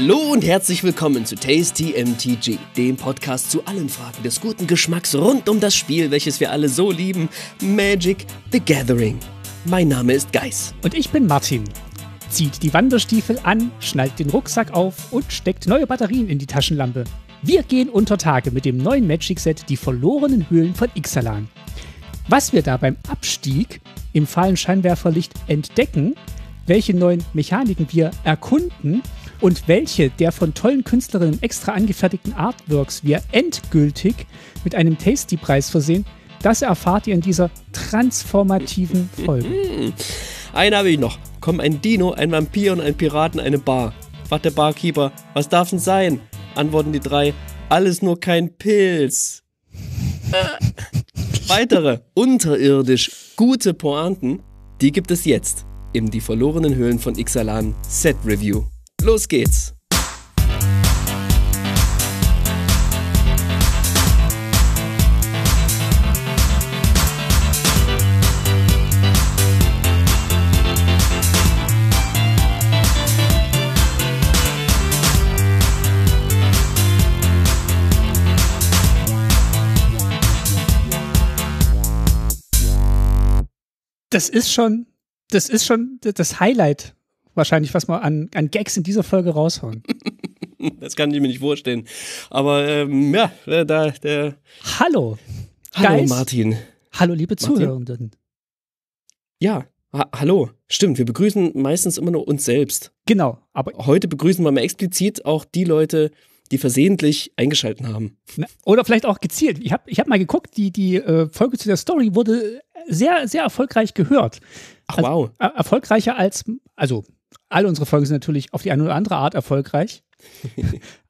Hallo und herzlich willkommen zu Tasty MTG, dem Podcast zu allen Fragen des guten Geschmacks rund um das Spiel, welches wir alle so lieben, Magic the Gathering. Mein Name ist Geis. Und ich bin Martin. Zieht die Wanderstiefel an, schnallt den Rucksack auf und steckt neue Batterien in die Taschenlampe. Wir gehen unter Tage mit dem neuen Magic-Set Die verlorenen Höhlen von Ixalan. Was wir da beim Abstieg im fahlen Scheinwerferlicht entdecken, welche neuen Mechaniken wir erkunden und welche der von tollen Künstlerinnen extra angefertigten Artworks wir endgültig mit einem Tasty-Preis versehen, das erfahrt ihr in dieser transformativen Folge. Einen habe ich noch. Kommen ein Dino, ein Vampir und ein Piraten eine Bar. Fragt der Barkeeper, was darf denn sein? Antworten die drei, alles nur kein Pilz. Weitere unterirdisch gute Pointen, die gibt es jetzt im Die verlorenen Höhlen von Ixalan Set Review. Los geht's! Das ist schon, das ist schon das Highlight wahrscheinlich, was wir an, an Gags in dieser Folge raushauen. das kann ich mir nicht vorstellen. Aber ähm, ja, äh, da, da. Hallo. Hallo, Geist. Martin. Hallo, liebe Martin? Zuhörenden. Ja, ha hallo. Stimmt, wir begrüßen meistens immer nur uns selbst. Genau. Aber heute begrüßen wir mal explizit auch die Leute, die versehentlich eingeschalten haben. Oder vielleicht auch gezielt. Ich habe ich hab mal geguckt, die, die äh, Folge zu der Story wurde sehr, sehr erfolgreich gehört. Ach, also, wow. Äh, erfolgreicher als, also all unsere Folgen sind natürlich auf die eine oder andere Art erfolgreich,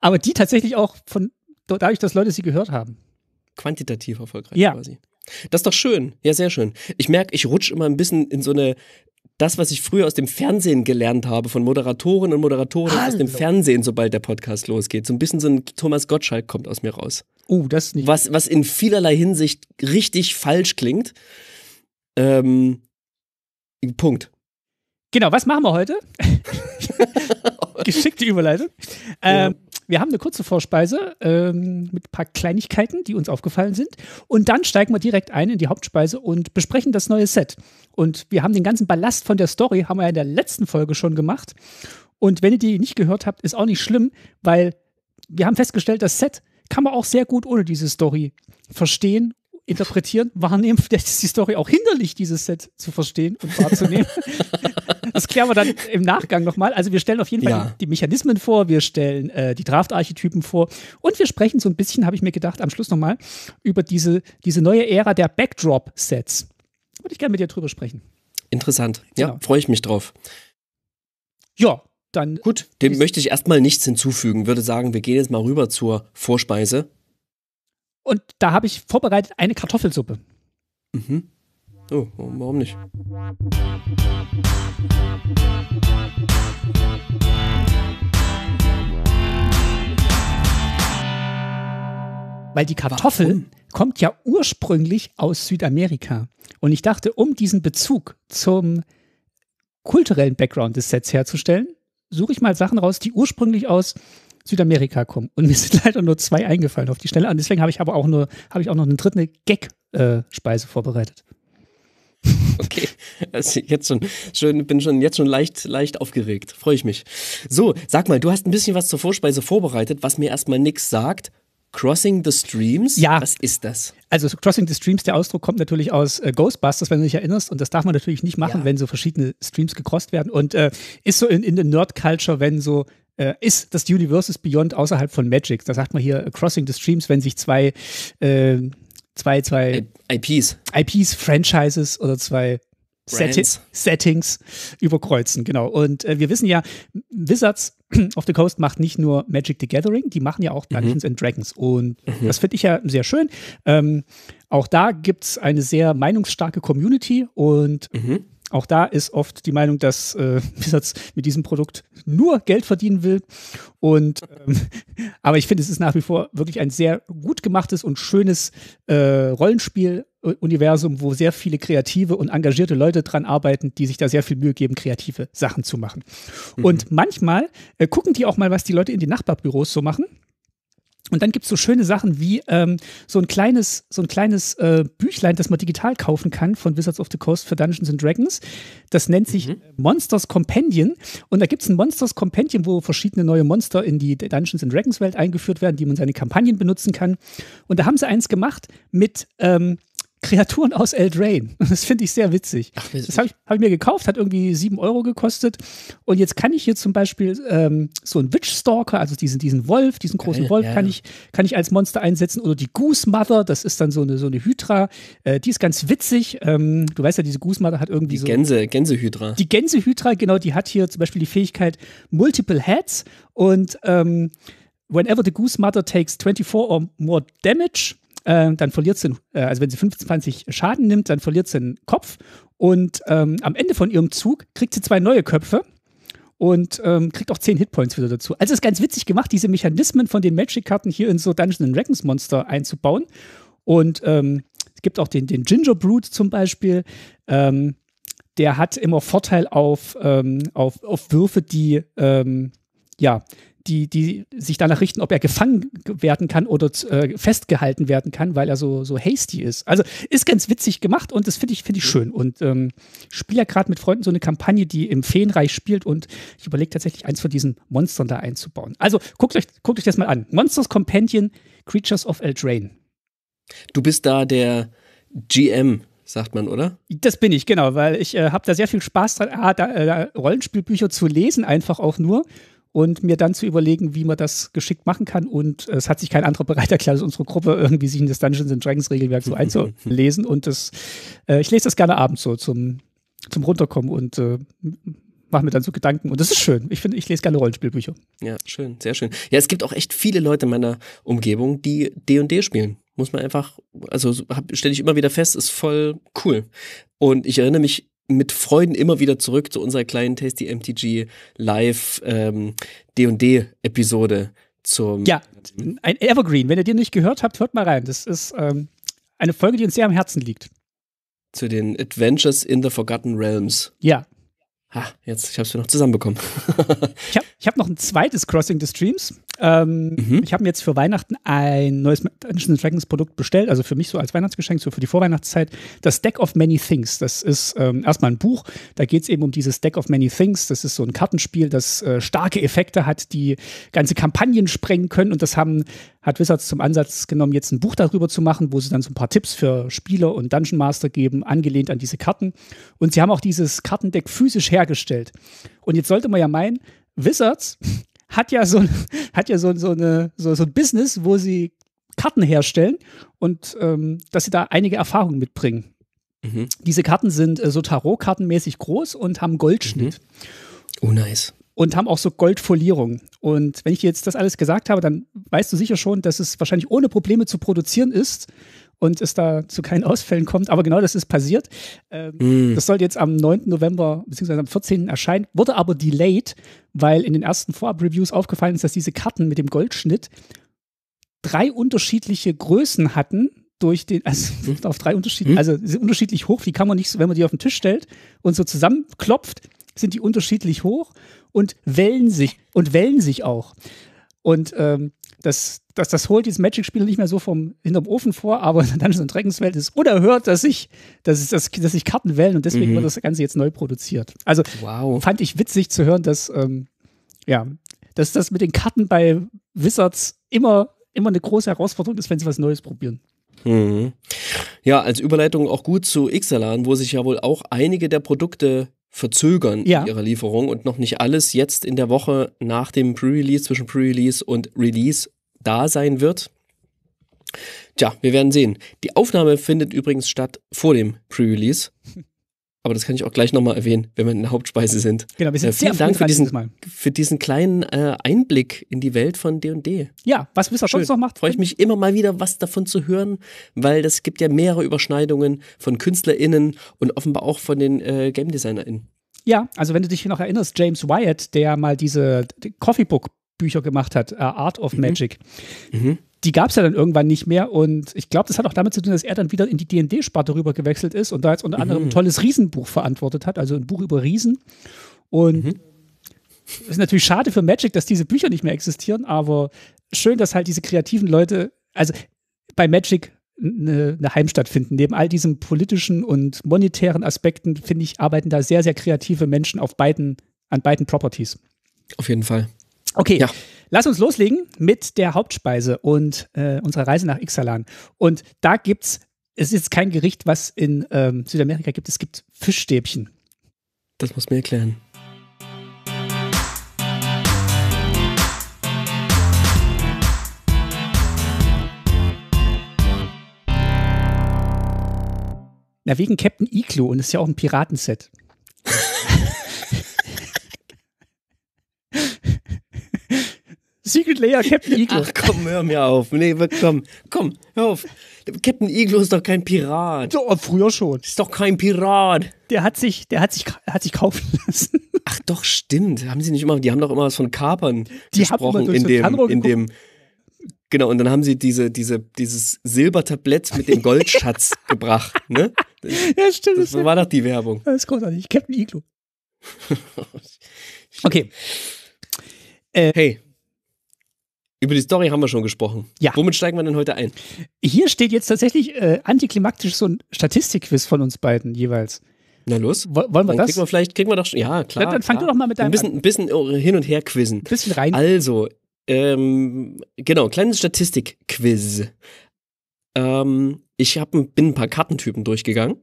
aber die tatsächlich auch von dadurch, dass Leute sie gehört haben. Quantitativ erfolgreich ja. quasi. Das ist doch schön. Ja, sehr schön. Ich merke, ich rutsche immer ein bisschen in so eine, das, was ich früher aus dem Fernsehen gelernt habe, von Moderatorinnen und Moderatoren Hallo. aus dem Fernsehen, sobald der Podcast losgeht. So ein bisschen so ein Thomas Gottschalk kommt aus mir raus. uh, das nicht. Was, was in vielerlei Hinsicht richtig falsch klingt. Ähm, Punkt. Genau, was machen wir heute? Geschickte Überleitung. Ähm, ja. Wir haben eine kurze Vorspeise ähm, mit ein paar Kleinigkeiten, die uns aufgefallen sind. Und dann steigen wir direkt ein in die Hauptspeise und besprechen das neue Set. Und wir haben den ganzen Ballast von der Story, haben wir ja in der letzten Folge schon gemacht. Und wenn ihr die nicht gehört habt, ist auch nicht schlimm, weil wir haben festgestellt, das Set kann man auch sehr gut ohne diese Story verstehen interpretieren, wahrnehmen. Vielleicht ist die Story auch hinderlich, dieses Set zu verstehen und wahrzunehmen. Das klären wir dann im Nachgang nochmal. Also wir stellen auf jeden Fall ja. die, die, Mechanismen vor, wir stellen äh, die Draft-Archetypen vor und wir sprechen so ein bisschen, habe ich mir gedacht, am Schluss nochmal über diese, diese neue Ära der Backdrop-Sets. Würde ich gerne mit dir drüber sprechen. Interessant. Ja, genau. freue ich mich drauf. Ja, dann. Gut, dem möchte ich erstmal nichts hinzufügen. Würde sagen, wir gehen jetzt mal rüber zur Vorspeise. Und da habe ich vorbereitet eine Kartoffelsuppe. Mhm. Oh, warum nicht? Weil die Kartoffel warum? kommt ja ursprünglich aus Südamerika. Und ich dachte, um diesen Bezug zum kulturellen Background des Sets herzustellen, suche ich mal Sachen raus, die ursprünglich aus Südamerika kommen. Und mir sind leider nur zwei eingefallen auf die Schnelle. Und deswegen habe ich aber auch nur, habe ich auch noch eine dritte Gag-Speise äh, vorbereitet. Okay, also jetzt schon, schön, bin schon jetzt schon leicht, leicht aufgeregt. Freue ich mich. So, sag mal, du hast ein bisschen was zur Vorspeise vorbereitet, was mir erstmal nichts sagt. Crossing the Streams? Ja. Was ist das? Also Crossing the Streams, der Ausdruck kommt natürlich aus äh, Ghostbusters, wenn du dich erinnerst. Und das darf man natürlich nicht machen, ja. wenn so verschiedene Streams gecrossed werden. Und äh, ist so in, in der Nerd-Culture, wenn so äh, ist das Universes Beyond außerhalb von Magic. Da sagt man hier äh, Crossing the Streams, wenn sich zwei äh, zwei, zwei IPs. IPs, Franchises oder zwei Setti Settings überkreuzen, genau. Und äh, wir wissen ja, Wizards of the Coast macht nicht nur Magic the Gathering, die machen ja auch mhm. Dungeons mhm. and Dragons. Und mhm. das finde ich ja sehr schön. Ähm, auch da gibt es eine sehr meinungsstarke Community und mhm. auch da ist oft die Meinung, dass äh, Wizards mit diesem Produkt nur Geld verdienen will. Und ähm, aber ich finde, es ist nach wie vor wirklich ein sehr gut gemachtes und schönes äh, Rollenspiel. Universum, wo sehr viele kreative und engagierte Leute dran arbeiten, die sich da sehr viel Mühe geben, kreative Sachen zu machen. Mhm. Und manchmal äh, gucken die auch mal, was die Leute in den Nachbarbüros so machen und dann gibt es so schöne Sachen wie ähm, so ein kleines, so ein kleines äh, Büchlein, das man digital kaufen kann von Wizards of the Coast für Dungeons and Dragons. Das nennt sich mhm. Monsters Compendion. Und da gibt es ein Monsters Compendion, wo verschiedene neue Monster in die Dungeons and Dragons Welt eingeführt werden, die man seine Kampagnen benutzen kann. Und da haben sie eins gemacht mit ähm, Kreaturen aus Eldrain. Das finde ich sehr witzig. Ach, Das habe ich, hab ich, mir gekauft, hat irgendwie 7 Euro gekostet. Und jetzt kann ich hier zum Beispiel ähm, so einen Witchstalker, also diesen, diesen Wolf, diesen großen Geil, Wolf, ja, kann, ja. Ich, kann ich als Monster einsetzen. Oder die Goose Mother, das ist dann so eine, so eine Hydra. Äh, die ist ganz witzig. Ähm, du weißt ja, diese Goose Mother hat irgendwie die so. Gänse, Gänsehydra. Die Gänsehydra, genau, die hat hier zum Beispiel die Fähigkeit Multiple Heads und ähm, Whenever the Goose Mother takes 24 or more damage, äh, dann verliert sie, äh, also wenn sie 25 Schaden nimmt, dann verliert sie einen Kopf. Und ähm, am Ende von ihrem Zug kriegt sie zwei neue Köpfe und ähm, kriegt auch 10 Hitpoints wieder dazu. Also ist ganz witzig gemacht, diese Mechanismen von den Magic-Karten hier in so Dungeons Dragons Monster einzubauen. Und ähm, es gibt auch den, den Ginger Brood zum Beispiel. Ähm, der hat immer Vorteil auf, ähm, auf, auf Würfe, die ähm, ja, die, die sich danach richten, ob er gefangen werden kann oder äh, festgehalten werden kann, weil er so, so hasty ist. Also ist ganz witzig gemacht und das finde ich, find ich schön. Und ähm, spiele ja gerade mit Freunden so eine Kampagne, die im Feenreich spielt und ich überlege tatsächlich, eins von diesen Monstern da einzubauen. Also guckt euch, guckt euch das mal an. Monsters Companion Creatures of Eldraine. Du bist da der GM sagt man, oder? Das bin ich, genau, weil ich äh, habe da sehr viel Spaß dran, ah, da, äh, Rollenspielbücher zu lesen, einfach auch nur und mir dann zu überlegen, wie man das geschickt machen kann. Und es hat sich kein anderer bereit erklärt, als unsere Gruppe irgendwie sich in das Dungeons and Dragons Regelwerk so einzulesen. Und das, äh, ich lese das gerne abends so zum, zum Runterkommen und äh, mache mir dann so Gedanken. Und das ist schön. Ich finde, ich lese gerne Rollenspielbücher. Ja, schön, sehr schön. Ja, es gibt auch echt viele Leute in meiner Umgebung, die D&D spielen. Muss man einfach, also stelle ich immer wieder fest, ist voll cool. Und ich erinnere mich mit Freuden immer wieder zurück zu unserer kleinen Tasty MTG Live ähm, D&D-Episode zum... Ja, ein Evergreen. Wenn ihr den nicht gehört habt, hört mal rein. Das ist ähm, eine Folge, die uns sehr am Herzen liegt. Zu den Adventures in the Forgotten Realms. Ja. Ha, jetzt, ich hab's mir noch zusammenbekommen. ich habe ich hab noch ein zweites Crossing the Streams. Ähm, mhm. Ich habe mir jetzt für Weihnachten ein neues Dungeons Dragons Produkt bestellt, also für mich so als Weihnachtsgeschenk, so für die Vorweihnachtszeit. Das Deck of Many Things. Das ist ähm, erstmal ein Buch, da geht es eben um dieses Deck of Many Things. Das ist so ein Kartenspiel, das äh, starke Effekte hat, die ganze Kampagnen sprengen können. Und das haben, hat Wizards zum Ansatz genommen, jetzt ein Buch darüber zu machen, wo sie dann so ein paar Tipps für Spieler und Dungeon Master geben, angelehnt an diese Karten. Und sie haben auch dieses Kartendeck physisch hergestellt. Und jetzt sollte man ja meinen, Wizards hat ja so, hat ja so, so, eine, so, so ein Business, wo sie Karten herstellen und ähm, dass sie da einige Erfahrungen mitbringen. Mhm. Diese Karten sind äh, so Tarotkartenmäßig groß und haben Goldschnitt. Mhm. Oh, nice. Und haben auch so Goldfolierung. Und wenn ich jetzt das alles gesagt habe, dann weißt du sicher schon, dass es wahrscheinlich ohne Probleme zu produzieren ist, und es da zu keinen Ausfällen kommt. Aber genau das ist passiert. Ähm, mm. Das soll jetzt am 9. November bzw. am 14. erscheinen, wurde aber delayed, weil in den ersten Vorab-Reviews aufgefallen ist, dass diese Karten mit dem Goldschnitt drei unterschiedliche Größen hatten. Durch den, also hm. auf drei unterschiedlichen, mhm. also unterschiedlich hoch, die kann man nicht, so, wenn man die auf den Tisch stellt und so zusammenklopft, sind die unterschiedlich hoch und wellen sich und wellen sich auch. Und ähm, das, das, das holt dieses Magic-Spiel nicht mehr so vom hinterm Ofen vor, aber in der Dungeons Dragons Welt ist unerhört, dass ich, dass ich, dass ich Karten wählen und deswegen mhm. wird das Ganze jetzt neu produziert. Also wow. fand ich witzig zu hören, dass, ähm, ja, dass das mit den Karten bei Wizards immer, immer eine große Herausforderung ist, wenn sie was Neues probieren. Mhm. Ja, als Überleitung auch gut zu Xalan, wo sich ja wohl auch einige der Produkte verzögern ja. in Lieferung und noch nicht alles jetzt in der Woche nach dem Pre-Release, zwischen Pre-Release und Release da sein wird. Tja, wir werden sehen. Die Aufnahme findet übrigens statt vor dem Pre-Release. Aber das kann ich auch gleich nochmal erwähnen, wenn wir in der Hauptspeise sind. Genau, wir sind äh, vielen sehr Dank für diesen, für diesen kleinen äh, Einblick in die Welt von D&D. Ja, was Mr. Schön. sonst noch macht. Freue ich mich immer mal wieder, was davon zu hören, weil das gibt ja mehrere Überschneidungen von KünstlerInnen und offenbar auch von den äh, Game DesignerInnen. Ja, also wenn du dich noch erinnerst, James Wyatt, der mal diese Coffeebook Bücher gemacht hat, uh, Art of mhm. Magic. Mhm die gab es ja dann irgendwann nicht mehr. Und ich glaube, das hat auch damit zu tun, dass er dann wieder in die DD-Sparte rüber gewechselt ist und da jetzt unter anderem mhm. ein tolles Riesenbuch verantwortet hat, also ein Buch über Riesen. Und mhm. ist natürlich schade für Magic, dass diese Bücher nicht mehr existieren, aber schön, dass halt diese kreativen Leute, also bei Magic eine, eine Heimstatt finden. Neben all diesen politischen und monetären Aspekten, finde ich, arbeiten da sehr, sehr kreative Menschen auf beiden, an beiden Properties. Auf jeden Fall. Okay. Ja. Lass uns loslegen mit der Hauptspeise und äh, unserer Reise nach Ixalan. Und da gibt es es ist kein Gericht, was in ähm, Südamerika gibt, es gibt Fischstäbchen. Das muss mir erklären. Na, wegen Captain Iglo und es ist ja auch ein Piratenset. Secret Layer, Captain Iglo. Ach komm, hör mir auf. Nee, komm, komm, hör auf. Captain Iglo ist doch kein Pirat. Doch, früher schon. Ist doch kein Pirat. Der hat sich, der hat sich, hat sich kaufen lassen. Ach doch, stimmt. Haben sie nicht immer, die haben doch immer was von Kapern die gesprochen haben in so dem, in geguckt. dem. Genau, und dann haben sie diese, diese, dieses Silbertablett mit dem Goldschatz gebracht, ne? Ja, stimmt. Das, das war doch die Werbung. Das ist großartig. Captain Iglo. Oh, okay. Äh, hey, über die Story haben wir schon gesprochen. Ja. Womit steigen wir denn heute ein? Hier steht jetzt tatsächlich äh, antiklimaktisch so ein Statistikquiz von uns beiden jeweils. Na los. Wollen wir dann oh, das? Kriegen wir vielleicht, kriegen wir doch schon. Ja, klar. Dann, dann fang klar. du doch mal mit deinem. Ein bisschen, ein bisschen oh, hin und her quizzen. Ein bisschen rein. Also, ähm, genau, kleines Statistikquiz. Ähm, ich hab, bin ein paar Kartentypen durchgegangen.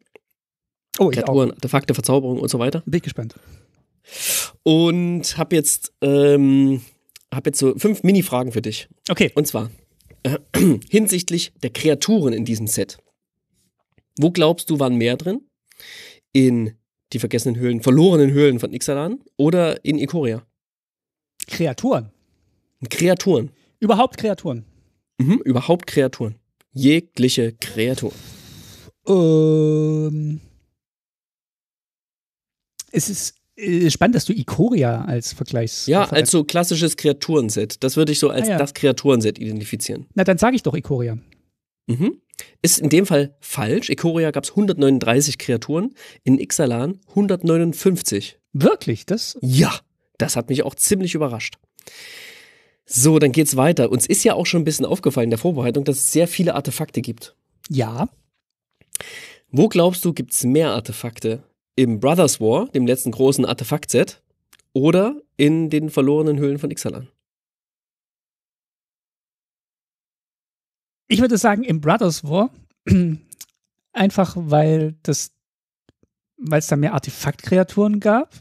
Oh, ich Kreaturen, auch. Artefakte, Verzauberung und so weiter. Bin ich gespannt. Und habe jetzt ähm, habe jetzt so fünf Mini-Fragen für dich. Okay. Und zwar äh, hinsichtlich der Kreaturen in diesem Set. Wo glaubst du, waren mehr drin? In die vergessenen Höhlen, verlorenen Höhlen von Ixalan oder in Ikoria? Kreaturen. Kreaturen. Überhaupt Kreaturen. Mhm, überhaupt Kreaturen. Jegliche Kreatur. Ähm, es ist äh, spannend, dass du Ikoria als Vergleichs. Ja, als so klassisches Kreaturenset. Das würde ich so als ah, ja. das Kreaturenset identifizieren. Na, dann sage ich doch Ikoria. Mhm. Ist in dem Fall falsch. Ikoria gab es 139 Kreaturen, in Ixalan 159. Wirklich? Das? Ja, das hat mich auch ziemlich überrascht. So, dann geht's weiter. Uns ist ja auch schon ein bisschen aufgefallen in der Vorbereitung, dass es sehr viele Artefakte gibt. Ja. Wo glaubst du, gibt es mehr Artefakte? im Brothers War, dem letzten großen Artefakt-Set, oder in den verlorenen Höhlen von Ixalan? Ich würde sagen, im Brothers War, einfach weil es da mehr Artefaktkreaturen gab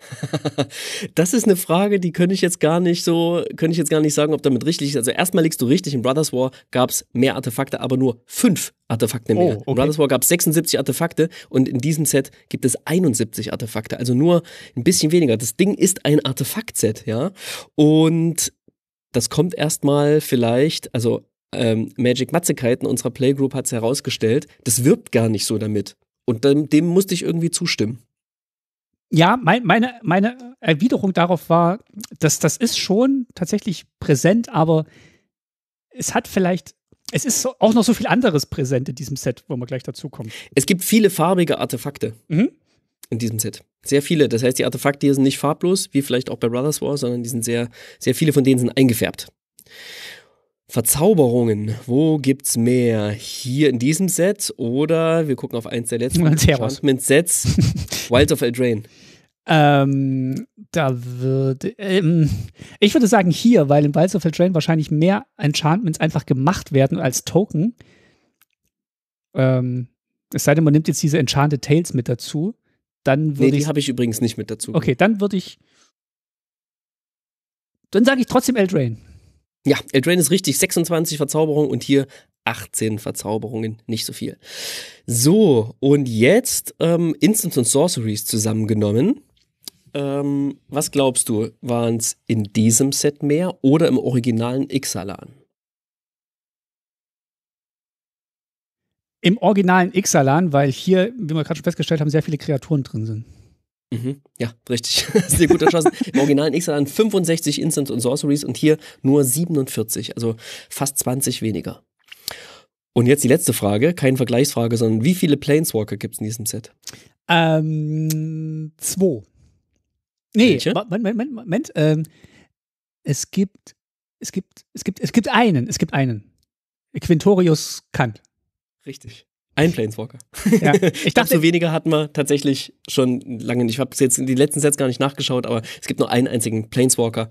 das ist eine Frage, die könnte ich jetzt gar nicht so, könnte ich jetzt gar nicht sagen, ob damit richtig ist. Also erstmal liegst du richtig, in Brothers War gab es mehr Artefakte, aber nur fünf Artefakte mehr. Oh, okay. In Brothers War gab es 76 Artefakte und in diesem Set gibt es 71 Artefakte, also nur ein bisschen weniger. Das Ding ist ein Artefaktset, ja. Und das kommt erstmal vielleicht, also ähm, Magic Matzigkeiten unserer Playgroup hat es herausgestellt, das wirbt gar nicht so damit. Und dem, dem musste ich irgendwie zustimmen. Ja, mein, meine, meine Erwiderung darauf war, dass das ist schon tatsächlich präsent, aber es hat vielleicht, es ist auch noch so viel anderes präsent in diesem Set, wo wir gleich dazu kommen. Es gibt viele farbige Artefakte mhm. in diesem Set. Sehr viele. Das heißt, die Artefakte hier sind nicht farblos, wie vielleicht auch bei Brothers War, sondern die sind sehr, sehr viele von denen sind eingefärbt. Verzauberungen, wo gibt's mehr? Hier in diesem Set oder wir gucken auf eins der letzten Enchantment-Sets, Wilds of Eldraine. Ähm, da würde ähm, ich würde sagen hier, weil in Wilds of Eldraine wahrscheinlich mehr Enchantments einfach gemacht werden als Token. Ähm, es sei denn, man nimmt jetzt diese Enchanted Tales mit dazu. Dann würde nee, die habe ich übrigens nicht mit dazu. Okay, dann würde ich. Dann sage ich trotzdem Eldraine. Ja, Eldrain ist richtig. 26 Verzauberungen und hier 18 Verzauberungen, nicht so viel. So, und jetzt ähm, Instants und Sorceries zusammengenommen. Ähm, was glaubst du, waren es in diesem Set mehr oder im originalen Ixalan? Im originalen Ixalan, weil hier, wie wir gerade schon festgestellt haben, sehr viele Kreaturen drin sind. Mhm. Ja, richtig. Sehr gut erschossen. Im originalen X 65 Instants und Sorceries und hier nur 47, also fast 20 weniger. Und jetzt die letzte Frage, keine Vergleichsfrage, sondern wie viele Planeswalker gibt es in diesem Set? Ähm, zwei. Nee, Welche? Moment, Moment, Moment. Ähm, es gibt, es gibt, es gibt, es gibt einen, es gibt einen. Quintorius Kant. Richtig. Ein Planeswalker. Ja. Ich dachte, so weniger hatten wir tatsächlich schon lange nicht. Ich habe jetzt in die letzten Sets gar nicht nachgeschaut, aber es gibt nur einen einzigen Planeswalker.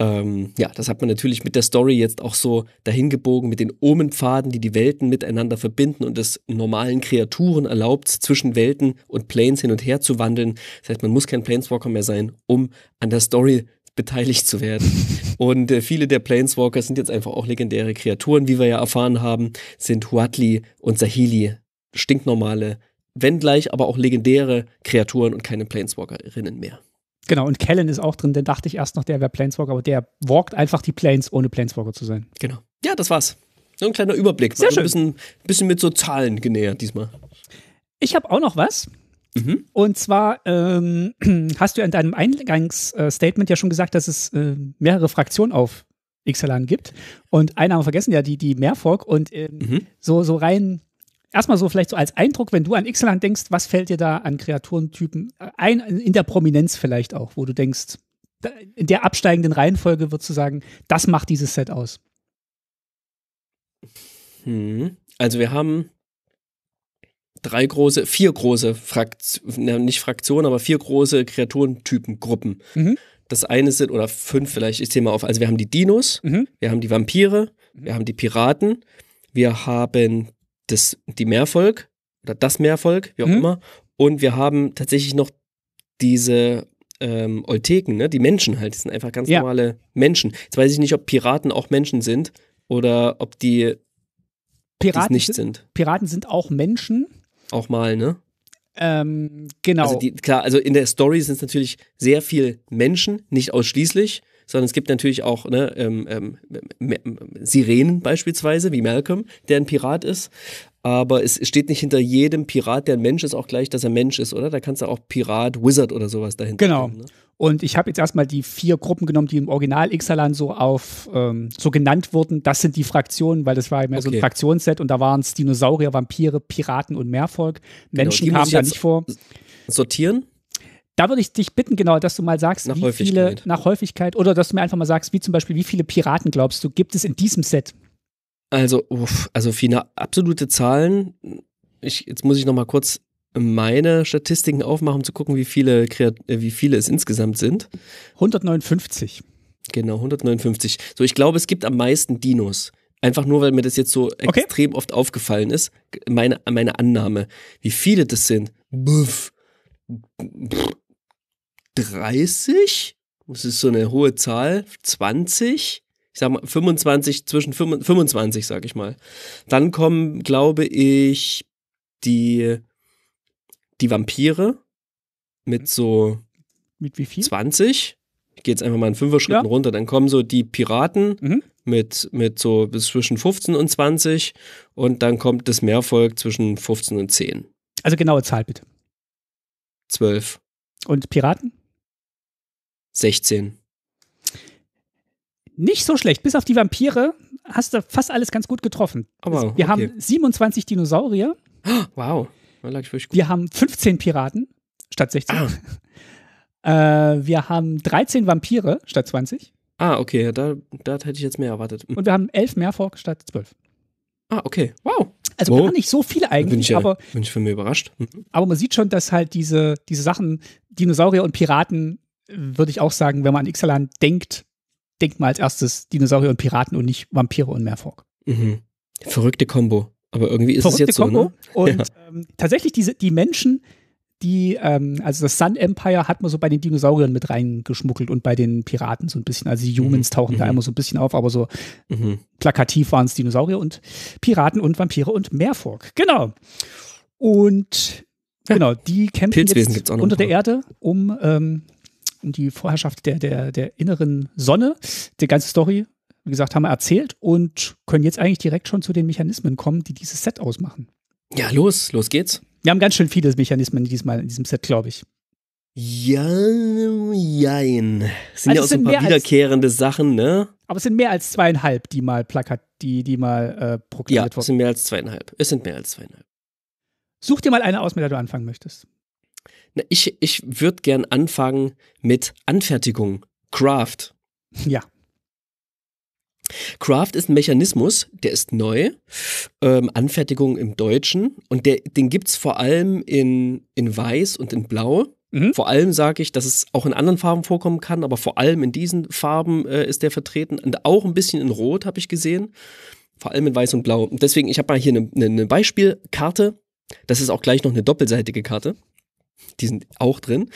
Ähm, ja, das hat man natürlich mit der Story jetzt auch so dahin gebogen, mit den Omenpfaden, die die Welten miteinander verbinden und es normalen Kreaturen erlaubt, zwischen Welten und Planes hin und her zu wandeln. Das heißt, man muss kein Planeswalker mehr sein, um an der Story beteiligt zu werden. Und äh, viele der Planeswalker sind jetzt einfach auch legendäre Kreaturen, wie wir ja erfahren haben, sind Huatli und Sahili, stinknormale, wenn gleich aber auch legendäre Kreaturen und keine Planeswalkerinnen mehr. Genau, und Kellen ist auch drin, denn dachte ich erst noch, der wäre Planeswalker, aber der walkt einfach die Planes, ohne Planeswalker zu sein. Genau. Ja, das war's. So ein kleiner Überblick. Sehr also schön. Ein bisschen, bisschen mit so Zahlen genähert diesmal. Ich habe auch noch was. Mhm. Und zwar ähm, hast du in deinem Eingangsstatement ja schon gesagt, dass es äh, mehrere Fraktionen auf XLAN gibt. Und einen haben wir vergessen, ja, die, die Mehrfolg. Und ähm, mhm. so, so rein, erstmal so vielleicht so als Eindruck, wenn du an XLAN denkst, was fällt dir da an Kreaturentypen äh, ein, in der Prominenz vielleicht auch, wo du denkst, in der absteigenden Reihenfolge würdest du sagen, das macht dieses Set aus? Hm. Also wir haben drei große, vier große Fraktionen, nicht Fraktionen, aber vier große Kreaturentypen, Gruppen. Mhm. Das eine sind, oder fünf vielleicht, ich zähle mal auf. Also wir haben die Dinos, mhm. wir haben die Vampire, mhm. wir haben die Piraten, wir haben das, die Meervolk oder das Meervolk, wie auch mhm. immer. Und wir haben tatsächlich noch diese ähm, Olteken, ne? die Menschen halt, die sind einfach ganz ja. normale Menschen. Jetzt weiß ich nicht, ob Piraten auch Menschen sind oder ob die Piraten nicht sind. Piraten sind auch Menschen, auch mal, ne? Ähm, genau. Also die, klar, also in der Story sind es natürlich sehr viele Menschen, nicht ausschließlich, sondern es gibt natürlich auch ne, ähm, ähm, Sirenen beispielsweise, wie Malcolm, der ein Pirat ist. Aber es steht nicht hinter jedem Pirat, der ein Mensch ist, auch gleich, dass er Mensch ist, oder? Da kannst du auch Pirat, Wizard oder sowas dahinter. Genau. Kommen, ne? Und ich habe jetzt erstmal die vier Gruppen genommen, die im Original Ixalan so auf ähm, so genannt wurden. Das sind die Fraktionen, weil das war ja mehr okay. so ein Fraktionsset und da waren es Dinosaurier, Vampire, Piraten und Mehrvolk. Genau, Menschen genau, kamen da nicht vor. Sortieren? Da würde ich dich bitten, genau, dass du mal sagst, nach wie viele nach Häufigkeit oder dass du mir einfach mal sagst, wie zum Beispiel, wie viele Piraten glaubst du, gibt es in diesem Set? Also, uff, also viele absolute Zahlen. Ich, jetzt muss ich noch mal kurz meine Statistiken aufmachen, um zu gucken, wie viele, Kreat äh, wie viele es insgesamt sind. 159. Genau, 159. So, ich glaube, es gibt am meisten Dinos. Einfach nur, weil mir das jetzt so okay. extrem oft aufgefallen ist. Meine, meine Annahme, wie viele das sind. Buff. 30? Das ist so eine hohe Zahl. 20? Ich sag mal 25, zwischen 25, 25 sag ich mal. Dann kommen, glaube ich, die die Vampire mit mhm. so mit wie viel? 20. Ich gehe jetzt einfach mal in fünfer Schritten ja. runter. Dann kommen so die Piraten mhm. mit, mit so bis zwischen 15 und 20 und dann kommt das Mehrvolk zwischen 15 und 10. Also genaue Zahl bitte. 12. Und Piraten? 16. Nicht so schlecht. Bis auf die Vampire hast du fast alles ganz gut getroffen. Oh, wir okay. haben 27 Dinosaurier. Wow. Wir haben 15 Piraten statt 16. Ah. Äh, wir haben 13 Vampire statt 20. Ah, okay, da, da hätte ich jetzt mehr erwartet. Und wir haben 11 Merfolk statt 12. Ah, okay, wow. Also wow. gar nicht so viele eigentlich. Bin ich, aber, bin ich von mir überrascht. Mhm. Aber man sieht schon, dass halt diese, diese Sachen, Dinosaurier und Piraten, würde ich auch sagen, wenn man an Ixalan denkt, denkt man als erstes Dinosaurier und Piraten und nicht Vampire und Merfolk. Mhm. Verrückte Kombo. Aber irgendwie ist es jetzt Kongo. so. Ne? Und ja. ähm, tatsächlich, diese, die Menschen, die, ähm, also das Sun Empire hat man so bei den Dinosauriern mit reingeschmuggelt und bei den Piraten so ein bisschen. Also die mhm. Humans tauchen mhm. da immer so ein bisschen auf, aber so mhm. plakativ waren es Dinosaurier und Piraten und Vampire und Meerfork. Genau. Und ja. genau, die kämpfen jetzt unter der Erde um, ähm, um die Vorherrschaft der, der, der inneren Sonne. Die ganze Story wie gesagt, haben wir erzählt und können jetzt eigentlich direkt schon zu den Mechanismen kommen, die dieses Set ausmachen. Ja, los, los geht's. Wir haben ganz schön viele Mechanismen diesmal in diesem Set, glaube ich. Ja, jein. Es sind also ja auch so ein paar wiederkehrende als, Sachen, ne? Aber es sind mehr als zweieinhalb, die mal plakat, die, die mal äh, proklamiert wurden. Ja, es sind mehr als zweieinhalb. Es sind mehr als zweieinhalb. Such dir mal eine aus, mit der du anfangen möchtest. Na, ich ich würde gern anfangen mit Anfertigung, Craft. Ja. Craft ist ein Mechanismus, der ist neu, ähm, Anfertigung im Deutschen und der, den gibt es vor allem in, in Weiß und in Blau. Mhm. Vor allem sage ich, dass es auch in anderen Farben vorkommen kann, aber vor allem in diesen Farben äh, ist der vertreten und auch ein bisschen in Rot habe ich gesehen, vor allem in Weiß und Blau. Und deswegen, ich habe mal hier eine ne, ne Beispielkarte, das ist auch gleich noch eine doppelseitige Karte, die sind auch drin.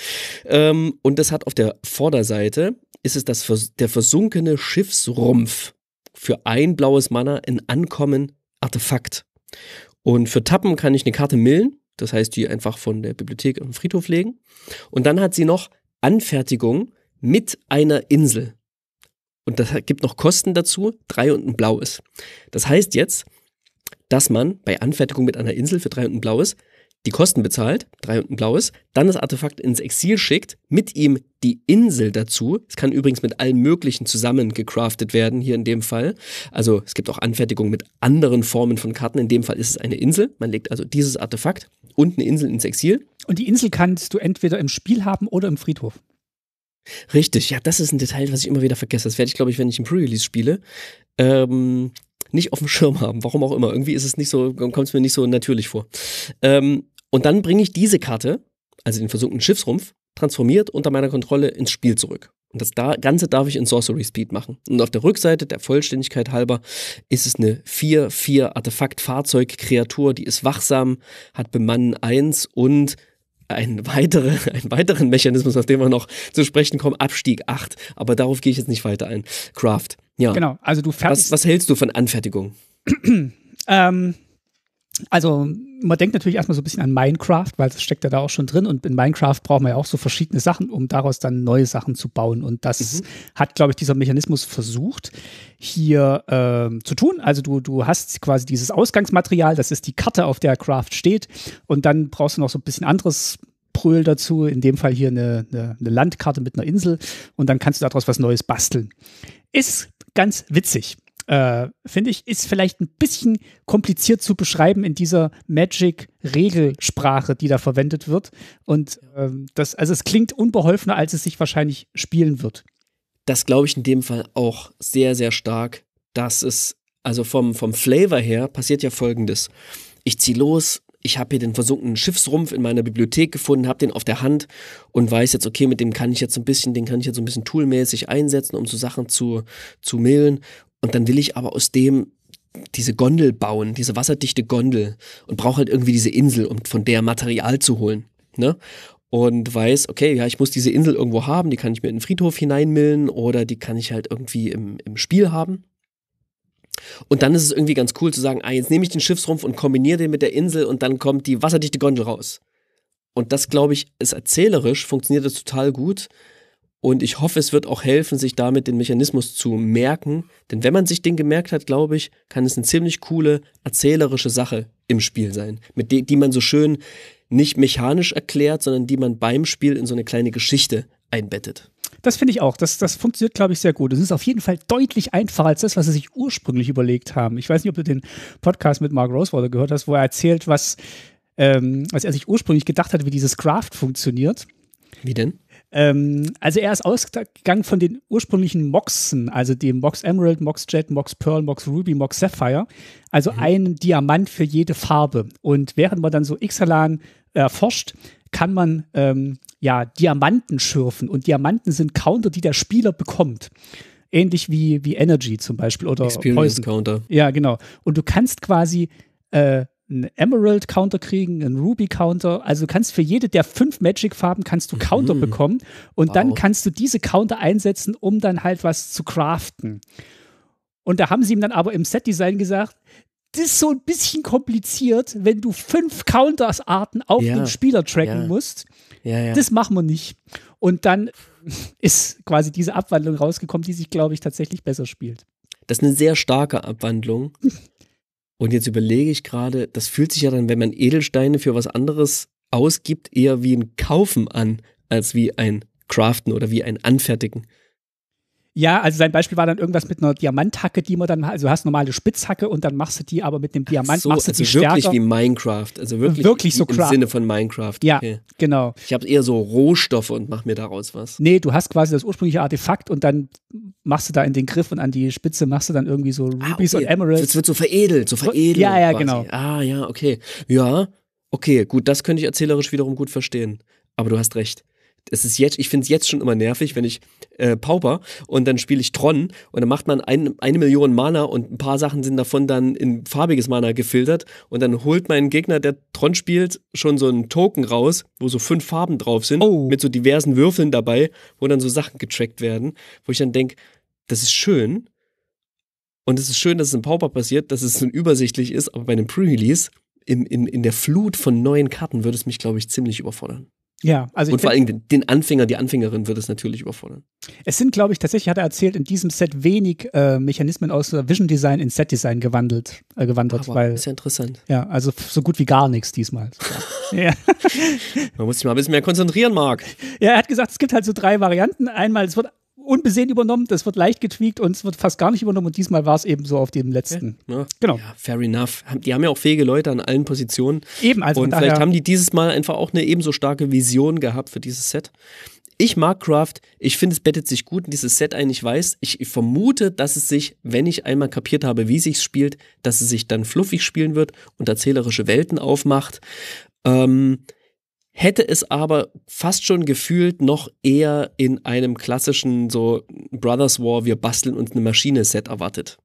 Ähm, und das hat auf der Vorderseite, ist es das, der versunkene Schiffsrumpf für ein blaues Mana ein Ankommen Artefakt. Und für Tappen kann ich eine Karte millen, das heißt die einfach von der Bibliothek auf den Friedhof legen. Und dann hat sie noch Anfertigung mit einer Insel. Und das gibt noch Kosten dazu, drei und ein blaues. Das heißt jetzt, dass man bei Anfertigung mit einer Insel für drei und ein blaues die Kosten bezahlt, drei und ein blaues, dann das Artefakt ins Exil schickt, mit ihm die Insel dazu. Es kann übrigens mit allen möglichen zusammen gecraftet werden, hier in dem Fall. Also es gibt auch Anfertigungen mit anderen Formen von Karten. In dem Fall ist es eine Insel. Man legt also dieses Artefakt und eine Insel ins Exil. Und die Insel kannst du entweder im Spiel haben oder im Friedhof. Richtig, ja, das ist ein Detail, was ich immer wieder vergesse. Das werde ich, glaube ich, wenn ich ein Pre-Release spiele, ähm, nicht auf dem Schirm haben. Warum auch immer. Irgendwie ist es nicht so, kommt es mir nicht so natürlich vor. Ähm, und dann bringe ich diese Karte, also den versunkenen Schiffsrumpf, transformiert unter meiner Kontrolle ins Spiel zurück. Und das Ganze darf ich in Sorcery Speed machen. Und auf der Rückseite, der Vollständigkeit halber, ist es eine 4-4 Artefakt-Fahrzeug-Kreatur, die ist wachsam, hat Bemannen 1 und einen, weitere, einen weiteren Mechanismus, auf den wir noch zu sprechen kommen, Abstieg 8. Aber darauf gehe ich jetzt nicht weiter ein. Craft. Ja. Genau, also du fertigst. Was, was hältst du von Anfertigung? ähm, also man denkt natürlich erstmal so ein bisschen an Minecraft, weil das steckt ja da auch schon drin. Und in Minecraft braucht man ja auch so verschiedene Sachen, um daraus dann neue Sachen zu bauen. Und das mhm. hat, glaube ich, dieser Mechanismus versucht hier äh, zu tun. Also du, du hast quasi dieses Ausgangsmaterial, das ist die Karte, auf der Craft steht. Und dann brauchst du noch so ein bisschen anderes Pröl dazu, in dem Fall hier eine, eine, eine Landkarte mit einer Insel. Und dann kannst du daraus was Neues basteln. Ist ganz witzig. Äh, Finde ich, ist vielleicht ein bisschen kompliziert zu beschreiben in dieser Magic-Regelsprache, die da verwendet wird. Und ähm, das, also es klingt unbeholfener, als es sich wahrscheinlich spielen wird. Das glaube ich in dem Fall auch sehr, sehr stark, dass es, also vom, vom Flavor her passiert ja folgendes. Ich ziehe los, ich habe hier den versunkenen Schiffsrumpf in meiner Bibliothek gefunden, habe den auf der Hand und weiß jetzt, okay, mit dem kann ich jetzt so ein bisschen, den kann ich jetzt so ein bisschen toolmäßig einsetzen, um so Sachen zu, zu mailen. Und dann will ich aber aus dem diese Gondel bauen, diese wasserdichte Gondel und brauche halt irgendwie diese Insel, um von der Material zu holen. Ne? Und weiß, okay, ja, ich muss diese Insel irgendwo haben, die kann ich mir in den Friedhof hineinmillen oder die kann ich halt irgendwie im, im Spiel haben. Und dann ist es irgendwie ganz cool zu sagen, ah, jetzt nehme ich den Schiffsrumpf und kombiniere den mit der Insel und dann kommt die wasserdichte Gondel raus. Und das, glaube ich, ist erzählerisch, funktioniert das total gut. Und ich hoffe, es wird auch helfen, sich damit den Mechanismus zu merken. Denn wenn man sich den gemerkt hat, glaube ich, kann es eine ziemlich coole erzählerische Sache im Spiel sein, mit die, die man so schön nicht mechanisch erklärt, sondern die man beim Spiel in so eine kleine Geschichte einbettet. Das finde ich auch. Das, das funktioniert, glaube ich, sehr gut. Es ist auf jeden Fall deutlich einfacher als das, was sie sich ursprünglich überlegt haben. Ich weiß nicht, ob du den Podcast mit Mark Rosewater gehört hast, wo er erzählt, was, ähm, was er sich ursprünglich gedacht hat, wie dieses Craft funktioniert. Wie denn? Ähm, also er ist ausgegangen von den ursprünglichen Moxen, also dem Mox Emerald, Mox Jet, Mox Pearl, Mox Ruby, Mox Sapphire. Also mhm. einen Diamant für jede Farbe. Und während man dann so Ixalan erforscht, kann man ähm, ja Diamanten schürfen. Und Diamanten sind Counter, die der Spieler bekommt ähnlich wie, wie Energy zum Beispiel oder Experience Poison. Counter. Ja, genau. Und du kannst quasi äh, einen Emerald-Counter kriegen, einen Ruby-Counter. Also du kannst für jede der fünf Magic-Farben kannst du mhm. Counter mhm. bekommen und wow. dann kannst du diese Counter einsetzen, um dann halt was zu craften. Und da haben sie ihm dann aber im Set-Design gesagt, das ist so ein bisschen kompliziert, wenn du fünf Counters-Arten auf ja. den Spieler tracken ja. musst. Ja, das machen wir nicht. Und dann ist quasi diese Abwandlung rausgekommen, die sich, glaube ich, tatsächlich besser spielt. Das ist eine sehr starke Abwandlung. Und jetzt überlege ich gerade, das fühlt sich ja dann, wenn man Edelsteine für was anderes ausgibt, eher wie ein Kaufen an, als wie ein Craften oder wie ein Anfertigen. Ja, also sein Beispiel war dann irgendwas mit einer Diamanthacke, die man dann, also du hast normale Spitzhacke und dann machst du die aber mit einem Diamant, so, machst du also die wirklich wie Minecraft, also wirklich, wirklich so im, im Sinne von Minecraft. Ja, okay. genau. Ich habe eher so Rohstoffe und mach mir daraus was. Nee, du hast quasi das ursprüngliche Artefakt und dann machst du da in den Griff und an die Spitze machst du dann irgendwie so ah, Rubies ah, okay. und Emeralds. Es wird so veredelt, so veredelt. Ja, ja, quasi. genau. Ah, ja, okay. Ja, okay, gut, das könnte ich erzählerisch wiederum gut verstehen. Aber du hast recht es ist jetzt, ich finde es jetzt schon immer nervig, wenn ich äh, Pauper und dann spiele ich Tron und dann macht man ein, eine Million Mana und ein paar Sachen sind davon dann in farbiges Mana gefiltert und dann holt mein Gegner, der Tron spielt, schon so einen Token raus, wo so fünf Farben drauf sind, oh. mit so diversen Würfeln dabei, wo dann so Sachen getrackt werden, wo ich dann denke, das ist schön, und es ist schön, dass es im Pauper passiert, dass es so übersichtlich ist, aber bei einem Pre-Release, in, in, in der Flut von neuen Karten, würde es mich, glaube ich, ziemlich überfordern. Ja, also und vor allem den, den Anfänger, die Anfängerin wird es natürlich überfordern. Es sind, glaube ich, tatsächlich hat er erzählt, in diesem Set wenig äh, Mechanismen aus Vision Design in Set Design gewandelt, äh, gewandert, Aber weil ist ja interessant. Ja, also so gut wie gar nichts diesmal. ja. Man muss sich mal ein bisschen mehr konzentrieren, Marc. Ja, er hat gesagt, es gibt halt so drei Varianten. Einmal, es wird unbesehen übernommen, das wird leicht getweakt und es wird fast gar nicht übernommen. Und diesmal war es eben so auf dem letzten. Okay. Ja. Ne? Genau. Ja, fair enough. Die haben ja auch fähige Leute an allen Positionen. Eben, also. Und vielleicht haben die dieses Mal einfach auch eine ebenso starke Vision gehabt für dieses Set. Ich mag Craft, ich finde, es bettet sich gut in dieses Set ein. Ich weiß, ich vermute, dass es sich, wenn ich einmal kapiert habe, wie sich spielt, dass es sich dann fluffig spielen wird und erzählerische Welten aufmacht. Ähm, hätte es aber fast schon gefühlt noch eher in einem klassischen so Brothers War, wir basteln uns eine Maschine Set erwartet.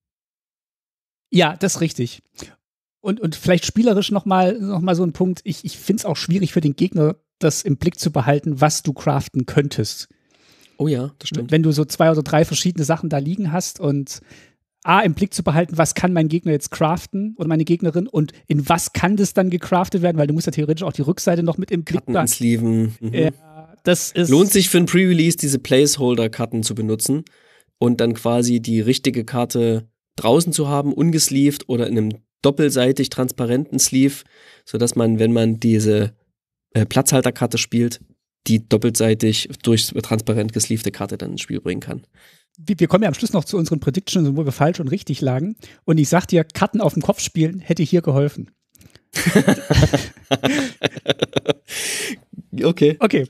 Ja, das ist richtig. Und, und vielleicht spielerisch nochmal noch mal so ein Punkt. Ich, ich finde es auch schwierig für den Gegner, das im Blick zu behalten, was du craften könntest. Oh ja, das stimmt. Wenn du so zwei oder drei verschiedene Sachen da liegen hast und A, im Blick zu behalten, was kann mein Gegner jetzt craften oder meine Gegnerin und in was kann das dann gecraftet werden, weil du musst ja theoretisch auch die Rückseite noch mit im Blick behalten. Mhm. Äh, das ist Lohnt sich für ein Pre-Release, diese Placeholder-Karten zu benutzen und dann quasi die richtige Karte draußen zu haben, ungesleeved oder in einem doppelseitig transparenten Sleeve, sodass man, wenn man diese äh, Platzhalterkarte spielt, die doppelseitig durch transparent gesleevte Karte dann ins Spiel bringen kann. Wir kommen ja am Schluss noch zu unseren Predictions, wo wir falsch und richtig lagen. Und ich sag dir, Karten auf dem Kopf spielen hätte hier geholfen. okay. Okay.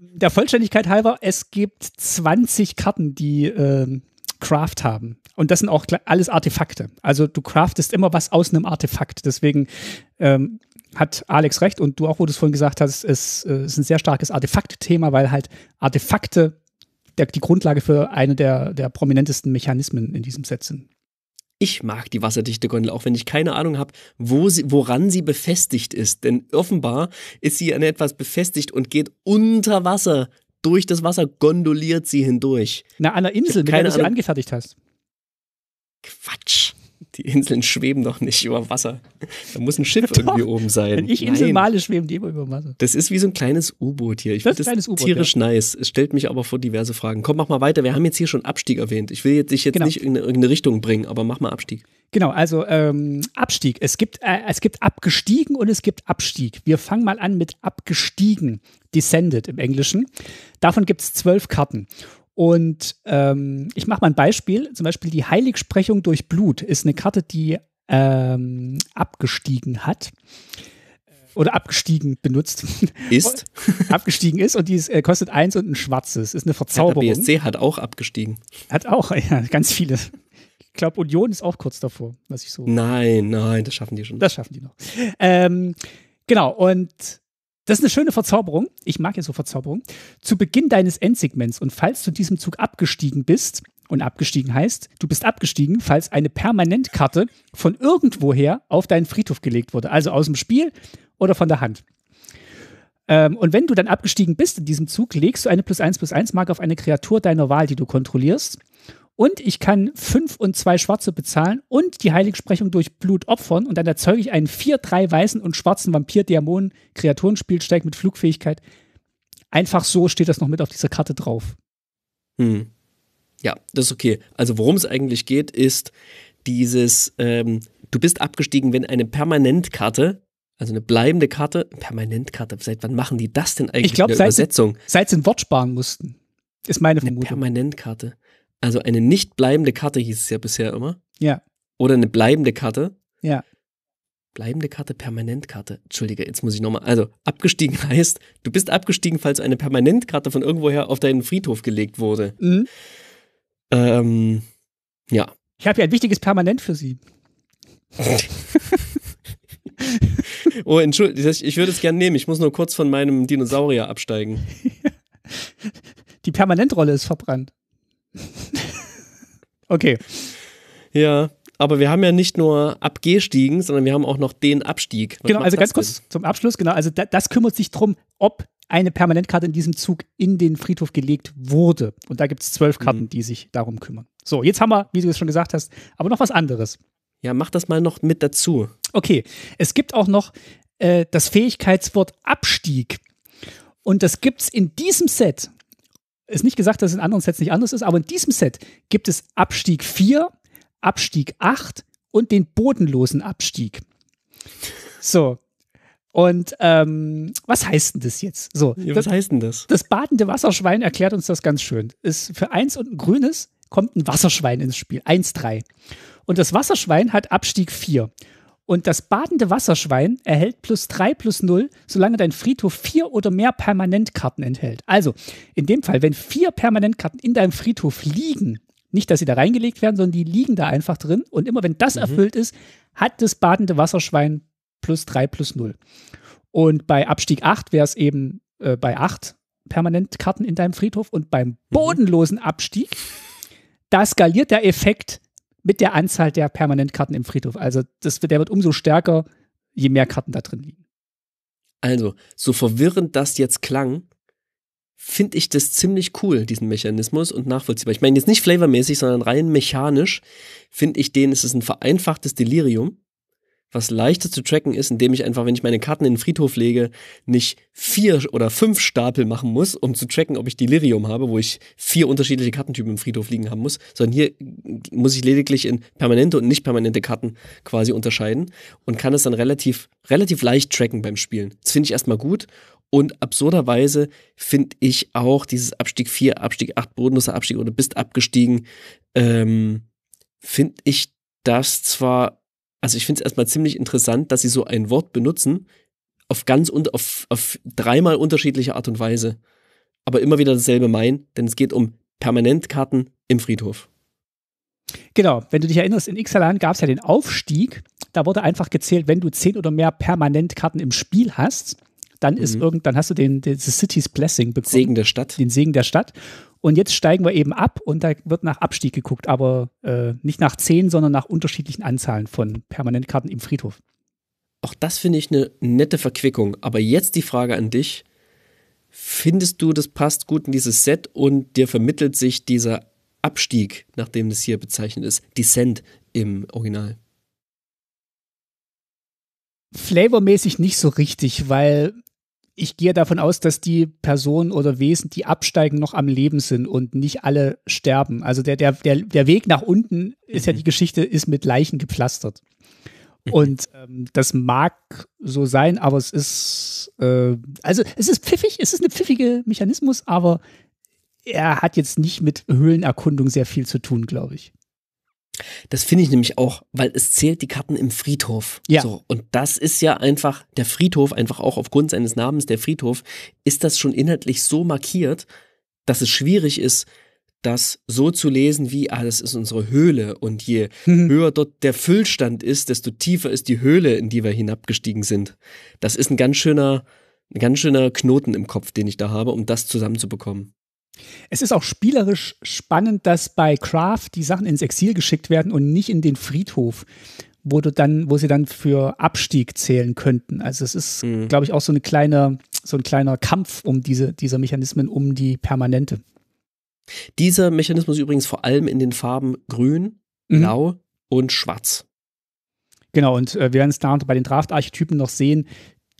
Der Vollständigkeit halber, es gibt 20 Karten, die ähm, Craft haben. Und das sind auch alles Artefakte. Also du craftest immer was aus einem Artefakt. Deswegen ähm, hat Alex recht und du auch, wo du es vorhin gesagt hast, es äh, ist ein sehr starkes Artefakt-Thema, weil halt Artefakte der, die Grundlage für eine der, der prominentesten Mechanismen in diesem Set sind. Ich mag die wasserdichte Gondel, auch wenn ich keine Ahnung habe, wo sie, woran sie befestigt ist. Denn offenbar ist sie an etwas befestigt und geht unter Wasser. Durch das Wasser gondoliert sie hindurch. Na, an der Insel, mit du sie angefertigt hast. Quatsch. Die Inseln schweben doch nicht über Wasser. Da muss ein Schiff doch, irgendwie oben sein. Wenn ich Insel male, schweben die immer über Wasser. Das ist wie so ein kleines U-Boot hier. Ich das ist das tierisch ja. nice. Es stellt mich aber vor diverse Fragen. Komm, mach mal weiter. Wir haben jetzt hier schon Abstieg erwähnt. Ich will jetzt, dich jetzt genau. nicht in irgendeine Richtung bringen, aber mach mal Abstieg. Genau, also ähm, Abstieg. Es gibt, äh, es gibt abgestiegen und es gibt Abstieg. Wir fangen mal an mit abgestiegen. Descended im Englischen. Davon gibt es zwölf Karten. Und ähm, ich mache mal ein Beispiel. Zum Beispiel die Heiligsprechung durch Blut ist eine Karte, die ähm, abgestiegen hat äh, oder abgestiegen benutzt. Ist. abgestiegen ist und die ist, äh, kostet eins und ein schwarzes. Ist eine Verzauberung. Ja, der BSC hat auch abgestiegen. Hat auch, ja, ganz viele. Ich glaube, Union ist auch kurz davor, was ich so. Nein, nein, das schaffen die schon. Das schaffen die noch. Ähm, genau, und das ist eine schöne Verzauberung. Ich mag ja so Verzauberung. Zu Beginn deines Endsegments und falls du diesem Zug abgestiegen bist, und abgestiegen heißt, du bist abgestiegen, falls eine Permanentkarte von irgendwoher auf deinen Friedhof gelegt wurde. Also aus dem Spiel oder von der Hand. Ähm, und wenn du dann abgestiegen bist in diesem Zug, legst du eine plus 1 plus 1 Marke auf eine Kreatur deiner Wahl, die du kontrollierst. Und ich kann fünf und zwei Schwarze bezahlen und die Heiligsprechung durch Blut opfern. Und dann erzeuge ich einen vier, drei weißen und schwarzen Vampir, Dämonen, Kreaturenspielsteig mit Flugfähigkeit. Einfach so steht das noch mit auf dieser Karte drauf. Hm. Ja, das ist okay. Also worum es eigentlich geht, ist dieses, ähm, du bist abgestiegen, wenn eine Permanentkarte also eine bleibende Karte, Permanentkarte. Seit wann machen die das denn eigentlich ich glaub, in der seit Übersetzung? Sie, seit sie ein Wort sparen mussten, ist meine Vermutung. Eine Permanentkarte also eine nicht bleibende Karte hieß es ja bisher immer. Ja. Oder eine bleibende Karte. Ja. Bleibende Karte, Permanentkarte. Entschuldige, jetzt muss ich nochmal. Also, abgestiegen heißt, du bist abgestiegen, falls eine Permanentkarte von irgendwoher auf deinen Friedhof gelegt wurde. Mhm. Ähm, ja. Ich habe ja ein wichtiges Permanent für sie. oh, entschuldige, ich würde es gerne nehmen. Ich muss nur kurz von meinem Dinosaurier absteigen. Die Permanentrolle ist verbrannt. okay. Ja, aber wir haben ja nicht nur abgestiegen, sondern wir haben auch noch den Abstieg. Was genau, also ganz kurz zum Abschluss, genau. Also da, das kümmert sich darum, ob eine Permanentkarte in diesem Zug in den Friedhof gelegt wurde. Und da gibt es zwölf mhm. Karten, mhm. die sich darum kümmern. So, jetzt haben wir, wie du es schon gesagt hast, aber noch was anderes. Ja, mach das mal noch mit dazu. Okay, es gibt auch noch äh, das Fähigkeitswort Abstieg. Und das gibt es in diesem Set ist nicht gesagt, dass es in anderen Sets nicht anders ist, aber in diesem Set gibt es Abstieg 4, Abstieg 8 und den bodenlosen Abstieg. So. Und ähm, was heißt denn das jetzt? So, ja, was das, heißt denn das? Das badende Wasserschwein erklärt uns das ganz schön. Ist für eins und ein grünes kommt ein Wasserschwein ins Spiel. 1-3. Und das Wasserschwein hat Abstieg 4. Und das badende Wasserschwein erhält plus 3 plus 0, solange dein Friedhof vier oder mehr Permanentkarten enthält. Also, in dem Fall, wenn vier Permanentkarten in deinem Friedhof liegen, nicht, dass sie da reingelegt werden, sondern die liegen da einfach drin. Und immer wenn das mhm. erfüllt ist, hat das badende Wasserschwein plus 3 plus 0. Und bei Abstieg 8 wäre es eben äh, bei 8 Permanentkarten in deinem Friedhof. Und beim mhm. bodenlosen Abstieg, da skaliert der Effekt mit der Anzahl der Permanentkarten im Friedhof. Also das, der wird umso stärker, je mehr Karten da drin liegen. Also, so verwirrend das jetzt klang, finde ich das ziemlich cool, diesen Mechanismus und nachvollziehbar. Ich meine jetzt nicht flavormäßig, sondern rein mechanisch finde ich den, es ist ein vereinfachtes Delirium was leichter zu tracken ist, indem ich einfach, wenn ich meine Karten in den Friedhof lege, nicht vier oder fünf Stapel machen muss, um zu tracken, ob ich Delirium habe, wo ich vier unterschiedliche Kartentypen im Friedhof liegen haben muss, sondern hier muss ich lediglich in permanente und nicht permanente Karten quasi unterscheiden und kann es dann relativ, relativ leicht tracken beim Spielen. Das finde ich erstmal gut und absurderweise finde ich auch dieses Abstieg 4, Abstieg 8, bodenloser Abstieg oder bist abgestiegen, ähm, finde ich das zwar also ich finde es erstmal ziemlich interessant, dass sie so ein Wort benutzen, auf ganz und auf, auf dreimal unterschiedliche Art und Weise, aber immer wieder dasselbe meinen, denn es geht um Permanentkarten im Friedhof. Genau, wenn du dich erinnerst, in Ixalan gab es ja den Aufstieg. Da wurde einfach gezählt, wenn du zehn oder mehr Permanentkarten im Spiel hast, dann ist mhm. irgend, dann hast du den, den, den City's Blessing bekommen. Segen der Stadt. Den Segen der Stadt. Und jetzt steigen wir eben ab und da wird nach Abstieg geguckt, aber äh, nicht nach zehn, sondern nach unterschiedlichen Anzahlen von Permanentkarten im Friedhof. Auch das finde ich eine nette Verquickung. Aber jetzt die Frage an dich. Findest du, das passt gut in dieses Set und dir vermittelt sich dieser Abstieg, nachdem das hier bezeichnet ist, Descent im Original? Flavormäßig nicht so richtig, weil ich gehe davon aus, dass die Personen oder Wesen, die absteigen, noch am Leben sind und nicht alle sterben. Also der, der, der, der Weg nach unten ist mhm. ja die Geschichte, ist mit Leichen gepflastert. Mhm. Und ähm, das mag so sein, aber es ist, äh, also es ist pfiffig, es ist ein pfiffiger Mechanismus, aber er hat jetzt nicht mit Höhlenerkundung sehr viel zu tun, glaube ich. Das finde ich nämlich auch, weil es zählt die Karten im Friedhof. Ja. So, und das ist ja einfach der Friedhof, einfach auch aufgrund seines Namens der Friedhof, ist das schon inhaltlich so markiert, dass es schwierig ist, das so zu lesen wie, ah, das ist unsere Höhle und je mhm. höher dort der Füllstand ist, desto tiefer ist die Höhle, in die wir hinabgestiegen sind. Das ist ein ganz schöner, ein ganz schöner Knoten im Kopf, den ich da habe, um das zusammenzubekommen. Es ist auch spielerisch spannend, dass bei Craft die Sachen ins Exil geschickt werden und nicht in den Friedhof, wo du dann, wo sie dann für Abstieg zählen könnten. Also es ist, mhm. glaube ich, auch so eine kleine, so ein kleiner Kampf um diese, diese Mechanismen, um die Permanente. Dieser Mechanismus übrigens vor allem in den Farben Grün, mhm. Blau und Schwarz. Genau, und äh, wir werden es da bei den Draft-Archetypen noch sehen,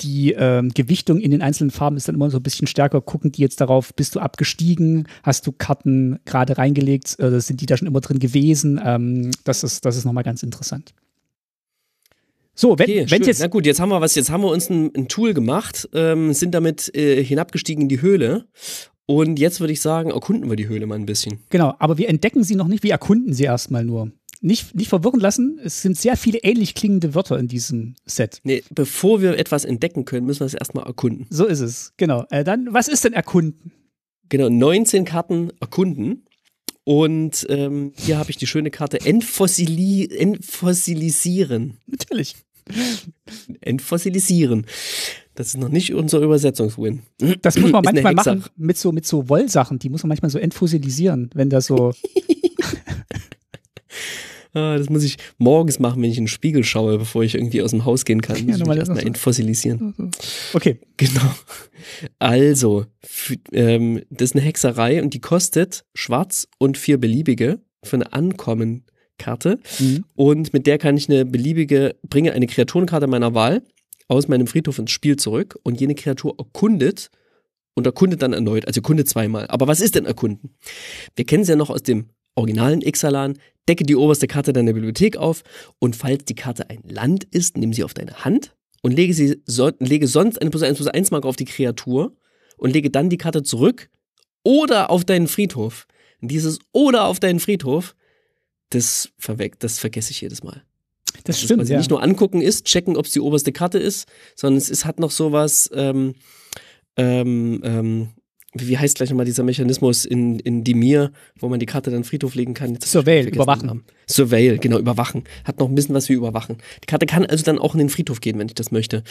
die ähm, Gewichtung in den einzelnen Farben ist dann immer so ein bisschen stärker. Gucken die jetzt darauf, bist du abgestiegen? Hast du Karten gerade reingelegt? Äh, sind die da schon immer drin gewesen? Ähm, das ist, das ist nochmal ganz interessant. So, wenn, okay, wenn jetzt. Na gut, jetzt haben wir was, jetzt haben wir uns ein, ein Tool gemacht, ähm, sind damit äh, hinabgestiegen in die Höhle. Und jetzt würde ich sagen, erkunden wir die Höhle mal ein bisschen. Genau, aber wir entdecken sie noch nicht, wir erkunden sie erstmal nur nicht, nicht verwirren lassen. Es sind sehr viele ähnlich klingende Wörter in diesem Set. Nee, bevor wir etwas entdecken können, müssen wir es erstmal erkunden. So ist es, genau. Äh, dann, was ist denn erkunden? Genau, 19 Karten erkunden. Und ähm, hier habe ich die schöne Karte Entfossili Entfossilisieren. Natürlich. Entfossilisieren. Das ist noch nicht unser Übersetzungswin. Das muss man manchmal machen mit so, mit so Wollsachen. Die muss man manchmal so entfossilisieren, wenn da so Ah, das muss ich morgens machen, wenn ich in den Spiegel schaue, bevor ich irgendwie aus dem Haus gehen kann. Ja, Muss ja, ich erstmal so. entfossilisieren. Okay. Genau. Also, ähm, das ist eine Hexerei und die kostet schwarz und vier beliebige für eine Ankommenkarte. Mhm. Und mit der kann ich eine beliebige, bringe eine Kreaturenkarte meiner Wahl aus meinem Friedhof ins Spiel zurück und jene Kreatur erkundet und erkundet dann erneut, also erkundet zweimal. Aber was ist denn erkunden? Wir kennen es ja noch aus dem originalen Ixalan, Decke die oberste Karte deiner Bibliothek auf und falls die Karte ein Land ist, nimm sie auf deine Hand und lege, sie, so, lege sonst eine plus 1 plus 1 Marke auf die Kreatur und lege dann die Karte zurück oder auf deinen Friedhof. dieses oder auf deinen Friedhof, das, verweckt, das vergesse ich jedes Mal. Das also stimmt. Ist, ja. Nicht nur angucken ist, checken, ob es die oberste Karte ist, sondern es ist, hat noch sowas. Ähm, ähm, ähm, wie heißt gleich nochmal dieser Mechanismus in, in Dimir, wo man die Karte dann Friedhof legen kann? Surveil, überwachen. Haben. Surveil, genau, überwachen. Hat noch ein bisschen was wie überwachen. Die Karte kann also dann auch in den Friedhof gehen, wenn ich das möchte.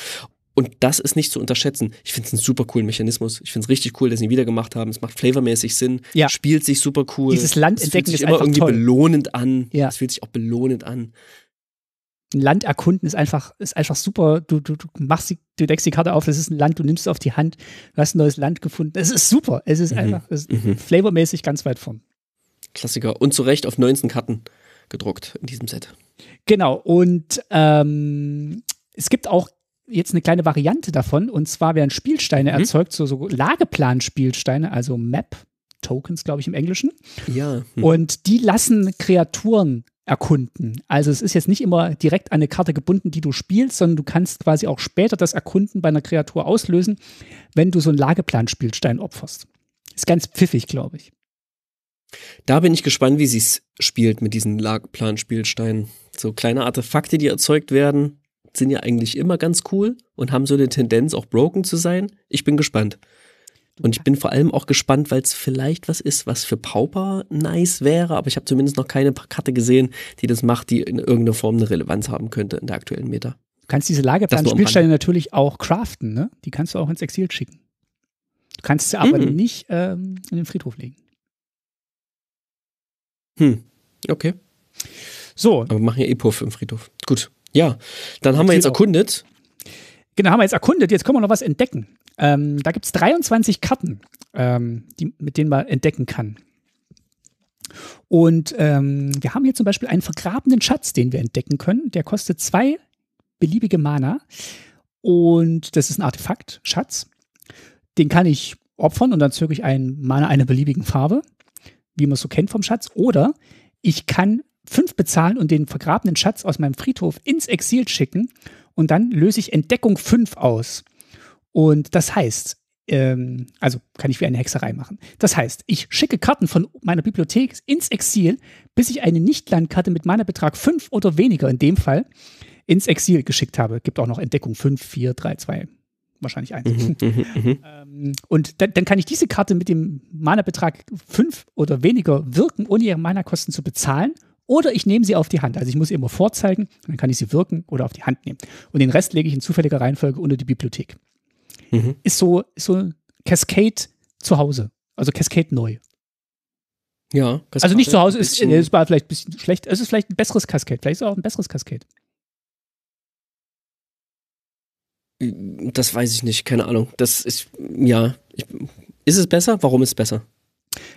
Und das ist nicht zu unterschätzen. Ich finde es einen super coolen Mechanismus. Ich finde es richtig cool, dass sie ihn wieder gemacht haben. Es macht flavormäßig Sinn. Ja. Spielt sich super cool. Dieses Land entdecken sich ist immer irgendwie toll. belohnend an. Ja. Es fühlt sich auch belohnend an ein Land erkunden ist einfach, ist einfach super. Du, du, du machst die, du deckst die Karte auf, das ist ein Land, du nimmst es auf die Hand, du hast ein neues Land gefunden. Es ist super. Es ist mhm. einfach es ist mhm. flavormäßig ganz weit vorn. Klassiker. Und zu Recht auf 19 Karten gedruckt in diesem Set. Genau. Und ähm, es gibt auch jetzt eine kleine Variante davon. Und zwar werden Spielsteine mhm. erzeugt, so, so Lageplan-Spielsteine, also Map. Tokens, glaube ich, im Englischen. Ja. Hm. Und die lassen Kreaturen erkunden. Also es ist jetzt nicht immer direkt an eine Karte gebunden, die du spielst, sondern du kannst quasi auch später das Erkunden bei einer Kreatur auslösen, wenn du so einen Lageplan-Spielstein opferst. Ist ganz pfiffig, glaube ich. Da bin ich gespannt, wie sie es spielt mit diesen Lageplan-Spielsteinen. So kleine Artefakte, die erzeugt werden, sind ja eigentlich immer ganz cool und haben so eine Tendenz, auch broken zu sein. Ich bin gespannt. Und ich bin vor allem auch gespannt, weil es vielleicht was ist, was für Pauper nice wäre, aber ich habe zumindest noch keine Karte gesehen, die das macht, die in irgendeiner Form eine Relevanz haben könnte in der aktuellen Meta. Du kannst diese Lagerplan-Spielsteine natürlich auch craften, ne? Die kannst du auch ins Exil schicken. Du kannst sie aber mhm. nicht ähm, in den Friedhof legen. Hm, okay. So. Aber wir machen ja eh Puff im Friedhof. Gut. Ja, dann haben wir jetzt erkundet. Auch. Genau, haben wir jetzt erkundet. Jetzt können wir noch was entdecken. Ähm, da gibt es 23 Karten, ähm, die, mit denen man entdecken kann. Und ähm, wir haben hier zum Beispiel einen vergrabenen Schatz, den wir entdecken können. Der kostet zwei beliebige Mana. Und das ist ein Artefakt, Schatz. Den kann ich opfern und dann zöge ich einen Mana einer beliebigen Farbe, wie man es so kennt vom Schatz. Oder ich kann fünf bezahlen und den vergrabenen Schatz aus meinem Friedhof ins Exil schicken und dann löse ich Entdeckung 5 aus. Und das heißt, ähm, also kann ich wie eine Hexerei machen. Das heißt, ich schicke Karten von meiner Bibliothek ins Exil, bis ich eine Nichtlandkarte mit meiner Betrag 5 oder weniger in dem Fall ins Exil geschickt habe. Gibt auch noch Entdeckung 5, 4, 3, 2, wahrscheinlich 1. Mhm, mhm, mhm. ähm, und dann, dann, kann ich diese Karte mit dem Mana-Betrag 5 oder weniger wirken, ohne ihre Mana-Kosten zu bezahlen oder ich nehme sie auf die Hand. Also ich muss sie immer vorzeigen, dann kann ich sie wirken oder auf die Hand nehmen. Und den Rest lege ich in zufälliger Reihenfolge unter die Bibliothek. Mhm. Ist so, ist so Cascade zu Hause. Also Cascade neu. Ja. Cascade also nicht zu Hause ist, ist vielleicht ein bisschen schlecht. Es ist vielleicht ein besseres Cascade. Vielleicht ist es auch ein besseres Cascade. Hm, das weiß ich nicht, keine Ahnung. Das ist, ja. Ich, ist es besser? Warum ist es besser?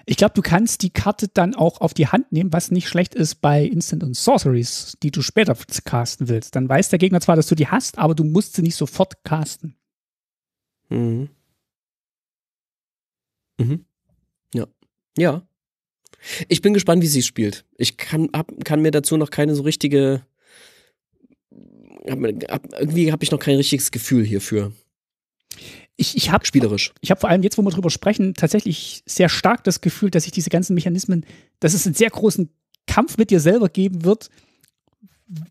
Ich glaube, du kannst die Karte dann auch auf die Hand nehmen, was nicht schlecht ist bei Instant und Sorceries, die du später casten willst. Dann weiß der Gegner zwar, dass du die hast, aber du musst sie nicht sofort casten. Mhm. Mhm. Ja. Ja. Ich bin gespannt, wie sie es spielt. Ich kann, hab, kann mir dazu noch keine so richtige. Hab, hab, irgendwie habe ich noch kein richtiges Gefühl hierfür ich, ich habe spielerisch. Ich habe vor allem jetzt, wo wir drüber sprechen, tatsächlich sehr stark das Gefühl, dass sich diese ganzen Mechanismen, dass es einen sehr großen Kampf mit dir selber geben wird,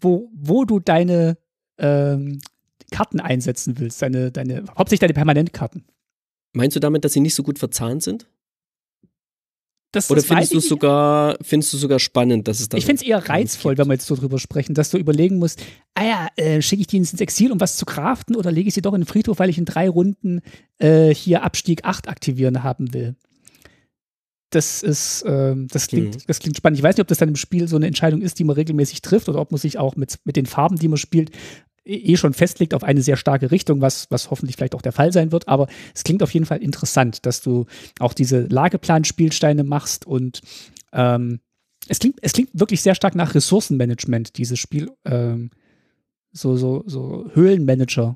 wo, wo du deine ähm, Karten einsetzen willst, deine, deine, hauptsächlich deine Permanentkarten. Meinst du damit, dass sie nicht so gut verzahnt sind? Das, Oder findest du sogar sogar spannend, dass es da Ich finde es eher reizvoll, wenn wir jetzt so drüber sprechen, dass du überlegen musst, ah ja, äh, schicke ich die ins Exil, um was zu craften, oder lege ich sie doch in den Friedhof, weil ich in drei Runden äh, hier Abstieg 8 aktivieren haben will. Das ist, äh, das mhm. klingt, mhm. das klingt spannend. Ich weiß nicht, ob das dann im Spiel so eine Entscheidung ist, die man regelmäßig trifft, oder ob man sich auch mit, mit den Farben, die man spielt, eh schon festlegt auf eine sehr starke Richtung, was, was hoffentlich vielleicht auch der Fall sein wird. Aber es klingt auf jeden Fall interessant, dass du auch diese Lageplan-Spielsteine machst und ähm, es klingt, es klingt wirklich sehr stark nach Ressourcenmanagement, dieses Spiel. Ähm, so, so, so Höhlenmanager.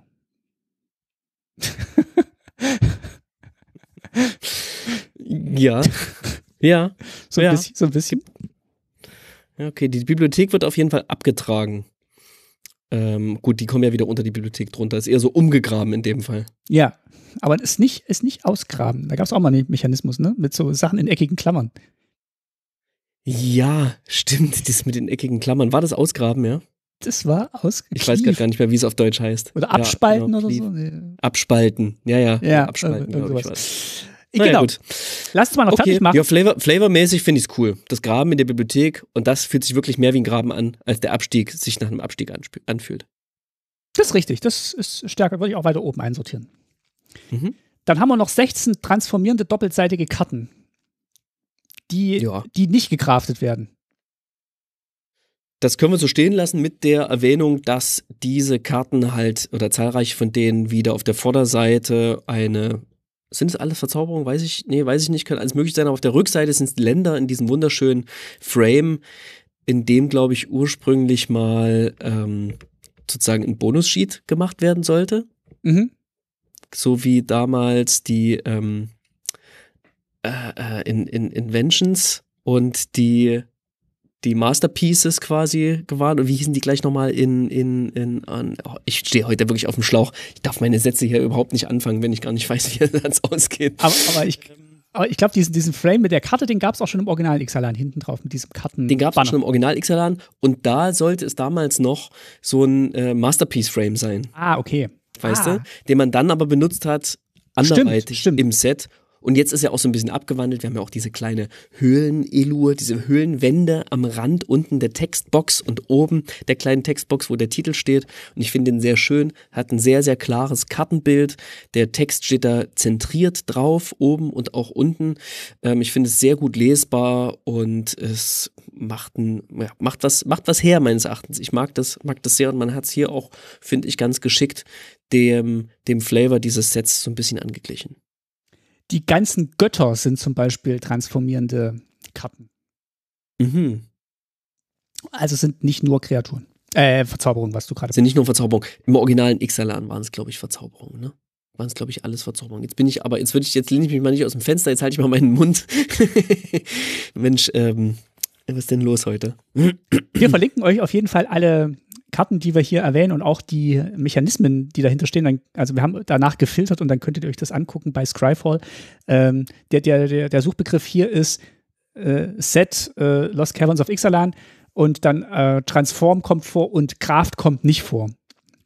ja. Ja. So, Ein ja. bisschen, so ein bisschen. Okay, die Bibliothek wird auf jeden Fall abgetragen. Ähm, gut, die kommen ja wieder unter die Bibliothek drunter. Ist eher so umgegraben in dem Fall. Ja, aber ist nicht, ist nicht ausgraben. Da gab es auch mal einen Mechanismus, ne? Mit so Sachen in eckigen Klammern. Ja, stimmt. Das mit den eckigen Klammern. War das Ausgraben, ja? Das war ausgegraben. Ich weiß gerade gar nicht mehr, wie es auf Deutsch heißt. Oder abspalten ja, genau, oder so. Nee. Abspalten. Ja, ja. ja, ja abspalten, äh, ich weiß. Naja, genau. Gut. Lass es mal noch okay. fertig machen. Ja, Flavor, flavormäßig finde ich es cool. Das Graben in der Bibliothek und das fühlt sich wirklich mehr wie ein Graben an, als der Abstieg sich nach einem Abstieg anfühlt. Das ist richtig. Das ist stärker. Würde ich auch weiter oben einsortieren. Mhm. Dann haben wir noch 16 transformierende doppelseitige Karten, die, ja. die nicht gekraftet werden. Das können wir so stehen lassen mit der Erwähnung, dass diese Karten halt oder zahlreiche von denen wieder auf der Vorderseite eine sind es alles Verzauberungen? Weiß ich, nee, weiß ich nicht, kann alles möglich sein, aber auf der Rückseite sind es Länder in diesem wunderschönen Frame, in dem, glaube ich, ursprünglich mal ähm, sozusagen ein Bonus-Sheet gemacht werden sollte. Mhm. So wie damals die ähm, äh, äh in, in Inventions und die die Masterpieces quasi waren. Und wie hießen die gleich nochmal in, in, in an. Oh, ich stehe heute wirklich auf dem Schlauch. Ich darf meine Sätze hier überhaupt nicht anfangen, wenn ich gar nicht weiß, wie das ausgeht. Aber, aber ich. Aber ich glaube, diesen, diesen Frame mit der Karte, den gab es auch schon im Original Xalan hinten drauf mit diesem Karten. Den gab es schon im Original Xalan und da sollte es damals noch so ein äh, Masterpiece-Frame sein. Ah, okay. Weißt ah. du? Den man dann aber benutzt hat anderweitig stimmt, stimmt. im Set und jetzt ist er auch so ein bisschen abgewandelt. Wir haben ja auch diese kleine höhlen Höhlenelur, diese Höhlenwände am Rand unten der Textbox und oben der kleinen Textbox, wo der Titel steht. Und ich finde den sehr schön, hat ein sehr, sehr klares Kartenbild. Der Text steht da zentriert drauf, oben und auch unten. Ähm, ich finde es sehr gut lesbar und es macht, ein, ja, macht, was, macht was her, meines Erachtens. Ich mag das, mag das sehr und man hat es hier auch, finde ich, ganz geschickt dem, dem Flavor dieses Sets so ein bisschen angeglichen die ganzen Götter sind zum Beispiel transformierende Karten. Mhm. Also sind nicht nur Kreaturen. Äh, Verzauberung, was du gerade. Sind nicht nur Verzauberung. Im originalen XLAN waren es, glaube ich, Verzauberungen, ne? Waren es, glaube ich, alles Verzauberungen. Jetzt bin ich aber, jetzt würde ich, jetzt lehne ich mich mal nicht aus dem Fenster, jetzt halte ich mal meinen Mund. Mensch, ähm, äh, was ist denn los heute? Wir verlinken euch auf jeden Fall alle Karten, die wir hier erwähnen und auch die Mechanismen, die dahinter stehen. also wir haben danach gefiltert und dann könntet ihr euch das angucken bei Scryfall. Ähm, der, der, der, Suchbegriff hier ist äh, Set äh, Lost Caverns of Ixalan und dann äh, Transform kommt vor und Kraft kommt nicht vor.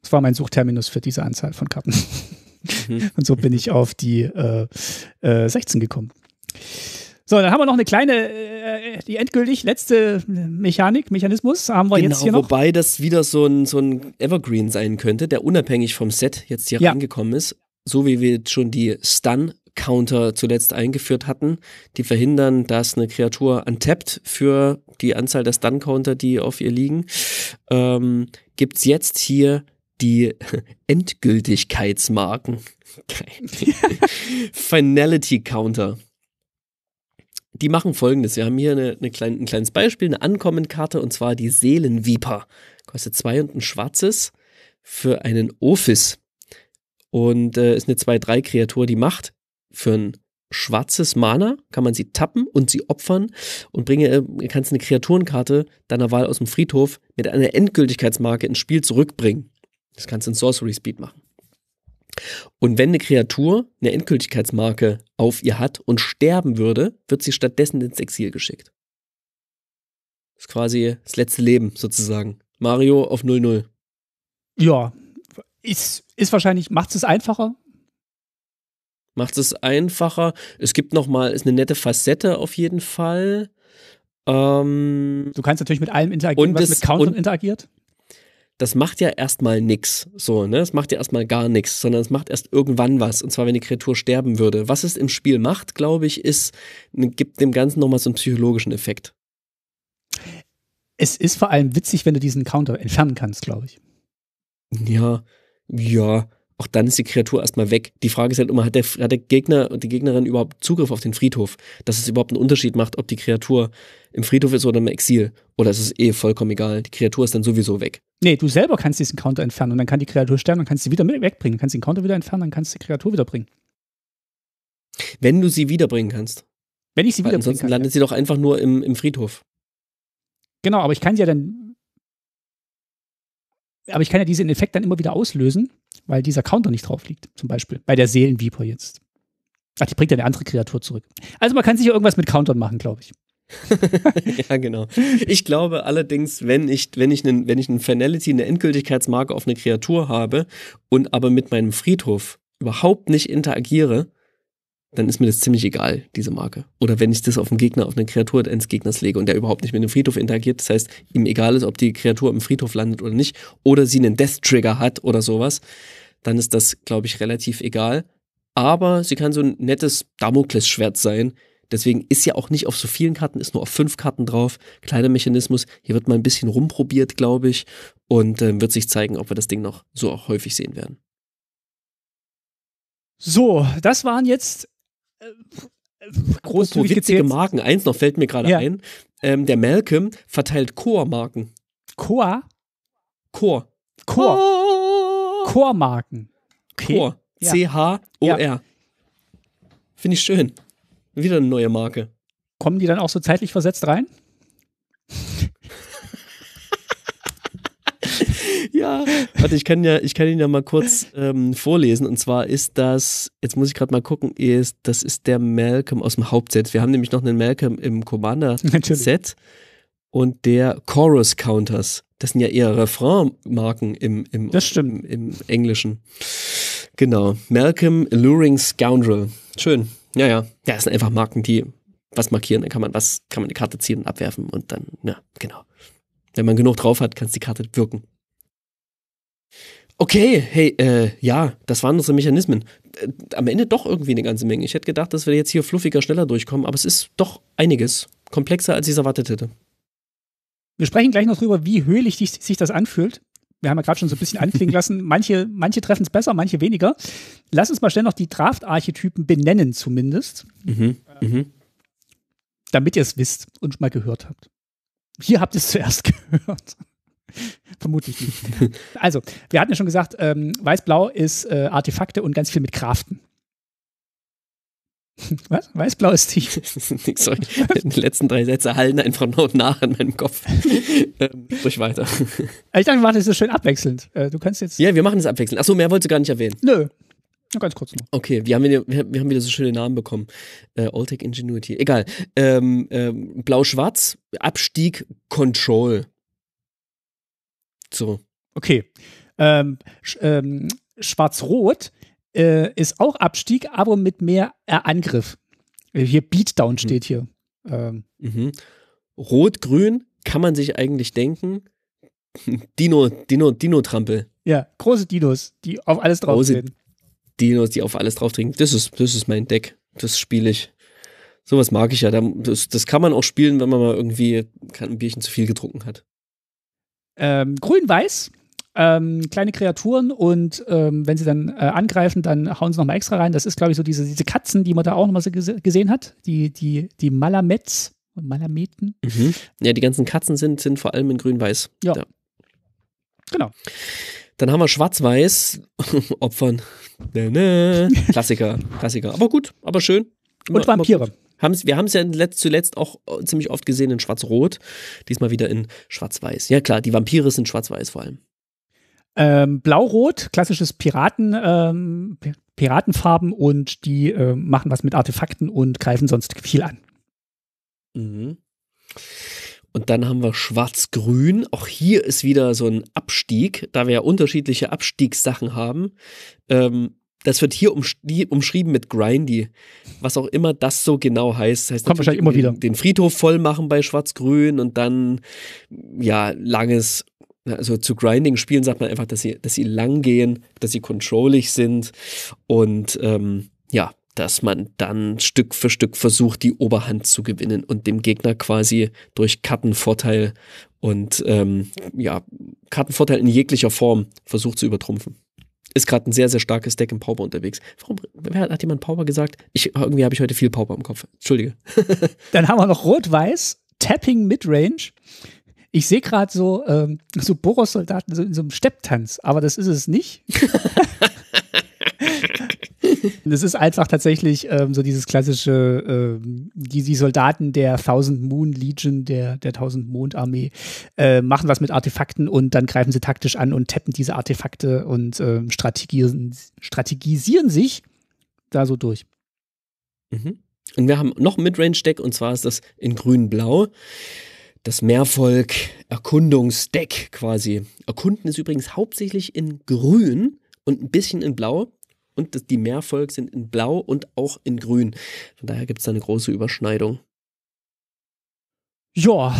Das war mein Suchterminus für diese Anzahl von Karten. Mhm. und so bin ich auf die 16 äh, äh, gekommen. So, dann haben wir noch eine kleine, äh, äh die endgültig letzte Mechanik, Mechanismus haben wir genau, jetzt hier noch. Wobei das wieder so ein, so ein Evergreen sein könnte, der unabhängig vom Set jetzt hier ja. reingekommen ist. So wie wir schon die Stun Counter zuletzt eingeführt hatten, die verhindern, dass eine Kreatur untappt für die Anzahl der Stun-Counter, die auf ihr liegen, ähm, gibt es jetzt hier die Endgültigkeitsmarken. Finality Counter. Die machen folgendes. Wir haben hier eine, eine klein, ein kleines Beispiel, eine Ankommenkarte und zwar die Seelenviper. Kostet zwei und ein schwarzes für einen Office. Und äh, ist eine 2-3-Kreatur, die macht für ein schwarzes Mana, kann man sie tappen und sie opfern und bringe, äh, kannst eine Kreaturenkarte deiner Wahl aus dem Friedhof mit einer Endgültigkeitsmarke ins Spiel zurückbringen. Das kannst du in Sorcery Speed machen. Und wenn eine Kreatur eine Endgültigkeitsmarke auf ihr hat und sterben würde, wird sie stattdessen ins Exil geschickt. Das ist quasi das letzte Leben sozusagen. Mario auf 0-0. Ja, ist, ist wahrscheinlich, macht es einfacher, macht es einfacher. Es gibt nochmal, ist eine nette Facette auf jeden Fall. Ähm, du kannst natürlich mit allem interagieren, was das, mit Countern interagiert das macht ja erstmal nix, so, ne? Das macht ja erstmal gar nichts, sondern es macht erst irgendwann was, und zwar wenn die Kreatur sterben würde. Was es im Spiel macht, glaube ich, ist, gibt dem Ganzen nochmal so einen psychologischen Effekt. Es ist vor allem witzig, wenn du diesen Counter entfernen kannst, glaube ich. Ja, ja auch dann ist die Kreatur erstmal weg. Die Frage ist halt immer, hat der, hat der Gegner und die Gegnerin überhaupt Zugriff auf den Friedhof? Dass es überhaupt einen Unterschied macht, ob die Kreatur im Friedhof ist oder im Exil. Oder ist es eh vollkommen egal. Die Kreatur ist dann sowieso weg. Nee, du selber kannst diesen Counter entfernen und dann kann die Kreatur sterben, und kannst sie wieder wegbringen. Dann kannst den Counter wieder entfernen, dann kannst du die Kreatur wiederbringen. Wenn du sie wiederbringen kannst. Wenn ich sie Weil wiederbringen ansonsten kann. Ansonsten landet ja. sie doch einfach nur im, im Friedhof. Genau, aber ich kann sie ja dann. Aber ich kann ja diesen Effekt dann immer wieder auslösen weil dieser Counter nicht drauf liegt, zum Beispiel. Bei der Seelenviper jetzt. Ach, die bringt ja eine andere Kreatur zurück. Also man kann sicher irgendwas mit Countern machen, glaube ich. ja, genau. Ich glaube allerdings, wenn ich, wenn ich einen, wenn ich einen Finality, eine Endgültigkeitsmarke auf eine Kreatur habe und aber mit meinem Friedhof überhaupt nicht interagiere, dann ist mir das ziemlich egal, diese Marke. Oder wenn ich das auf einen Gegner, auf eine Kreatur eines Gegners lege und der überhaupt nicht mit dem Friedhof interagiert, das heißt, ihm egal ist, ob die Kreatur im Friedhof landet oder nicht, oder sie einen Death-Trigger hat oder sowas, dann ist das, glaube ich, relativ egal. Aber sie kann so ein nettes Damoklesschwert sein. Deswegen ist ja auch nicht auf so vielen Karten, ist nur auf fünf Karten drauf. Kleiner Mechanismus. Hier wird mal ein bisschen rumprobiert, glaube ich. Und äh, wird sich zeigen, ob wir das Ding noch so auch häufig sehen werden. So, das waren jetzt äh, großzügig äh, witzige jetzt. Marken. Eins noch fällt mir gerade ja. ein. Ähm, der Malcolm verteilt chor marken Chor? Chor. Chor. Core. Chormarken. Okay. Chor. C-H-O-R. Ja. Finde ich schön. Wieder eine neue Marke. Kommen die dann auch so zeitlich versetzt rein? ja, warte, ich kann ja, ich kann ihn ja mal kurz ähm, vorlesen. Und zwar ist das, jetzt muss ich gerade mal gucken, ist, das ist der Malcolm aus dem Hauptset. Wir haben nämlich noch einen Malcolm im Commander-Set und der Chorus Counters. Das sind ja eher Refrain-Marken im, im, im, im Englischen. Genau. Malcolm Alluring Scoundrel. Schön. Ja, ja. Ja, das sind einfach Marken, die was markieren. Dann kann man was, kann man eine Karte ziehen und abwerfen und dann, ja, genau. Wenn man genug drauf hat, kann es die Karte wirken. Okay, hey, äh, ja, das waren unsere Mechanismen. Äh, am Ende doch irgendwie eine ganze Menge. Ich hätte gedacht, dass wir jetzt hier fluffiger, schneller durchkommen, aber es ist doch einiges komplexer, als ich es erwartet hätte. Wir sprechen gleich noch drüber, wie höhlich sich das anfühlt. Wir haben ja gerade schon so ein bisschen anklingen lassen. Manche, manche treffen es besser, manche weniger. Lass uns mal schnell noch die Draft-Archetypen benennen, zumindest. Mhm. Mhm. Damit ihr es wisst und mal gehört habt. Hier habt ihr es zuerst gehört. Vermutlich nicht. Also, wir hatten ja schon gesagt, ähm, Weiß-Blau ist äh, Artefakte und ganz viel mit Kraften. Was? Weiß-blaues Team. Nix, sorry. Die letzten drei Sätze hallen einfach nur nach in meinem Kopf. ähm, durch weiter. Ich dachte, wir machen das schön abwechselnd. Äh, du kannst jetzt. Ja, wir machen das abwechselnd. Achso, mehr wolltest du gar nicht erwähnen. Nö. Nur ganz kurz noch. Okay, wir haben wieder, wir haben wieder so schöne Namen bekommen. Äh, Alltech Ingenuity. Egal. Ähm, ähm, Blau-Schwarz, Abstieg, Control. So. Okay. Ähm, ähm Schwarz-Rot äh, ist auch Abstieg, aber mit mehr äh, Angriff. Äh, hier Beatdown mhm. steht hier. Ähm. Mhm. Rot-Grün kann man sich eigentlich denken. Dino, Dino, Dino-Trampel. Ja, große Dinos, die auf alles drauf große Dinos, die auf alles drauf trinken. Das ist, das ist mein Deck. Das spiele ich. Sowas mag ich ja. Das, das kann man auch spielen, wenn man mal irgendwie ein Bierchen zu viel getrunken hat. Ähm, Grün-Weiß ähm, kleine Kreaturen und ähm, wenn sie dann äh, angreifen, dann hauen sie nochmal extra rein. Das ist, glaube ich, so diese, diese Katzen, die man da auch nochmal so gesehen hat, die, die, die Malamets und Malameten. Mhm. Ja, die ganzen Katzen sind, sind vor allem in grün-weiß. Ja. ja. Genau. Dann haben wir Schwarz-Weiß, Opfern. Nä, nä. Klassiker, Klassiker. Aber gut, aber schön. Immer, und Vampire. Haben's, wir haben es ja zuletzt auch äh, ziemlich oft gesehen in Schwarz-Rot, diesmal wieder in Schwarz-Weiß. Ja klar, die Vampire sind Schwarz-Weiß vor allem. Ähm, Blau-Rot, klassisches Piraten, ähm, Piratenfarben und die äh, machen was mit Artefakten und greifen sonst viel an. Mhm. Und dann haben wir Schwarz-Grün. Auch hier ist wieder so ein Abstieg, da wir ja unterschiedliche Abstiegssachen haben. Ähm, das wird hier umsch umschrieben mit Grindy. Was auch immer das so genau heißt. heißt Kommt wahrscheinlich immer wieder. Den Friedhof voll machen bei Schwarz-Grün und dann, ja, langes also zu Grinding-Spielen sagt man einfach, dass sie, dass sie lang gehen, dass sie controllig sind und ähm, ja, dass man dann Stück für Stück versucht, die Oberhand zu gewinnen und dem Gegner quasi durch Kartenvorteil und ähm, ja, Kartenvorteil in jeglicher Form versucht zu übertrumpfen. Ist gerade ein sehr, sehr starkes Deck im Pauper unterwegs. Warum hat jemand Pauper gesagt? Ich, irgendwie habe ich heute viel Pauper im Kopf. Entschuldige. dann haben wir noch Rot-Weiß, Tapping Midrange. Ich sehe gerade so, ähm, so Boros-Soldaten so in so einem Stepptanz, aber das ist es nicht. das ist einfach tatsächlich ähm, so dieses klassische, ähm, die, die, Soldaten der Thousand Moon Legion, der, der Thousand Mond Armee, äh, machen was mit Artefakten und dann greifen sie taktisch an und tappen diese Artefakte und ähm, strategisieren, strategisieren sich da so durch. Mhm. Und wir haben noch ein Midrange-Deck und zwar ist das in grün-blau das Mehrvolk Erkundungsdeck quasi. Erkunden ist übrigens hauptsächlich in grün und ein bisschen in blau. Und die Mehrvolk sind in blau und auch in grün. Von daher gibt es da eine große Überschneidung. Ja.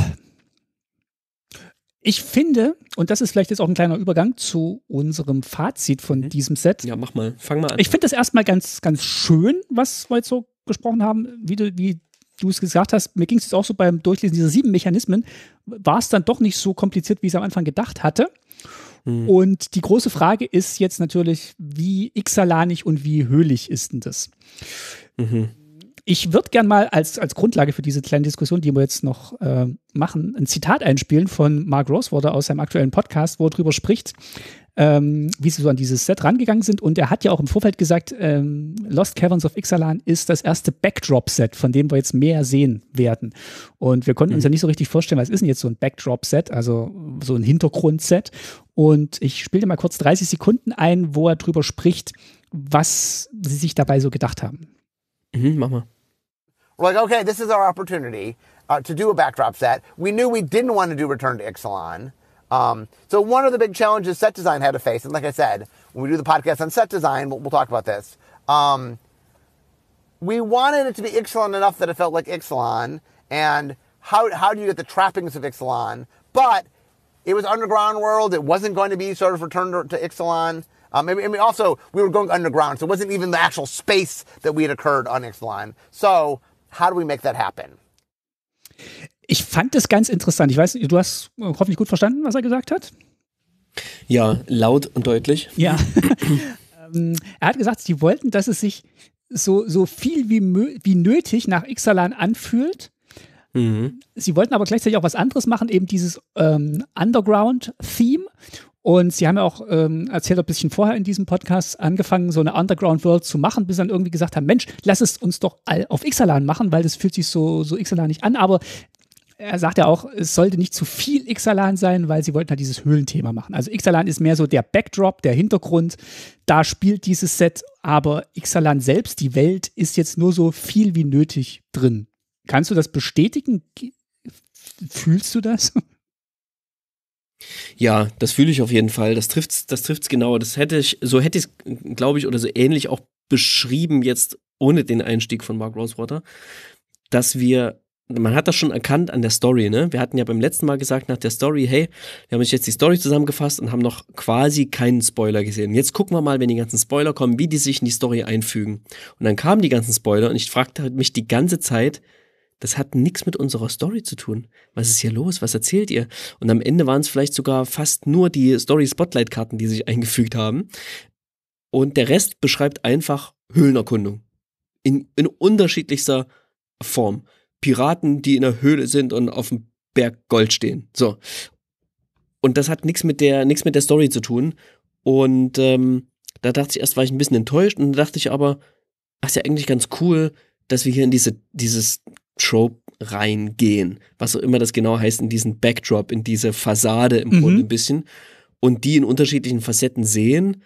Ich finde, und das ist vielleicht jetzt auch ein kleiner Übergang zu unserem Fazit von mhm. diesem Set. Ja, mach mal, fang mal an. Ich finde das erstmal ganz, ganz schön, was wir jetzt so gesprochen haben, wie, du, wie du es gesagt hast, mir ging es jetzt auch so beim Durchlesen dieser sieben Mechanismen, war es dann doch nicht so kompliziert, wie ich es am Anfang gedacht hatte. Mhm. Und die große Frage ist jetzt natürlich, wie xalanig und wie höhlich ist denn das? Mhm. Ich würde gerne mal als, als Grundlage für diese kleine Diskussion, die wir jetzt noch äh, machen, ein Zitat einspielen von Mark Rosewater aus seinem aktuellen Podcast, wo er drüber spricht, ähm, wie sie so an dieses Set rangegangen sind. Und er hat ja auch im Vorfeld gesagt, ähm, Lost Caverns of Ixalan ist das erste Backdrop-Set, von dem wir jetzt mehr sehen werden. Und wir konnten mhm. uns ja nicht so richtig vorstellen, was ist denn jetzt so ein Backdrop-Set, also so ein Hintergrund-Set. Und ich spiele dir mal kurz 30 Sekunden ein, wo er drüber spricht, was sie sich dabei so gedacht haben. Mhm, mach mal. like, okay, this is our opportunity uh, to do a backdrop set. We knew we didn't want to do Return to Ixalan. Um, so one of the big challenges set design had to face, and like I said, when we do the podcast on set design, we'll, we'll talk about this. Um, we wanted it to be Ixalan enough that it felt like Ixalan, and how how do you get the trappings of Ixalan? But it was underground world. It wasn't going to be sort of return to, to Ixalan. Um, and, and we also we were going underground, so it wasn't even the actual space that we had occurred on Ixalan. So how do we make that happen? Ich fand es ganz interessant. Ich weiß, du hast hoffentlich gut verstanden, was er gesagt hat. Ja, laut und deutlich. Ja. Ähm, er hat gesagt, sie wollten, dass es sich so, so viel wie, wie nötig nach Ixalan anfühlt. Mhm. Sie wollten aber gleichzeitig auch was anderes machen, eben dieses ähm, Underground-Theme. Und sie haben ja auch ähm, erzählt, ein bisschen vorher in diesem Podcast angefangen, so eine Underground-World zu machen, bis dann irgendwie gesagt haben: Mensch, lass es uns doch all auf Ixalan machen, weil das fühlt sich so, so Ixalan nicht an. Aber er sagt ja auch, es sollte nicht zu viel Ixalan sein, weil sie wollten halt dieses Höhlenthema machen. Also Ixalan ist mehr so der Backdrop, der Hintergrund. Da spielt dieses Set, aber Ixalan selbst, die Welt, ist jetzt nur so viel wie nötig drin. Kannst du das bestätigen? Fühlst du das? Ja, das fühle ich auf jeden Fall. Das trifft es das trifft's genauer. Das hätte ich, so hätte ich, es, glaube ich, oder so ähnlich auch beschrieben jetzt ohne den Einstieg von Mark Rosewater, dass wir man hat das schon erkannt an der Story, ne? Wir hatten ja beim letzten Mal gesagt, nach der Story, hey, wir haben uns jetzt die Story zusammengefasst und haben noch quasi keinen Spoiler gesehen. Jetzt gucken wir mal, wenn die ganzen Spoiler kommen, wie die sich in die Story einfügen. Und dann kamen die ganzen Spoiler und ich fragte halt mich die ganze Zeit, das hat nichts mit unserer Story zu tun. Was ist hier los? Was erzählt ihr? Und am Ende waren es vielleicht sogar fast nur die Story-Spotlight-Karten, die sich eingefügt haben. Und der Rest beschreibt einfach Höhlenerkundung. In, in unterschiedlichster Form. Piraten, die in der Höhle sind und auf dem Berg Gold stehen. So. Und das hat nichts mit der, nichts mit der Story zu tun. Und ähm, da dachte ich erst, war ich ein bisschen enttäuscht und da dachte ich aber, ach, ist ja eigentlich ganz cool, dass wir hier in diese, dieses Trope reingehen, was auch immer das genau heißt, in diesen Backdrop, in diese Fassade im mhm. Grunde ein bisschen und die in unterschiedlichen Facetten sehen,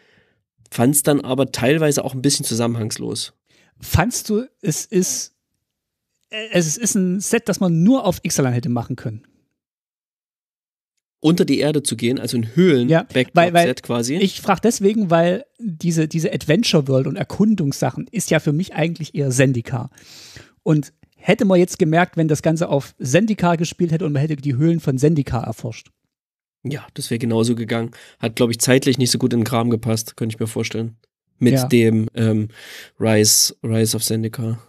fand es dann aber teilweise auch ein bisschen zusammenhangslos. Fandst du, es ist äh, es ist ein Set, das man nur auf Ixalan hätte machen können. Unter die Erde zu gehen, also in Höhlen, ja, weil, weil Set quasi. Ich frage deswegen, weil diese, diese Adventure World und Erkundungssachen ist ja für mich eigentlich eher Sendika. Und hätte man jetzt gemerkt, wenn das Ganze auf Sendika gespielt hätte und man hätte die Höhlen von Sendika erforscht. Ja, das wäre genauso gegangen. Hat, glaube ich, zeitlich nicht so gut in den Kram gepasst, könnte ich mir vorstellen. Mit ja. dem ähm, Rise, Rise of Sendika.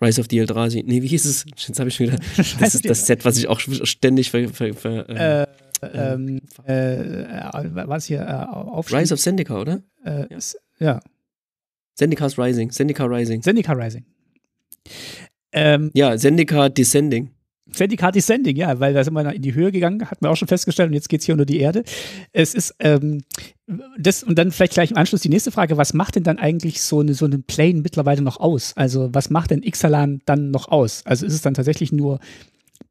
Rise of the Eldrazi. Nee, wie hieß es? Jetzt habe ich schon wieder. Das ist das Set, was ich auch ständig ver. ver, ver äh, ähm, äh, ähm, ähm, äh, äh was hier äh, aufsteht. Rise of Sendika, oder? Äh, ja. ja. Rising. Sendika Rising. Sendika Rising. Ähm, ja, Sendika Descending. Sending Sending, ja, weil da sind wir in die Höhe gegangen, hat man auch schon festgestellt und jetzt geht es hier unter die Erde. Es ist ähm, das und dann vielleicht gleich im Anschluss die nächste Frage, was macht denn dann eigentlich so eine so einen Plane mittlerweile noch aus? Also, was macht denn Ixalan dann noch aus? Also, ist es dann tatsächlich nur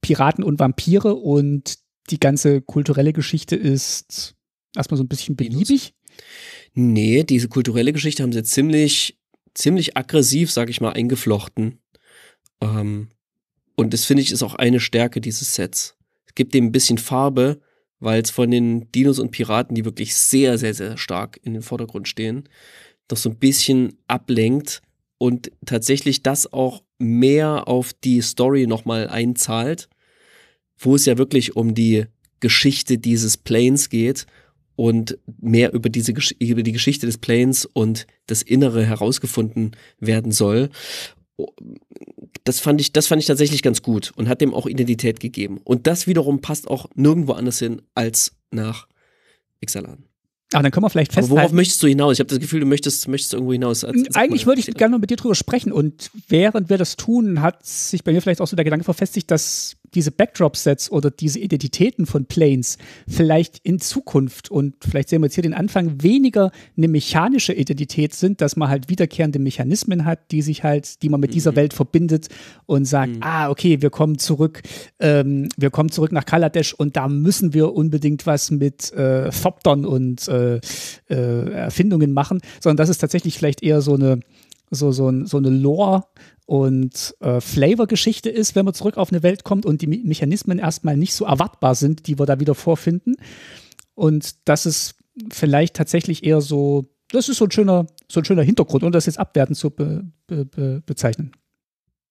Piraten und Vampire und die ganze kulturelle Geschichte ist erstmal so ein bisschen beliebig? Nee, diese kulturelle Geschichte haben sie ziemlich ziemlich aggressiv, sag ich mal, eingeflochten. Ähm und das finde ich ist auch eine Stärke dieses Sets. Es gibt dem ein bisschen Farbe, weil es von den Dinos und Piraten, die wirklich sehr, sehr, sehr stark in den Vordergrund stehen, noch so ein bisschen ablenkt und tatsächlich das auch mehr auf die Story nochmal einzahlt, wo es ja wirklich um die Geschichte dieses Planes geht und mehr über diese über die Geschichte des Planes und das Innere herausgefunden werden soll. Oh, das fand ich, das fand ich tatsächlich ganz gut und hat dem auch Identität gegeben. Und das wiederum passt auch nirgendwo anders hin als nach Xalan. Aber ah, dann können wir vielleicht festhalten. Aber worauf möchtest du hinaus? Ich habe das Gefühl, du möchtest, möchtest irgendwo hinaus. Als, Eigentlich würde ich gerne noch mit dir drüber sprechen. Und während wir das tun, hat sich bei mir vielleicht auch so der Gedanke verfestigt, dass diese Backdrop-Sets oder diese Identitäten von Planes vielleicht in Zukunft und vielleicht sehen wir jetzt hier den Anfang weniger eine mechanische Identität sind, dass man halt wiederkehrende Mechanismen hat, die sich halt, die man mit mhm. dieser Welt verbindet und sagt, mhm. ah, okay, wir kommen zurück, ähm, wir kommen zurück nach Kaladesh und da müssen wir unbedingt was mit äh, Thoptern und äh, äh, Erfindungen machen, sondern das ist tatsächlich vielleicht eher so eine so, so, so eine Lore- und äh, Flavor-Geschichte ist, wenn man zurück auf eine Welt kommt und die Mechanismen erstmal nicht so erwartbar sind, die wir da wieder vorfinden. Und das ist vielleicht tatsächlich eher so, das ist so ein schöner, so ein schöner Hintergrund, ohne das jetzt abwertend zu be be be bezeichnen.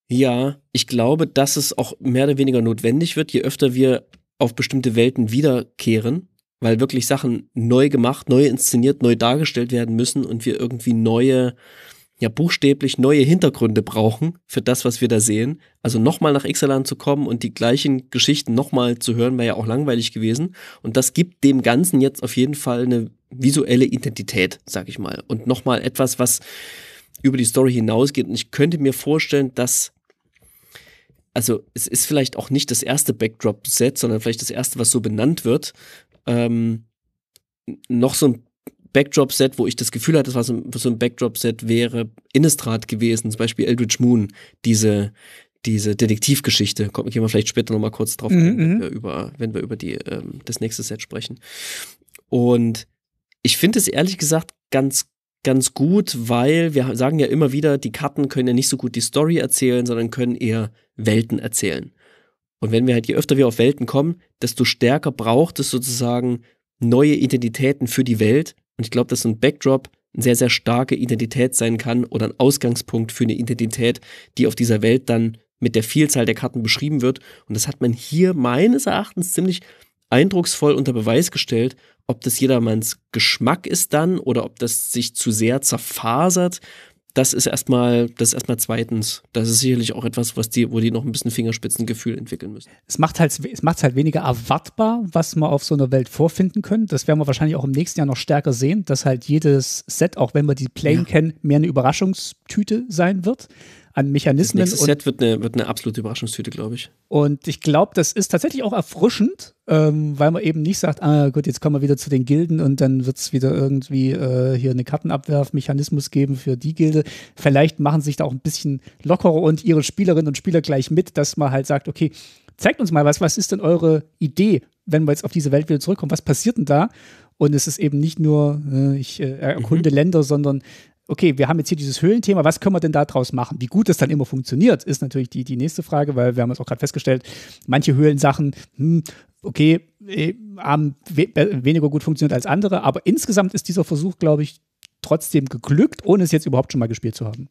Ja, ich glaube, dass es auch mehr oder weniger notwendig wird, je öfter wir auf bestimmte Welten wiederkehren, weil wirklich Sachen neu gemacht, neu inszeniert, neu dargestellt werden müssen und wir irgendwie neue ja buchstäblich neue Hintergründe brauchen für das, was wir da sehen. Also nochmal nach Ixalan zu kommen und die gleichen Geschichten nochmal zu hören, wäre ja auch langweilig gewesen. Und das gibt dem Ganzen jetzt auf jeden Fall eine visuelle Identität, sag ich mal. Und nochmal etwas, was über die Story hinausgeht. Und ich könnte mir vorstellen, dass also es ist vielleicht auch nicht das erste Backdrop-Set, sondern vielleicht das erste, was so benannt wird, ähm, noch so ein Backdrop-Set, wo ich das Gefühl hatte, das war so, ein Backdrop-Set, wäre Innistrad gewesen, zum Beispiel Eldritch Moon, diese, diese Detektivgeschichte. Kommt, gehen wir vielleicht später nochmal kurz drauf mhm, ein, wenn mhm. wir über, wenn wir über die, ähm, das nächste Set sprechen. Und ich finde es ehrlich gesagt ganz ganz gut, weil wir sagen ja immer wieder, die Karten können ja nicht so gut die Story erzählen, sondern können eher Welten erzählen. Und wenn wir halt je öfter wir auf Welten kommen, desto stärker braucht es sozusagen neue Identitäten für die Welt, und ich glaube, dass so ein Backdrop eine sehr, sehr starke Identität sein kann oder ein Ausgangspunkt für eine Identität, die auf dieser Welt dann mit der Vielzahl der Karten beschrieben wird. Und das hat man hier meines Erachtens ziemlich eindrucksvoll unter Beweis gestellt, ob das jedermanns Geschmack ist dann oder ob das sich zu sehr zerfasert das ist erstmal, das ist erstmal zweitens. Das ist sicherlich auch etwas, was die, wo die noch ein bisschen Fingerspitzengefühl entwickeln müssen. Es macht halt, es macht halt weniger erwartbar, was wir auf so einer Welt vorfinden können. Das werden wir wahrscheinlich auch im nächsten Jahr noch stärker sehen, dass halt jedes Set, auch wenn wir die Plane ja. kennen, mehr eine Überraschungstüte sein wird an Mechanismen. Das Set wird eine, wird eine absolute Überraschungstüte, glaube ich. Und ich glaube, das ist tatsächlich auch erfrischend, ähm, weil man eben nicht sagt, ah gut, jetzt kommen wir wieder zu den Gilden und dann wird es wieder irgendwie äh, hier eine Kartenabwerfmechanismus geben für die Gilde. Vielleicht machen sich da auch ein bisschen lockerer und ihre Spielerinnen und Spieler gleich mit, dass man halt sagt, okay, zeigt uns mal was, was ist denn eure Idee, wenn wir jetzt auf diese Welt wieder zurückkommen, was passiert denn da? Und es ist eben nicht nur, äh, ich äh, erkunde mhm. Länder, sondern okay, wir haben jetzt hier dieses Höhlenthema, was können wir denn daraus machen? Wie gut das dann immer funktioniert, ist natürlich die, die nächste Frage, weil wir haben es auch gerade festgestellt, manche Höhlensachen, hm, okay, äh, haben we weniger gut funktioniert als andere, aber insgesamt ist dieser Versuch, glaube ich, trotzdem geglückt, ohne es jetzt überhaupt schon mal gespielt zu haben.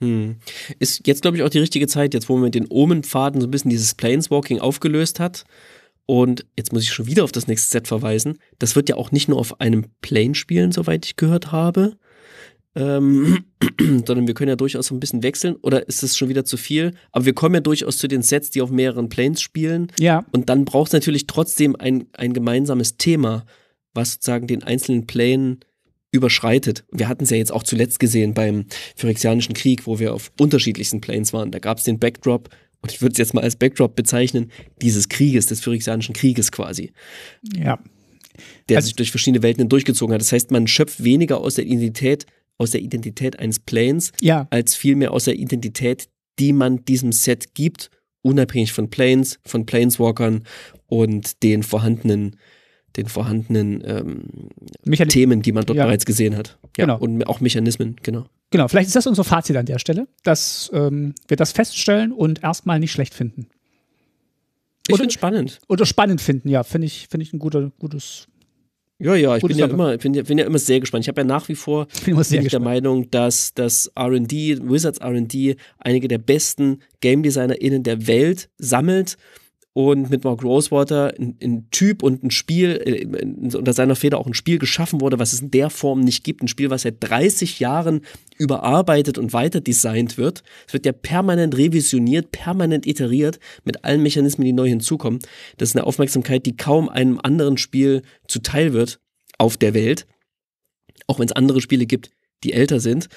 Hm. Ist jetzt, glaube ich, auch die richtige Zeit, jetzt wo man mit den Omenpfaden so ein bisschen dieses Planeswalking aufgelöst hat. Und jetzt muss ich schon wieder auf das nächste Set verweisen. Das wird ja auch nicht nur auf einem Plane spielen, soweit ich gehört habe, ähm, sondern wir können ja durchaus so ein bisschen wechseln. Oder ist das schon wieder zu viel? Aber wir kommen ja durchaus zu den Sets, die auf mehreren Planes spielen. Ja. Und dann braucht es natürlich trotzdem ein, ein gemeinsames Thema, was sozusagen den einzelnen Planen überschreitet. Wir hatten es ja jetzt auch zuletzt gesehen beim Phyrexianischen Krieg, wo wir auf unterschiedlichsten Planes waren. Da gab es den Backdrop und ich würde es jetzt mal als Backdrop bezeichnen, dieses Krieges, des Phyrexianischen Krieges quasi. Ja. Der also, sich durch verschiedene Welten durchgezogen hat. Das heißt, man schöpft weniger aus der Identität aus der Identität eines Planes, ja. als vielmehr aus der Identität, die man diesem Set gibt, unabhängig von Planes, von Planeswalkern und den vorhandenen den vorhandenen ähm, Themen, die man dort ja. bereits gesehen hat. Ja, genau. Und auch Mechanismen, genau. Genau, vielleicht ist das unser Fazit an der Stelle, dass ähm, wir das feststellen und erstmal nicht schlecht finden. Ich finde spannend. Oder spannend finden, ja, finde ich, find ich ein guter, gutes ja, ja, ich bin ja, immer, bin, bin ja immer sehr gespannt. Ich habe ja nach wie vor bin, bin ich der Meinung, dass das RD, Wizards RD, einige der besten Game DesignerInnen der Welt sammelt und mit Mark Rosewater ein, ein Typ und ein Spiel, äh, unter seiner Feder auch ein Spiel geschaffen wurde, was es in der Form nicht gibt. Ein Spiel, was seit 30 Jahren überarbeitet und weiter designt wird. Es wird ja permanent revisioniert, permanent iteriert mit allen Mechanismen, die neu hinzukommen. Das ist eine Aufmerksamkeit, die kaum einem anderen Spiel zuteil wird auf der Welt. Auch wenn es andere Spiele gibt, die älter sind.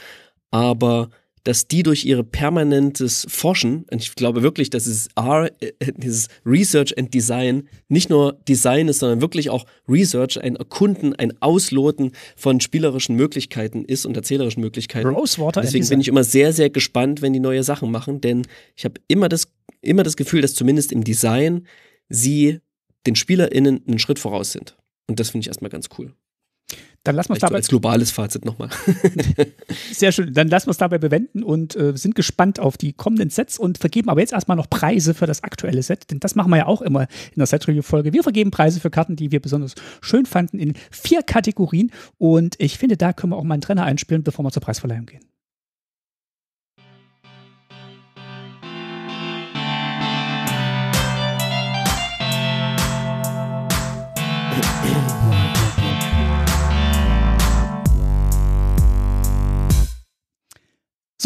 Aber dass die durch ihre permanentes Forschen, und ich glaube wirklich, dass es R, äh, dieses Research and Design, nicht nur Design ist, sondern wirklich auch Research, ein Erkunden, ein Ausloten von spielerischen Möglichkeiten ist und erzählerischen Möglichkeiten. Rosewater Deswegen bin ich immer sehr, sehr gespannt, wenn die neue Sachen machen, denn ich habe immer das, immer das Gefühl, dass zumindest im Design sie den SpielerInnen einen Schritt voraus sind. Und das finde ich erstmal ganz cool. Dann lassen wir es dabei. als globales Fazit nochmal. Sehr schön. Dann lassen wir es dabei bewenden und äh, sind gespannt auf die kommenden Sets und vergeben aber jetzt erstmal noch Preise für das aktuelle Set, denn das machen wir ja auch immer in der Set-Review-Folge. Wir vergeben Preise für Karten, die wir besonders schön fanden, in vier Kategorien und ich finde, da können wir auch mal einen Trenner einspielen, bevor wir zur Preisverleihung gehen.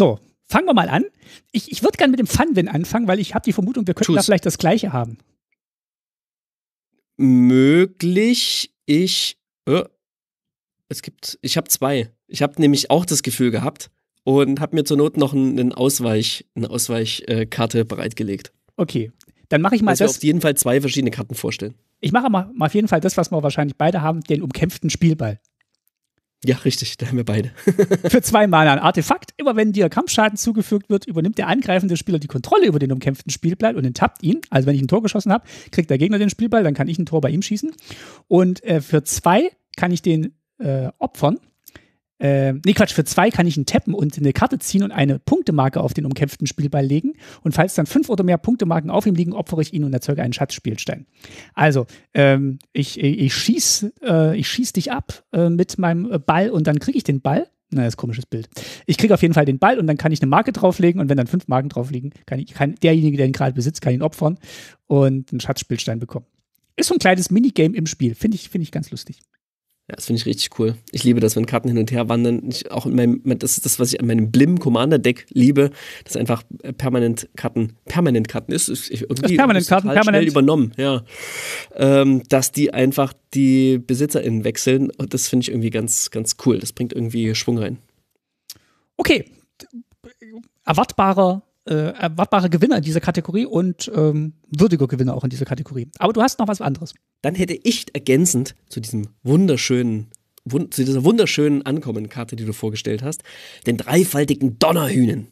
So, fangen wir mal an. Ich, ich würde gerne mit dem Fun-Win anfangen, weil ich habe die Vermutung, wir könnten Tu's. da vielleicht das gleiche haben. Möglich. Ich. Äh, es gibt. Ich habe zwei. Ich habe nämlich auch das Gefühl gehabt und habe mir zur Not noch einen Ausweich, eine Ausweichkarte bereitgelegt. Okay, dann mache ich mal Dass das. Wir auf jeden Fall zwei verschiedene Karten vorstellen. Ich mache mal, mal auf jeden Fall das, was wir wahrscheinlich beide haben, den umkämpften Spielball. Ja, richtig, da haben wir beide. Für zwei Mana ein Artefakt. Immer wenn dir Kampfschaden zugefügt wird, übernimmt der angreifende Spieler die Kontrolle über den umkämpften Spielball und enttappt ihn. Also wenn ich ein Tor geschossen habe, kriegt der Gegner den Spielball, dann kann ich ein Tor bei ihm schießen. Und äh, für zwei kann ich den äh, opfern äh, nee, Quatsch, für zwei kann ich einen tappen und eine Karte ziehen und eine Punktemarke auf den umkämpften Spielball legen. Und falls dann fünf oder mehr Punktemarken auf ihm liegen, opfere ich ihn und erzeuge einen Schatzspielstein. Also, ähm, ich, ich schieß, äh, ich schieß dich ab äh, mit meinem äh, Ball und dann kriege ich den Ball. Na, das ist ein komisches Bild. Ich kriege auf jeden Fall den Ball und dann kann ich eine Marke drauflegen und wenn dann fünf Marken drauf liegen, kann, ich, kann derjenige, der ihn gerade besitzt, kann ihn opfern und einen Schatzspielstein bekommen. Ist so ein kleines Minigame im Spiel. Finde ich, find ich ganz lustig. Ja, das finde ich richtig cool. Ich liebe das, wenn Karten hin und her wandern. Ich, auch in meinem, das ist das, was ich an meinem Blim Commander Deck liebe, dass einfach äh, permanent Karten, permanent Karten ist. Ich, irgendwie permanent Karten, permanent. übernommen, ja. Ähm, dass die einfach die BesitzerInnen wechseln und das finde ich irgendwie ganz, ganz cool. Das bringt irgendwie Schwung rein. Okay. Erwartbarer äh, erwartbare Gewinner in dieser Kategorie und ähm, würdige Gewinner auch in dieser Kategorie. Aber du hast noch was anderes. Dann hätte ich ergänzend zu diesem wunderschönen wund zu dieser wunderschönen Ankommenkarte, die du vorgestellt hast, den dreifaltigen Donnerhühnen.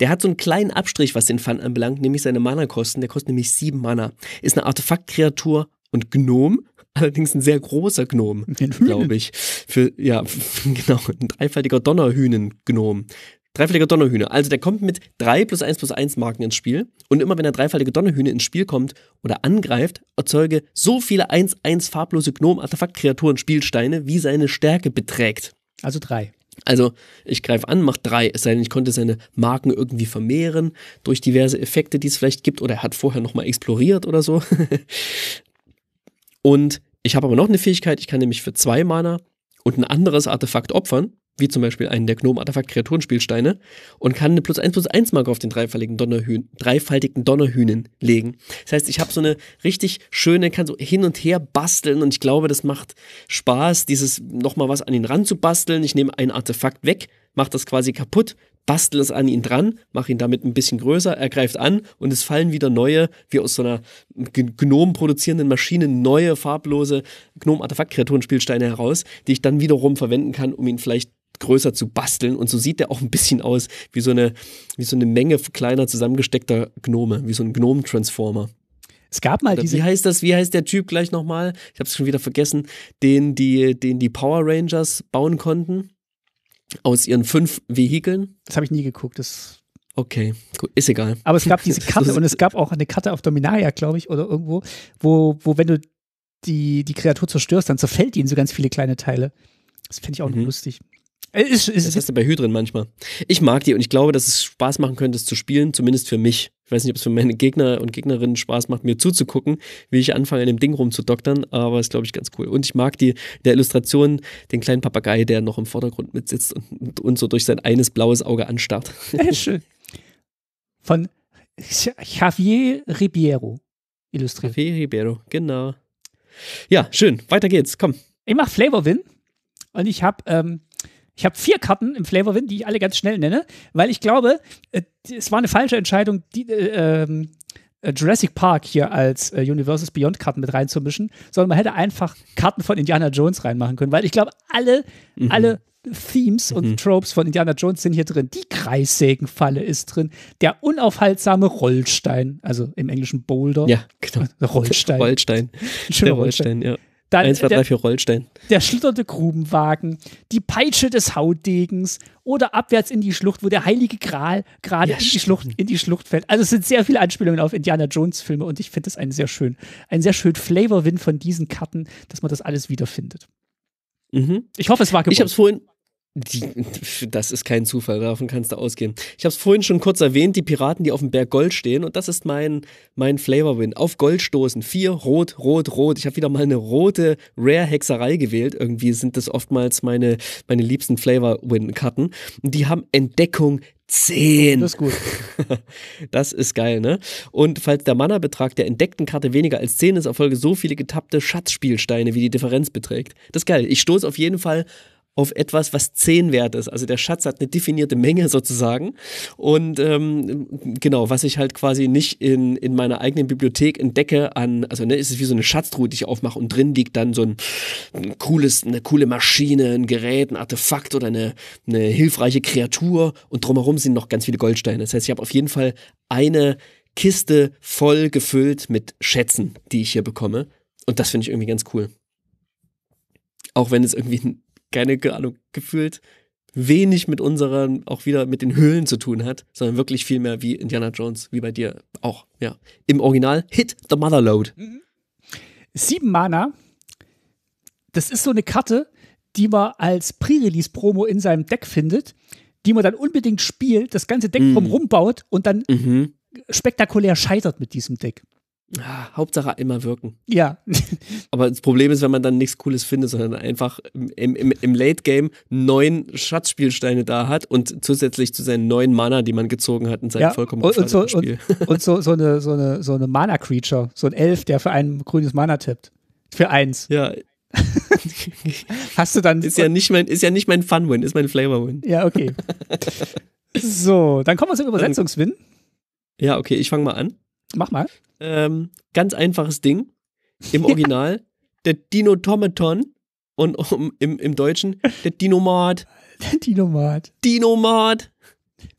Der hat so einen kleinen Abstrich, was den Fun anbelangt, nämlich seine Mana-Kosten. Der kostet nämlich sieben Mana. Ist eine Artefaktkreatur und Gnom, allerdings ein sehr großer Gnom, glaube ich. Für, ja, genau, ein dreifaltiger Donnerhühnen-Gnom. Dreifaltige Donnerhühne. Also der kommt mit 3 plus 1 plus 1 Marken ins Spiel. Und immer wenn der dreifaltige Donnerhühne ins Spiel kommt oder angreift, erzeuge so viele 1-1 farblose Gnom-Artefakt-Kreaturen Spielsteine, wie seine Stärke beträgt. Also drei. Also ich greife an, mache drei, es sei denn, ich konnte seine Marken irgendwie vermehren durch diverse Effekte, die es vielleicht gibt, oder er hat vorher nochmal exploriert oder so. und ich habe aber noch eine Fähigkeit, ich kann nämlich für zwei Mana und ein anderes Artefakt opfern wie zum Beispiel einen der gnome artefakt kreaturenspielsteine und kann eine plus 1 plus 1 Marke auf den dreifaltigen, Donnerhühn, dreifaltigen Donnerhühnen legen. Das heißt, ich habe so eine richtig schöne, kann so hin und her basteln und ich glaube, das macht Spaß, dieses nochmal was an ihn ran zu basteln. Ich nehme ein Artefakt weg, mache das quasi kaputt, bastel es an ihn dran, mache ihn damit ein bisschen größer, er greift an und es fallen wieder neue, wie aus so einer gnome produzierenden Maschine, neue farblose gnome artefakt kreaturenspielsteine heraus, die ich dann wiederum verwenden kann, um ihn vielleicht größer zu basteln. Und so sieht der auch ein bisschen aus wie so eine, wie so eine Menge kleiner zusammengesteckter Gnome, wie so ein Gnome-Transformer. Es gab mal Oder diese. Wie heißt das? Wie heißt der Typ gleich nochmal? Ich habe es schon wieder vergessen. Den die, den die Power Rangers bauen konnten aus ihren fünf Vehikeln. Das habe ich nie geguckt. Das Okay, gut, ist egal. Aber es gab diese Karte und es gab auch eine Karte auf Dominaria, glaube ich, oder irgendwo, wo, wo wenn du die, die Kreatur zerstörst, dann zerfällt ihnen so ganz viele kleine Teile. Das finde ich auch mhm. lustig. Äh, ist, ist, das hast du bei Hydrin manchmal. Ich mag die und ich glaube, dass es Spaß machen könnte, es zu spielen, zumindest für mich. Ich weiß nicht, ob es für meine Gegner und Gegnerinnen Spaß macht, mir zuzugucken, wie ich anfange, an dem Ding rumzudoktern, aber ist, glaube ich, ganz cool. Und ich mag die der Illustration den kleinen Papagei, der noch im Vordergrund mitsitzt und uns so durch sein eines blaues Auge anstarrt. Sehr schön. Von Javier Ribeiro illustriert. Javier Ribeiro, genau. Ja, schön. Weiter geht's. Komm. Ich mach Win und ich habe ähm ich habe vier Karten im Flavor Win, die ich alle ganz schnell nenne, weil ich glaube, äh, es war eine falsche Entscheidung, die, äh, ähm, äh, Jurassic Park hier als äh, Universes Beyond Karten mit reinzumischen, sondern man hätte einfach Karten von Indiana Jones reinmachen können, weil ich glaube, alle, mhm. alle Themes und mhm. Tropes von Indiana Jones sind hier drin. Die Kreissägenfalle ist drin. Der unaufhaltsame Rollstein, also im englischen Boulder. Ja, genau. Also Rollstein. Rollstein. Schöner Rollstein, Rollstein, ja. Dann, 1, 2, 3, 4 Rollstein. Der schlitternde Grubenwagen, die Peitsche des Hautdegens oder abwärts in die Schlucht, wo der heilige Gral gerade ja, in, die Schlucht, in die Schlucht fällt. Also es sind sehr viele Anspielungen auf Indiana Jones Filme und ich finde es einen sehr schön, einen sehr schönen Flavorwin von diesen Karten, dass man das alles wiederfindet. Mhm. Ich hoffe, es war gewollt. Ich habe es vorhin, die, das ist kein Zufall, davon kannst du ausgehen. Ich habe es vorhin schon kurz erwähnt, die Piraten, die auf dem Berg Gold stehen. Und das ist mein, mein Flavor-Win. Auf Gold stoßen. Vier, rot, rot, rot. Ich habe wieder mal eine rote Rare-Hexerei gewählt. Irgendwie sind das oftmals meine, meine liebsten Flavor-Win-Karten. Und die haben Entdeckung 10. Das ist gut. Das ist geil, ne? Und falls der Mana-Betrag der entdeckten Karte weniger als 10 ist, erfolge so viele getappte Schatzspielsteine, wie die Differenz beträgt. Das ist geil. Ich stoße auf jeden Fall auf etwas, was zehn wert ist. Also der Schatz hat eine definierte Menge sozusagen. Und ähm, genau, was ich halt quasi nicht in, in meiner eigenen Bibliothek entdecke an, also ne, ist es wie so eine Schatztruhe, die ich aufmache und drin liegt dann so ein, ein cooles, eine coole Maschine, ein Gerät, ein Artefakt oder eine, eine hilfreiche Kreatur und drumherum sind noch ganz viele Goldsteine. Das heißt, ich habe auf jeden Fall eine Kiste voll gefüllt mit Schätzen, die ich hier bekomme. Und das finde ich irgendwie ganz cool. Auch wenn es irgendwie keine Ahnung, gefühlt wenig mit unseren, auch wieder mit den Höhlen zu tun hat, sondern wirklich viel mehr wie Indiana Jones, wie bei dir auch, ja. Im Original Hit the Motherload. Mhm. Sieben Mana, das ist so eine Karte, die man als Pre-Release-Promo in seinem Deck findet, die man dann unbedingt spielt, das ganze Deck mhm. drumrum baut und dann mhm. spektakulär scheitert mit diesem Deck. Ah, Hauptsache immer wirken. Ja. Aber das Problem ist, wenn man dann nichts Cooles findet, sondern einfach im, im, im Late Game neun Schatzspielsteine da hat und zusätzlich zu seinen neun Mana, die man gezogen hat in seinem ja. vollkommen und, und, so, Spiel. Und, und, so, so eine, so eine, so eine Mana-Creature, so ein Elf, der für ein grünes Mana tippt. Für eins. Ja. Hast du dann. Ist ja nicht mein, ist ja nicht mein Fun-Win, ist mein Flavor-Win. Ja, okay. so, dann kommen wir zum Übersetzungswin. Ja, okay, ich fange mal an. Mach mal. Ähm, ganz einfaches Ding. Im Original der Dinotomaton und um, im, im Deutschen der Dinomat. Der Dinomat. Dinomat.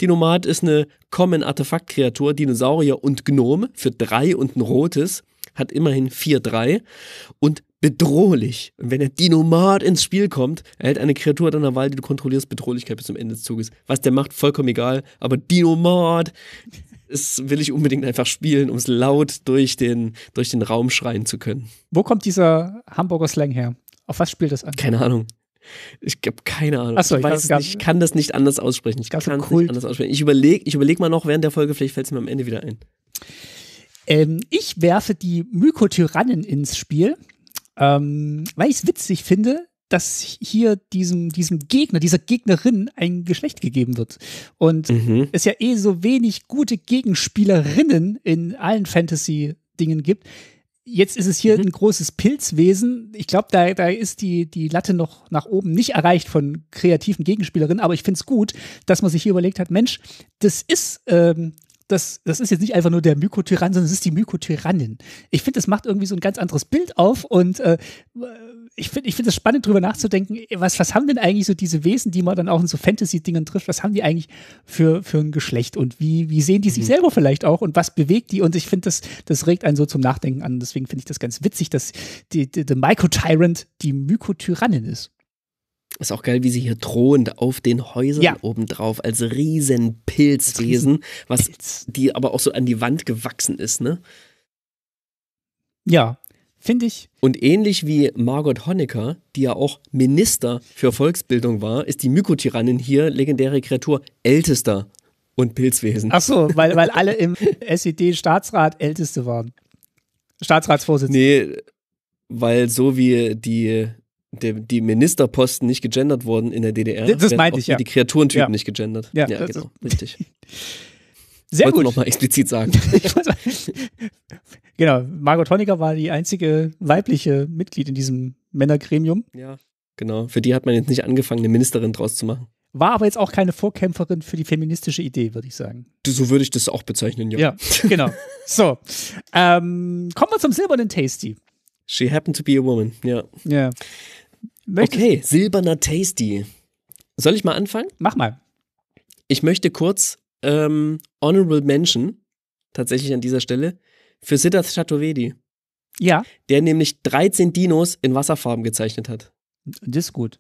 Dinomat ist eine Common Artefakt-Kreatur, Dinosaurier und Gnome für drei und ein rotes, hat immerhin vier drei und bedrohlich. Und wenn der Dinomat ins Spiel kommt, erhält eine Kreatur deiner Wahl, die du kontrollierst, Bedrohlichkeit bis zum Ende des Zuges. Was der macht, vollkommen egal, aber Dinomat das will ich unbedingt einfach spielen, um es laut durch den, durch den Raum schreien zu können. Wo kommt dieser Hamburger Slang her? Auf was spielt das an? Keine Ahnung. Ich habe keine Ahnung. So, ich, weiß es nicht. Ich kann das nicht anders aussprechen. Ich kann so nicht anders aussprechen. Ich überlege ich überleg mal noch während der Folge, vielleicht fällt es mir am Ende wieder ein. Ähm, ich werfe die Mykotyrannen ins Spiel, ähm, weil ich es witzig finde, dass hier diesem, diesem Gegner, dieser Gegnerin ein Geschlecht gegeben wird. Und mhm. es ja eh so wenig gute Gegenspielerinnen in allen Fantasy-Dingen gibt. Jetzt ist es hier mhm. ein großes Pilzwesen. Ich glaube, da, da ist die, die Latte noch nach oben nicht erreicht von kreativen Gegenspielerinnen, aber ich finde es gut, dass man sich hier überlegt hat, Mensch, das ist ähm, das, das ist jetzt nicht einfach nur der Mykotyrann, sondern es ist die Mykotyrannin. Ich finde, das macht irgendwie so ein ganz anderes Bild auf und äh, ich finde ich finde es spannend, drüber nachzudenken, was, was haben denn eigentlich so diese Wesen, die man dann auch in so Fantasy-Dingen trifft, was haben die eigentlich für, für ein Geschlecht und wie, wie sehen die sich mhm. selber vielleicht auch und was bewegt die? Und ich finde, das, das regt einen so zum Nachdenken an. Deswegen finde ich das ganz witzig, dass die, die, die Mykotyrant die Mykotyrannin ist. Ist auch geil, wie sie hier drohend auf den Häusern ja. obendrauf als Riesenpilzwesen, was die aber auch so an die Wand gewachsen ist, ne? Ja, finde ich. Und ähnlich wie Margot Honecker, die ja auch Minister für Volksbildung war, ist die Mykotyrannin hier, legendäre Kreatur, ältester und Pilzwesen. Ach so, weil, weil alle im SED-Staatsrat Älteste waren. Staatsratsvorsitzende. Nee, weil so wie die der, die Ministerposten nicht gegendert wurden in der DDR. Das meinte ich, ja. Die Kreaturentypen ja. nicht gegendert. Ja, ja also. genau, richtig. Sehr Wollte gut. nochmal explizit sagen. genau, Margot Honecker war die einzige weibliche Mitglied in diesem Männergremium. Ja, genau. Für die hat man jetzt nicht angefangen, eine Ministerin draus zu machen. War aber jetzt auch keine Vorkämpferin für die feministische Idee, würde ich sagen. So würde ich das auch bezeichnen, ja. Ja, genau. so, ähm, kommen wir zum silbernen Tasty. She happened to be a woman, ja. Ja. Möchtest okay, silberner Tasty. Soll ich mal anfangen? Mach mal. Ich möchte kurz ähm, Honorable Mention, tatsächlich an dieser Stelle, für Siddharth Chaturvedi. Ja. Der nämlich 13 Dinos in Wasserfarben gezeichnet hat. Das ist gut.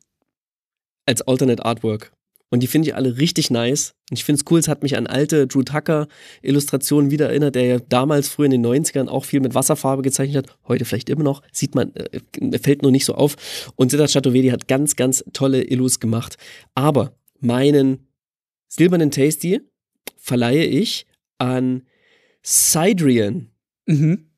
Als Alternate Artwork. Und die finde ich alle richtig nice. Und ich finde es cool, es hat mich an alte Drew Tucker-Illustrationen wieder erinnert, der ja damals früher in den 90ern auch viel mit Wasserfarbe gezeichnet hat. Heute vielleicht immer noch, sieht man, äh, äh, fällt nur nicht so auf. Und Siddharth Chaturvedi hat ganz, ganz tolle Illus gemacht. Aber meinen silbernen Tasty verleihe ich an Cydrian. Mhm.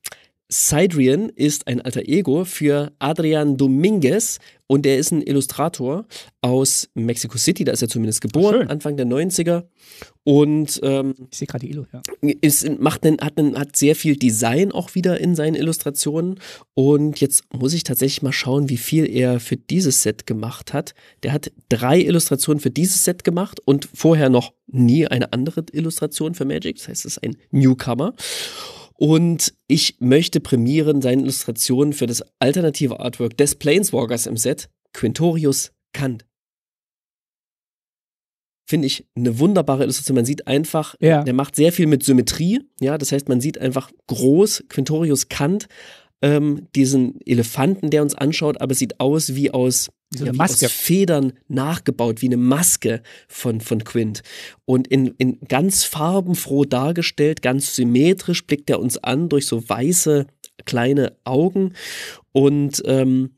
Cydrian ist ein alter Ego für Adrian Dominguez und er ist ein Illustrator aus Mexico City, da ist er zumindest geboren, Schön. Anfang der 90er. Und ähm, ich sehe gerade die Illu, ja. Ist, macht einen, hat, einen, hat sehr viel Design auch wieder in seinen Illustrationen. Und jetzt muss ich tatsächlich mal schauen, wie viel er für dieses Set gemacht hat. Der hat drei Illustrationen für dieses Set gemacht und vorher noch nie eine andere Illustration für Magic. Das heißt, es ist ein Newcomer. Und ich möchte prämieren seine Illustrationen für das alternative Artwork des Planeswalkers im Set, Quintorius Kant. Finde ich eine wunderbare Illustration. Man sieht einfach, ja. der macht sehr viel mit Symmetrie. Ja, das heißt, man sieht einfach groß Quintorius Kant ähm, diesen Elefanten, der uns anschaut, aber sieht aus wie aus, so ja, wie aus Federn nachgebaut, wie eine Maske von, von Quint. Und in, in ganz farbenfroh dargestellt, ganz symmetrisch blickt er uns an durch so weiße kleine Augen und ähm,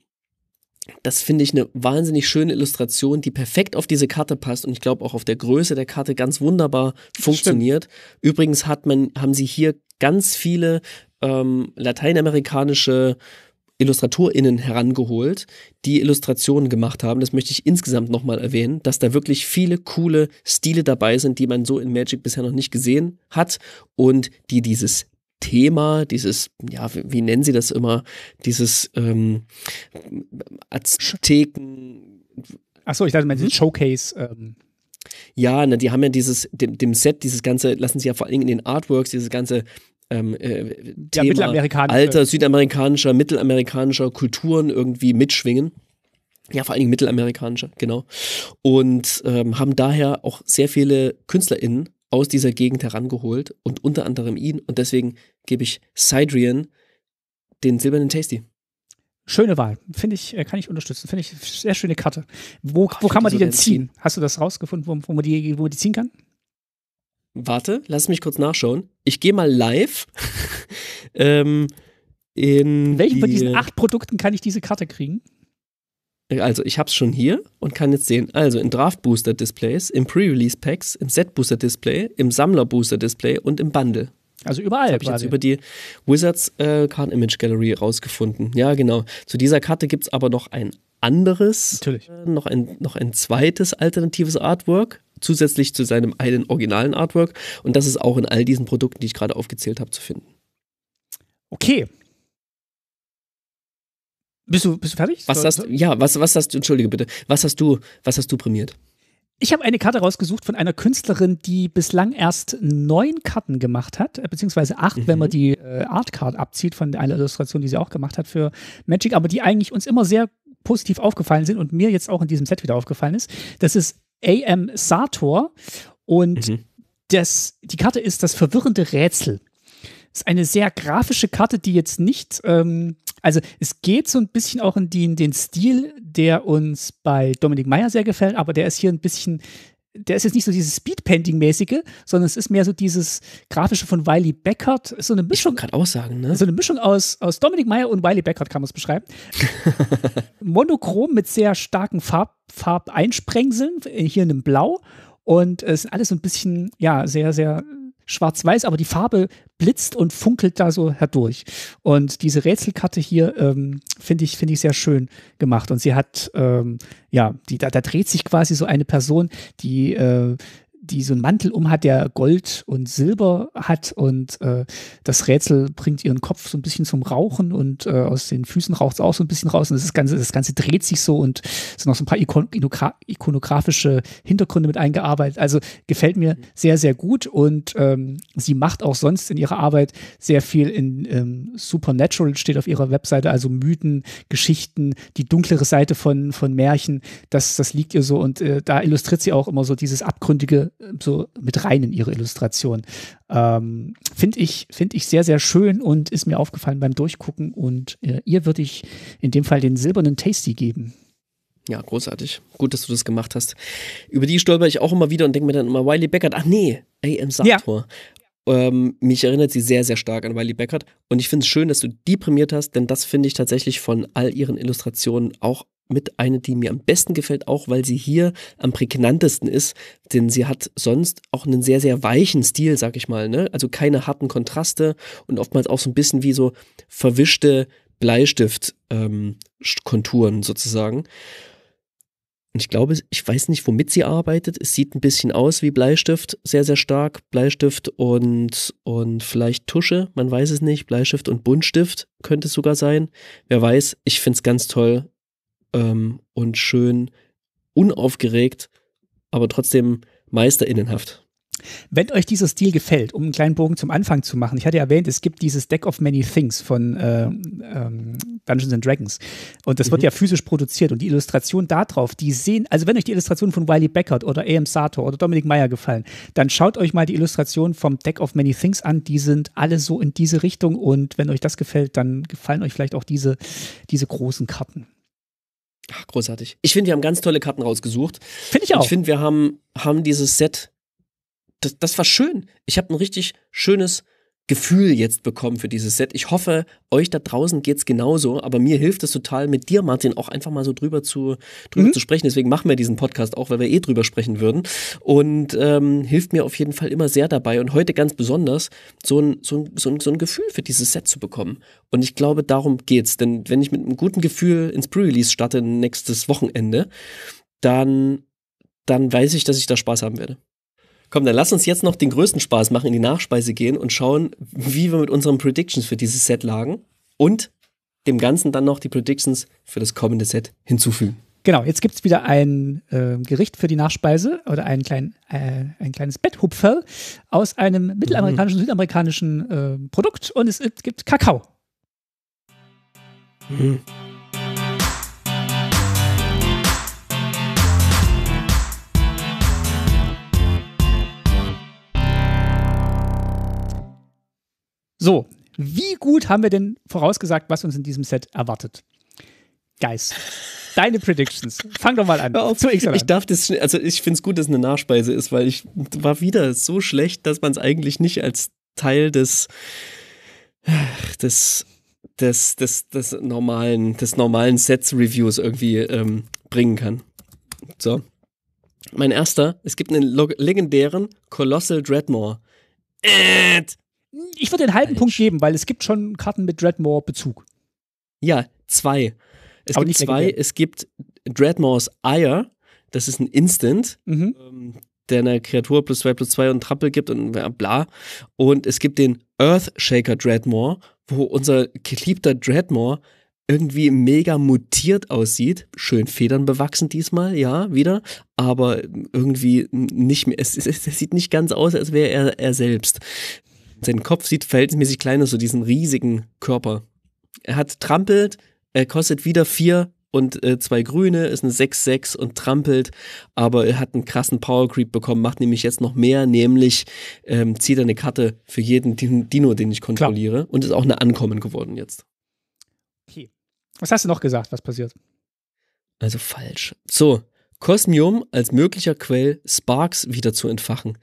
das finde ich eine wahnsinnig schöne Illustration, die perfekt auf diese Karte passt und ich glaube auch auf der Größe der Karte ganz wunderbar funktioniert. Stimmt. Übrigens hat man, haben sie hier ganz viele ähm, lateinamerikanische IllustratorInnen herangeholt, die Illustrationen gemacht haben. Das möchte ich insgesamt nochmal erwähnen, dass da wirklich viele coole Stile dabei sind, die man so in Magic bisher noch nicht gesehen hat und die dieses Thema, dieses, ja, wie, nennen Sie das immer, dieses ähm, Azteken. Achso, ich dachte, man hm? Showcase. Ähm. Ja, na, die haben ja dieses, dem, dem, Set, dieses ganze, lassen sie ja vor allen Dingen in den Artworks, dieses ganze ähm, äh, ja, Thema alter südamerikanischer, mittelamerikanischer Kulturen irgendwie mitschwingen. Ja, vor allen Dingen mittelamerikanische, genau. Und ähm, haben daher auch sehr viele KünstlerInnen aus dieser Gegend herangeholt und unter anderem ihn. Und deswegen gebe ich Cydrian den silbernen Tasty. Schöne Wahl. Finde ich, äh, kann ich unterstützen. Finde ich sehr schöne Karte. Wo, Ach, wo kann man die, so denn ziehen? ziehen? Hast du das rausgefunden, wo, wo, man die, wo man die ziehen kann? Warte, lass mich kurz nachschauen. Ich gehe mal live. ähm, in, in welchem die, von diesen acht Produkten kann ich diese Karte kriegen? also ich habe es schon hier und kann jetzt sehen, also in Draft Booster Displays, im Pre-Release Packs, im Set Booster Display, im Sammler Booster Display und im Bundle. Also überall. Das habe ich jetzt über die Wizards äh, Card Image Gallery rausgefunden. Ja, genau. Zu dieser Karte gibt es aber noch ein anderes, äh, noch, ein, noch ein zweites alternatives Artwork, zusätzlich zu seinem einen originalen Artwork. Und das ist auch in all diesen Produkten, die ich gerade aufgezählt habe, zu finden. Okay, bist du, bist du fertig? Was hast, ja, was, was hast du, entschuldige bitte, was hast du, was hast du prämiert? Ich habe eine Karte rausgesucht von einer Künstlerin, die bislang erst neun Karten gemacht hat, äh, beziehungsweise acht, mhm. wenn man mhm. die äh, Artcard abzieht von einer Illustration, die sie auch gemacht hat für Magic, aber die eigentlich uns immer sehr positiv aufgefallen sind und mir jetzt auch in diesem Set wieder aufgefallen ist. Das ist AM Sator und mhm. das, die Karte ist das verwirrende Rätsel. Das ist eine sehr grafische Karte, die jetzt nicht ähm, also es geht so ein bisschen auch in den, den Stil, der uns bei Dominik Meyer sehr gefällt, aber der ist hier ein bisschen der ist jetzt nicht so dieses Speedpainting-mäßige, sondern es ist mehr so dieses grafische von Wiley Beckert, so eine Mischung. gerade aussagen, ne? So eine Mischung aus, aus Dominik Meyer und Wiley Beckert kann man es beschreiben. Monochrom mit sehr starken Farb, Farbeinsprengseln, hier in einem Blau und es äh, sind alles so ein bisschen, ja, sehr, sehr schwarz-weiß, aber die Farbe blitzt und funkelt da so herdurch. Und diese Rätselkarte hier ähm, finde ich, finde ich sehr schön gemacht. Und sie hat, ähm, ja, die, da, da, dreht sich quasi so eine Person, die äh, die so einen Mantel um hat, der Gold und Silber hat und äh, das Rätsel bringt ihren Kopf so ein bisschen zum Rauchen und äh, aus den Füßen raucht es auch so ein bisschen raus und das Ganze, das Ganze dreht sich so und es sind noch so ein paar Ikon ikonografische Hintergründe mit eingearbeitet. Also gefällt mir mhm. sehr, sehr gut und ähm, sie macht auch sonst in ihrer Arbeit sehr viel in ähm, Supernatural, steht auf ihrer Webseite, also Mythen, Geschichten, die dunklere Seite von, von Märchen, das, das liegt ihr so und äh, da illustriert sie auch immer so dieses abgründige so mit rein in ihre Illustration. Ähm, Finde ich, find ich sehr, sehr schön und ist mir aufgefallen beim Durchgucken. Und äh, ihr würde ich in dem Fall den silbernen Tasty geben. Ja, großartig. Gut, dass du das gemacht hast. Über die stolper ich auch immer wieder und denke mir dann immer, Wiley Beckert, ach nee, AM Sator. Ja. Ähm, mich erinnert sie sehr, sehr stark an Wiley Beckert. Und ich finde es schön, dass du die prämiert hast, denn das finde ich tatsächlich von all ihren Illustrationen auch mit einer, die mir am besten gefällt, auch weil sie hier am prägnantesten ist, denn sie hat sonst auch einen sehr, sehr weichen Stil, sag ich mal, ne? Also keine harten Kontraste und oftmals auch so ein bisschen wie so verwischte Bleistift-Konturen ähm, sozusagen. Und ich glaube, ich weiß nicht, womit sie arbeitet. Es sieht ein bisschen aus wie Bleistift, sehr, sehr stark. Bleistift und, und vielleicht Tusche, man weiß es nicht. Bleistift und Buntstift könnte es sogar sein. Wer weiß, ich finde es ganz toll ähm, und schön unaufgeregt, aber trotzdem meisterinnenhaft. Wenn euch dieser Stil gefällt, um einen kleinen Bogen zum Anfang zu machen, ich hatte ja erwähnt, es gibt dieses Deck of Many Things von äh, ähm, Dungeons and Dragons und das mhm. wird ja physisch produziert und die Illustrationen darauf, die sehen, also wenn euch die Illustrationen von Wiley Beckert oder A.M. Sato oder Dominik Meyer gefallen, dann schaut euch mal die Illustrationen vom Deck of Many Things an, die sind alle so in diese Richtung und wenn euch das gefällt, dann gefallen euch vielleicht auch diese, diese großen Karten. Ach, großartig. Ich finde, wir haben ganz tolle Karten rausgesucht. Finde ich auch. ich finde, wir haben, haben dieses Set. Das, das war schön. Ich habe ein richtig schönes Gefühl jetzt bekommen für dieses Set. Ich hoffe, euch da draußen geht's genauso, aber mir hilft es total, mit dir, Martin, auch einfach mal so drüber zu, drüber mhm. zu sprechen. Deswegen machen wir diesen Podcast auch, weil wir eh drüber sprechen würden. Und ähm, hilft mir auf jeden Fall immer sehr dabei und heute ganz besonders, so ein, so, ein, so, ein, so ein Gefühl für dieses Set zu bekommen. Und ich glaube, darum geht's. Denn wenn ich mit einem guten Gefühl ins Pre-Release starte nächstes Wochenende, dann, dann weiß ich, dass ich da Spaß haben werde. Komm, dann lass uns jetzt noch den größten Spaß machen, in die Nachspeise gehen und schauen, wie wir mit unseren Predictions für dieses Set lagen und dem Ganzen dann noch die Predictions für das kommende Set hinzufügen. Genau, jetzt gibt es wieder ein äh, Gericht für die Nachspeise oder ein, klein, äh, ein kleines Betthupferl aus einem mittelamerikanischen, mhm. südamerikanischen äh, Produkt und es gibt Kakao. Mhm. So, wie gut haben wir denn vorausgesagt, was uns in diesem Set erwartet? Guys, deine Predictions. Fang doch mal an. Auf, zu Ich darf das, also ich finde es gut, dass es eine Nachspeise ist, weil ich war wieder so schlecht, dass man es eigentlich nicht als Teil des, des, des, des, des normalen, des normalen Sets-Reviews irgendwie ähm, bringen kann. So. Mein erster, es gibt einen legendären Colossal Dreadmore. Äh, ich würde den halben Falsch. Punkt geben, weil es gibt schon Karten mit Dreadmore-Bezug. Ja, zwei. Es Aber gibt zwei. Es gibt Dreadmores Ire. Das ist ein Instant, mhm. ähm, der einer Kreatur plus zwei plus zwei und Trappel gibt und bla. Und es gibt den Earthshaker Dreadmore, wo unser geliebter Dreadmore irgendwie mega mutiert aussieht. Schön Federn bewachsen diesmal, ja, wieder. Aber irgendwie nicht mehr. Es, es, es sieht nicht ganz aus, als wäre er er selbst. Sein Kopf sieht verhältnismäßig klein aus, so diesen riesigen Körper. Er hat trampelt, er kostet wieder vier und äh, zwei Grüne, ist eine 6-6 und trampelt, aber er hat einen krassen Power Creep bekommen, macht nämlich jetzt noch mehr, nämlich ähm, zieht er eine Karte für jeden Dino, den ich kontrolliere Klar. und ist auch eine Ankommen geworden jetzt. Okay. Was hast du noch gesagt, was passiert? Also falsch. So, Cosmium als möglicher Quell Sparks wieder zu entfachen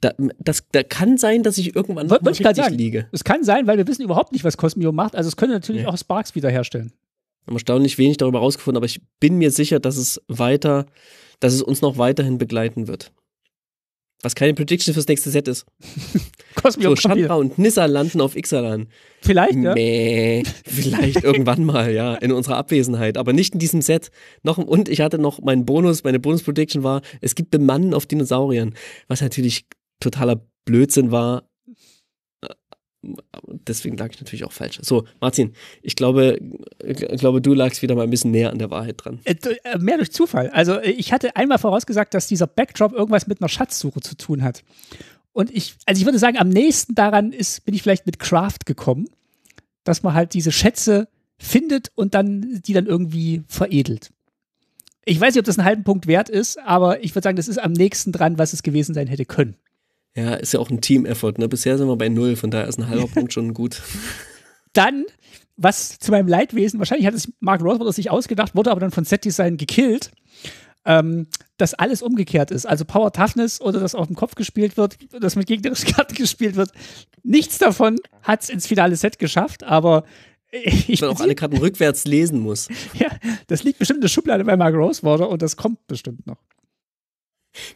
da, das da kann sein, dass ich irgendwann noch Wollte ich sagen. liege. Es kann sein, weil wir wissen überhaupt nicht, was Cosmio macht. Also es könnte natürlich nee. auch Sparks wiederherstellen. Wir haben erstaunlich wenig darüber rausgefunden, aber ich bin mir sicher, dass es weiter, dass es uns noch weiterhin begleiten wird. Was keine Prediction fürs nächste Set ist. Cosmio so, Shandra und Nissa landen auf Ixalan. Vielleicht, ja. Mäh, vielleicht irgendwann mal, ja, in unserer Abwesenheit, aber nicht in diesem Set. Noch, und ich hatte noch meinen Bonus, meine Bonus-Prediction war, es gibt Bemannen auf Dinosauriern, was natürlich totaler Blödsinn war, deswegen lag ich natürlich auch falsch. So, Martin, ich glaube, ich äh, glaube, du lagst wieder mal ein bisschen näher an der Wahrheit dran. Äh, äh, mehr durch Zufall. Also ich hatte einmal vorausgesagt, dass dieser Backdrop irgendwas mit einer Schatzsuche zu tun hat. Und ich, also ich würde sagen, am nächsten daran ist, bin ich vielleicht mit Craft gekommen, dass man halt diese Schätze findet und dann die dann irgendwie veredelt. Ich weiß nicht, ob das einen halben Punkt wert ist, aber ich würde sagen, das ist am nächsten dran, was es gewesen sein hätte können. Ja, ist ja auch ein Team-Effort. Ne? Bisher sind wir bei null, von daher ist ein halber Punkt schon gut. Dann, was zu meinem Leidwesen, wahrscheinlich hat es Mark Rothbard sich ausgedacht, wurde aber dann von Set Design gekillt. Ähm, dass alles umgekehrt ist. Also Power Toughness oder dass auf dem Kopf gespielt wird, dass mit gegnerischen Karten gespielt wird. Nichts davon hat es ins finale Set geschafft, aber ich. Weil auch alle Karten rückwärts lesen muss. Ja, das liegt bestimmt in der Schublade bei Mark Rosewater und das kommt bestimmt noch.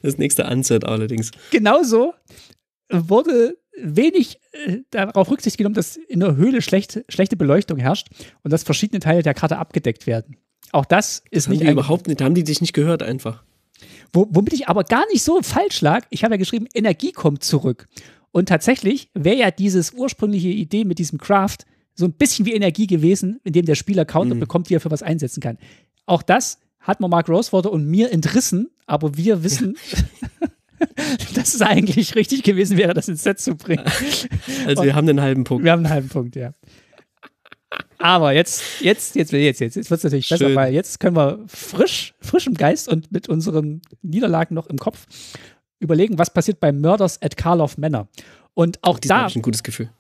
Das nächste Unset allerdings. Genauso wurde wenig äh, darauf Rücksicht genommen, dass in der Höhle schlechte, schlechte Beleuchtung herrscht und dass verschiedene Teile der Karte abgedeckt werden. Auch das ist das nicht. Haben die überhaupt nicht, haben die dich nicht gehört einfach. Wo, womit ich aber gar nicht so falsch lag, ich habe ja geschrieben, Energie kommt zurück. Und tatsächlich wäre ja dieses ursprüngliche Idee mit diesem Craft so ein bisschen wie Energie gewesen, indem der Spieler Counter mhm. bekommt, die er für was einsetzen kann. Auch das hat man Mark Rosewater und mir entrissen aber wir wissen, ja. dass es eigentlich richtig gewesen wäre, das ins Set zu bringen. Also Und wir haben einen halben Punkt. Wir haben einen halben Punkt, ja. Aber jetzt, jetzt, jetzt, jetzt, jetzt, jetzt wird es natürlich Schön. besser, weil jetzt können wir frisch, frisch im Geist und mit unseren Niederlagen noch im Kopf überlegen, was passiert bei Murders at Karloff Manor. Und auch Diesmal da. Habe ich ein gutes Gefühl.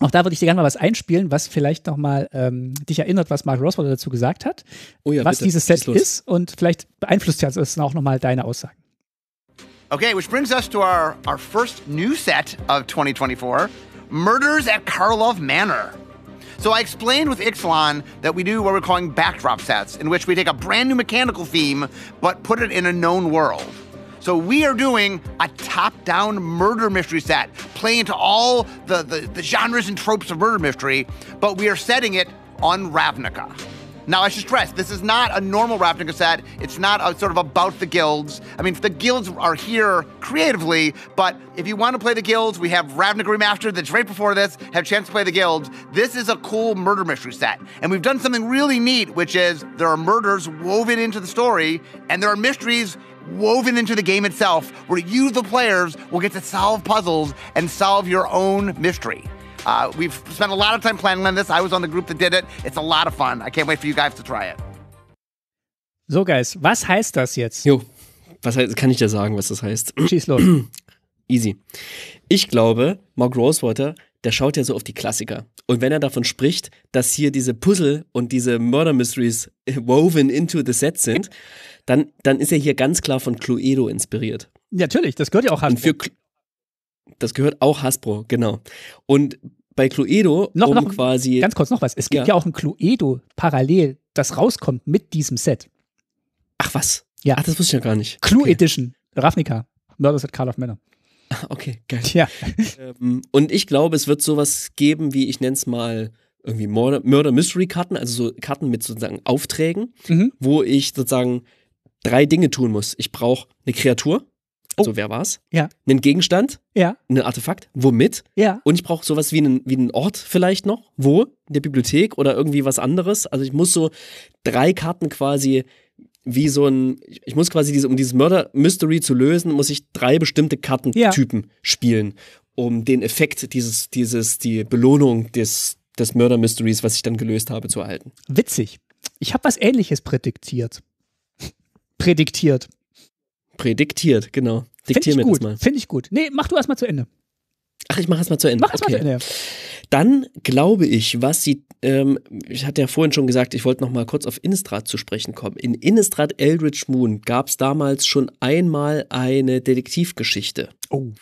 Auch da würde ich dir gerne mal was einspielen, was vielleicht nochmal ähm, dich erinnert, was Mark Roswell dazu gesagt hat, oh ja, was bitte. dieses Set ist und vielleicht beeinflusst ja das auch nochmal deine Aussagen. Okay, which brings us to our, our first new set of 2024, Murders at Karlov Manor. So I explained with Ixalan that we do what we're calling backdrop sets, in which we take a brand new mechanical theme, but put it in a known world. So we are doing a top-down murder mystery set, playing to all the, the, the genres and tropes of murder mystery, but we are setting it on Ravnica. Now, I should stress, this is not a normal Ravnica set. It's not a, sort of about the guilds. I mean, the guilds are here creatively, but if you want to play the guilds, we have Ravnica Remastered that's right before this, have a chance to play the guilds. This is a cool murder mystery set. And we've done something really neat, which is there are murders woven into the story, and there are mysteries woven into the game itself, where you, the players, will get to solve puzzles and solve your own mystery. Uh, we've spent a lot of time planning on this. I was on the group that did it. It's a lot of fun. I can't wait for you guys to try it. So, Guys, was heißt das jetzt? Jo, was heißt, kann ich dir sagen, was das heißt? Schieß los. Easy. Ich glaube, Mark Rosewater, der schaut ja so auf die Klassiker. Und wenn er davon spricht, dass hier diese Puzzle und diese Murder Mysteries woven into the set sind, dann, dann ist er hier ganz klar von Cluedo inspiriert. Natürlich, das gehört ja auch Hasbro. Für, das gehört auch Hasbro, genau. Und bei Cluedo, noch, um noch, quasi. Ganz kurz noch was. Es gibt ja, ja auch ein Cluedo parallel, das rauskommt mit diesem Set. Ach was? Ja. Ach, das wusste ich ja gar nicht. Clue okay. Edition, Ravnica, Murders at Carl of Männer. Okay, geil. Ja. Ähm, und ich glaube, es wird sowas geben, wie ich nenne es mal irgendwie Murder, Murder Mystery Karten, also so Karten mit sozusagen Aufträgen, mhm. wo ich sozusagen drei Dinge tun muss. Ich brauche eine Kreatur, oh. also oh. wer war's? Ja. Einen Gegenstand? Ja. Ein Artefakt? Womit? Ja. Und ich brauche sowas wie einen, wie einen Ort vielleicht noch. Wo? In der Bibliothek oder irgendwie was anderes. Also ich muss so drei Karten quasi wie so ein, ich muss quasi diese, um dieses Murder Mystery zu lösen, muss ich drei bestimmte Kartentypen ja. spielen, um den Effekt dieses, dieses, die Belohnung des, des Murder Mysteries, was ich dann gelöst habe, zu erhalten. Witzig. Ich habe was ähnliches prädiktiert. Prädiktiert. Prädiktiert, genau. Diktier Find ich mir gut. das mal. Finde ich gut. Nee, mach du erstmal zu Ende. Ach, ich mache erstmal zu Ende. Mach okay. mal zu Ende. Ja. Dann glaube ich, was sie, ähm, ich hatte ja vorhin schon gesagt, ich wollte noch mal kurz auf Innistrad zu sprechen kommen. In Innistrad Eldridge Moon gab es damals schon einmal eine Detektivgeschichte. Oh.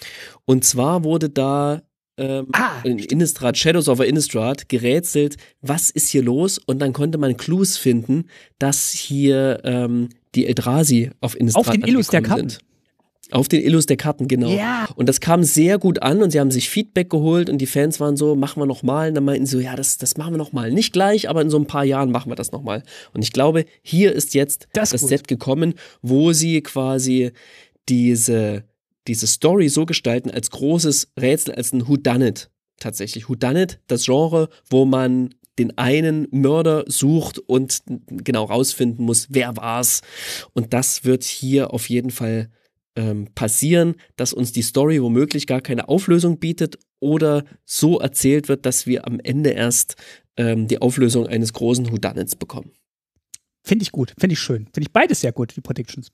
Und zwar wurde da ähm, ah, in Innistrad, Shadows of Innistrad, gerätselt, was ist hier los? Und dann konnte man Clues finden, dass hier ähm, die Eldrasi auf Innistrad Auf den Illus der Karten. Sind. Auf den Illus der Karten, genau. Ja. Und das kam sehr gut an und sie haben sich Feedback geholt und die Fans waren so, machen wir nochmal. Und dann meinten sie so, ja, das, das machen wir nochmal. Nicht gleich, aber in so ein paar Jahren machen wir das nochmal. Und ich glaube, hier ist jetzt das, das Set gekommen, wo sie quasi diese, diese Story so gestalten als großes Rätsel, als ein Whodunit tatsächlich. Whodunit, das Genre, wo man den einen Mörder sucht und genau rausfinden muss, wer war's. Und das wird hier auf jeden Fall ähm, passieren, dass uns die Story womöglich gar keine Auflösung bietet oder so erzählt wird, dass wir am Ende erst ähm, die Auflösung eines großen Houdanits bekommen. Finde ich gut, finde ich schön. Finde ich beides sehr gut, die Predictions.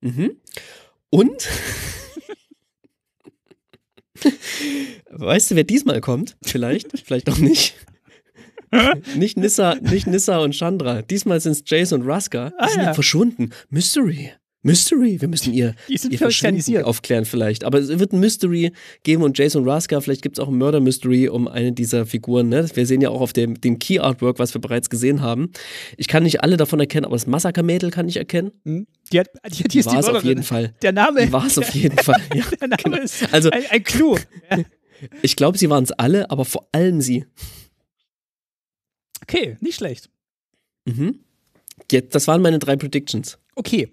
Mhm. Und Weißt du, wer diesmal kommt? Vielleicht, vielleicht auch nicht. nicht Nissa, nicht Nissa und Chandra. Diesmal sind es Jace und Ruska. Die ah, sind ja. verschwunden. Mystery. Mystery, wir müssen ihr, ihr Verschwinden aufklären vielleicht. Aber es wird ein Mystery geben und Jason Raska, vielleicht gibt es auch ein Murder-Mystery um eine dieser Figuren. Ne? Wir sehen ja auch auf dem, dem Key-Artwork, was wir bereits gesehen haben. Ich kann nicht alle davon erkennen, aber das Massakermädel kann ich erkennen. Hm? Die, hat, die, die, die war die auf jeden Fall. Der Name. War es auf jeden Fall. Ja, der Name genau. ist also, ein, ein Clou. ich glaube, sie waren es alle, aber vor allem sie. Okay, nicht schlecht. Mhm. Jetzt, das waren meine drei Predictions. Okay.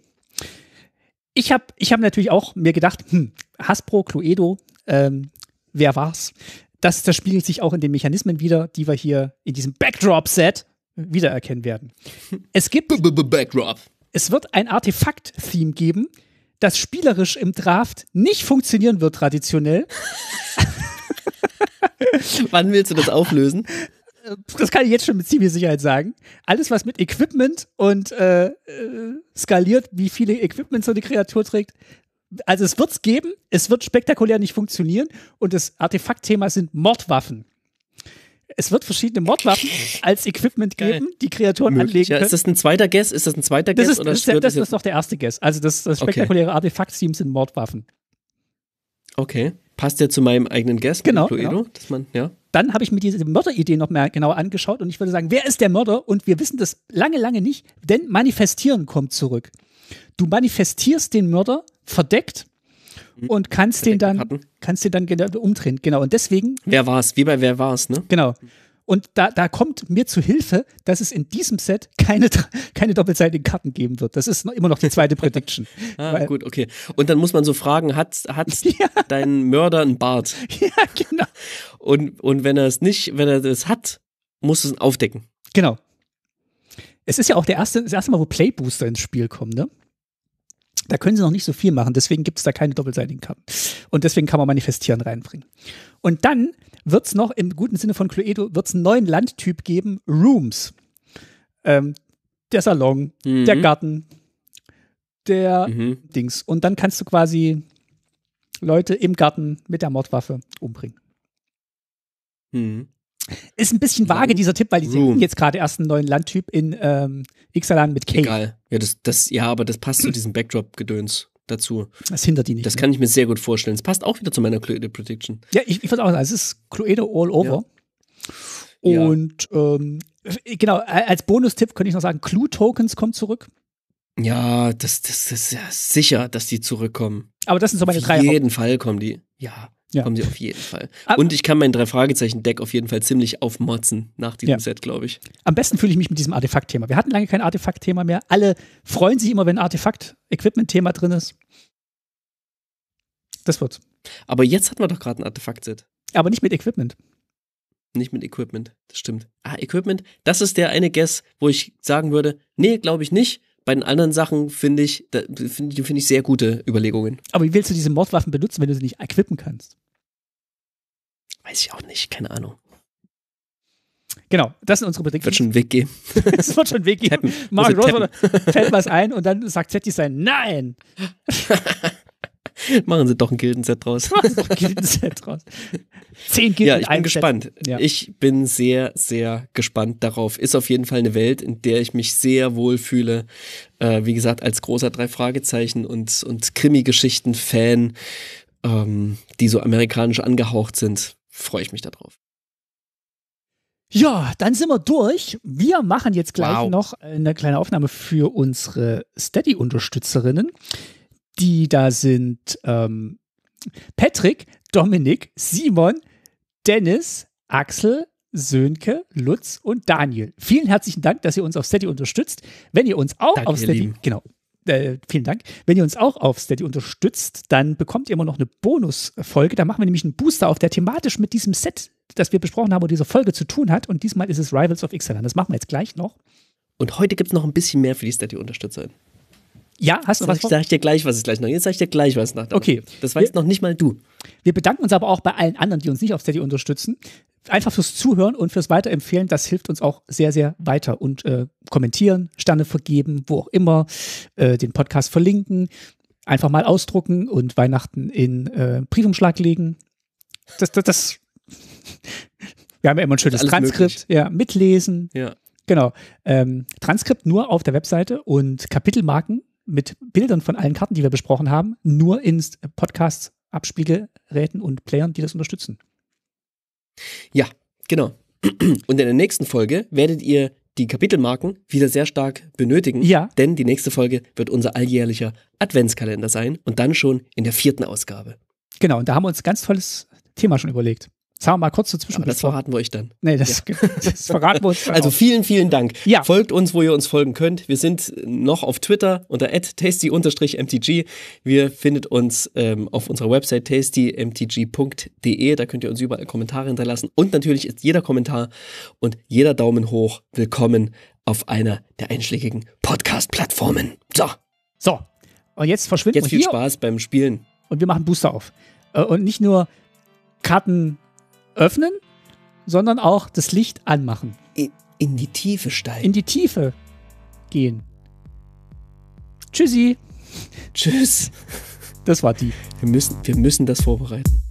Ich habe ich hab natürlich auch mir gedacht, hm, Hasbro, Cluedo, ähm, wer war's? Das, das spiegelt sich auch in den Mechanismen wieder, die wir hier in diesem Backdrop-Set wiedererkennen werden. Es gibt. B -b Backdrop. Es wird ein Artefakt-Theme geben, das spielerisch im Draft nicht funktionieren wird traditionell. Wann willst du das auflösen? Äh, das kann ich jetzt schon mit ziemlicher Sicherheit sagen, alles, was mit Equipment und äh, äh skaliert, wie viele Equipment so eine Kreatur trägt, also es wird es geben, es wird spektakulär nicht funktionieren und das Artefaktthema sind Mordwaffen. Es wird verschiedene Mordwaffen als Equipment geben, Geil. die Kreaturen Möglicher. anlegen können. Ist das ein zweiter Guess? Ist das ein zweiter das Guess? Ist, oder das, ist, das ist doch der erste Guess. Also das, das spektakuläre okay. Artefakt-Team sind Mordwaffen. Okay. Passt ja zu meinem eigenen Guest, genau, Cluedo, genau. dass man, ja. Dann habe ich mir diese Mörderidee noch mehr genau angeschaut und ich würde sagen, wer ist der Mörder? Und wir wissen das lange, lange nicht, denn Manifestieren kommt zurück. Du manifestierst den Mörder verdeckt hm. und kannst Verdeckt den dann, kannst den dann genau umdrehen. Genau. Und deswegen. Wer war's? Wie bei Wer war's, ne? Genau. Hm. Und da, da kommt mir zu Hilfe, dass es in diesem Set keine, keine doppelseitigen Karten geben wird. Das ist noch, immer noch die zweite Prediction. ah, gut, okay. Und dann muss man so fragen, hat, hat ja. dein Mörder einen Bart? Ja, genau. Und, und wenn er es nicht, wenn er das hat, muss es aufdecken. Genau. Es ist ja auch der erste, das erste Mal, wo Playbooster ins Spiel kommen, ne? Da können sie noch nicht so viel machen, deswegen gibt es da keine doppelseitigen Karten. Und deswegen kann man manifestieren reinbringen. Und dann wird es noch, im guten Sinne von Cluedo, wird es einen neuen Landtyp geben, Rooms. Ähm, der Salon, mhm. der Garten, der mhm. Dings. Und dann kannst du quasi Leute im Garten mit der Mordwaffe umbringen. Mhm. Ist ein bisschen vage, ja. dieser Tipp, weil die sehen jetzt gerade erst einen neuen Landtyp in ähm, Ixalan mit K. Egal. Ja, das, das, ja, aber das passt zu diesem Backdrop-Gedöns dazu. Das hindert die nicht. Das ne? kann ich mir sehr gut vorstellen. Es passt auch wieder zu meiner Cluedo Prediction. Ja, ich, ich fand auch, es ist Cluedo all over. Ja. Und ja. Ähm, genau, als Bonustipp könnte ich noch sagen, Clue-Tokens kommen zurück. Ja, das, das, das ist ja sicher, dass die zurückkommen. Aber das sind so meine Auf drei. Auf jeden Fall kommen die. Ja. Ja. Kommen sie auf jeden Fall. Ab und ich kann mein Drei-Fragezeichen-Deck auf jeden Fall ziemlich aufmotzen nach diesem ja. Set, glaube ich. Am besten fühle ich mich mit diesem Artefakt-Thema. Wir hatten lange kein Artefakt-Thema mehr. Alle freuen sich immer, wenn Artefakt-Equipment-Thema drin ist. Das wird's. Aber jetzt hatten wir doch gerade ein Artefakt-Set. Aber nicht mit Equipment. Nicht mit Equipment, das stimmt. Ah, Equipment, das ist der eine Guess, wo ich sagen würde, nee, glaube ich nicht. Bei den anderen Sachen finde ich, finde find ich sehr gute Überlegungen. Aber wie willst du diese Mordwaffen benutzen, wenn du sie nicht equippen kannst? Weiß ich auch nicht, keine Ahnung. Genau, das sind unsere Predictions. Wird schon einen Weg gehen. Es wird schon einen Weg geben. Mark Rose fällt was ein und dann sagt Zetti sein Nein. Machen Sie doch ein Gildenset draus. Machen Sie doch ein Gildenset draus. Zehn Gilden. Ja, ich bin gespannt. Ja. Ich bin sehr, sehr gespannt darauf. Ist auf jeden Fall eine Welt, in der ich mich sehr wohl fühle. Äh, wie gesagt, als großer Drei-Fragezeichen- und, und Krimi-Geschichten-Fan, ähm, die so amerikanisch angehaucht sind freue ich mich darauf. Ja, dann sind wir durch. Wir machen jetzt gleich wow. noch eine kleine Aufnahme für unsere Steady-Unterstützerinnen, die da sind ähm, Patrick, Dominik, Simon, Dennis, Axel, Sönke, Lutz und Daniel. Vielen herzlichen Dank, dass ihr uns auf Steady unterstützt. Wenn ihr uns auch Danke, auf Steady, Lieben. genau, äh, vielen Dank. Wenn ihr uns auch auf Steady unterstützt, dann bekommt ihr immer noch eine Bonusfolge. Da machen wir nämlich einen Booster auf, der thematisch mit diesem Set, das wir besprochen haben, und dieser Folge zu tun hat. Und diesmal ist es Rivals of Ixalan. Das machen wir jetzt gleich noch. Und heute gibt es noch ein bisschen mehr für die Steady-UnterstützerInnen. Ja, hast du was? Ich sag ich dir gleich, was ist gleich noch. Jetzt sag ich dir gleich was nach. Okay. Das weißt noch nicht mal du. Wir bedanken uns aber auch bei allen anderen, die uns nicht auf Steady unterstützen. Einfach fürs Zuhören und fürs Weiterempfehlen. Das hilft uns auch sehr, sehr weiter. Und äh, kommentieren, Sterne vergeben, wo auch immer, äh, den Podcast verlinken, einfach mal ausdrucken und Weihnachten in äh, Briefumschlag legen. Das, das, das. Wir haben ja immer ein schönes Transkript. Möglich. Ja, mitlesen. Ja. Genau. Ähm, Transkript nur auf der Webseite und Kapitelmarken mit Bildern von allen Karten, die wir besprochen haben, nur ins äh, Podcasts, Abspielgeräten und Playern, die das unterstützen. Ja, genau. Und in der nächsten Folge werdet ihr die Kapitelmarken wieder sehr stark benötigen, ja. denn die nächste Folge wird unser alljährlicher Adventskalender sein und dann schon in der vierten Ausgabe. Genau, und da haben wir uns ein ganz tolles Thema schon überlegt. Sagen mal kurz dazwischen. Aber das verraten wir euch dann. Nee, das, ja. das verraten wir uns dann Also vielen, vielen Dank. Ja. Folgt uns, wo ihr uns folgen könnt. Wir sind noch auf Twitter unter tasty-mtg. Wir findet uns ähm, auf unserer Website tastymtg.de. Da könnt ihr uns überall Kommentare hinterlassen. Und natürlich ist jeder Kommentar und jeder Daumen hoch willkommen auf einer der einschlägigen Podcast-Plattformen. So. So. Und jetzt verschwindet jetzt wir Jetzt viel Spaß beim Spielen. Und wir machen Booster auf. Äh, und nicht nur Karten öffnen, sondern auch das Licht anmachen. In, die Tiefe steigen. In die Tiefe gehen. Tschüssi. Tschüss. Das war die. Wir müssen, wir müssen das vorbereiten.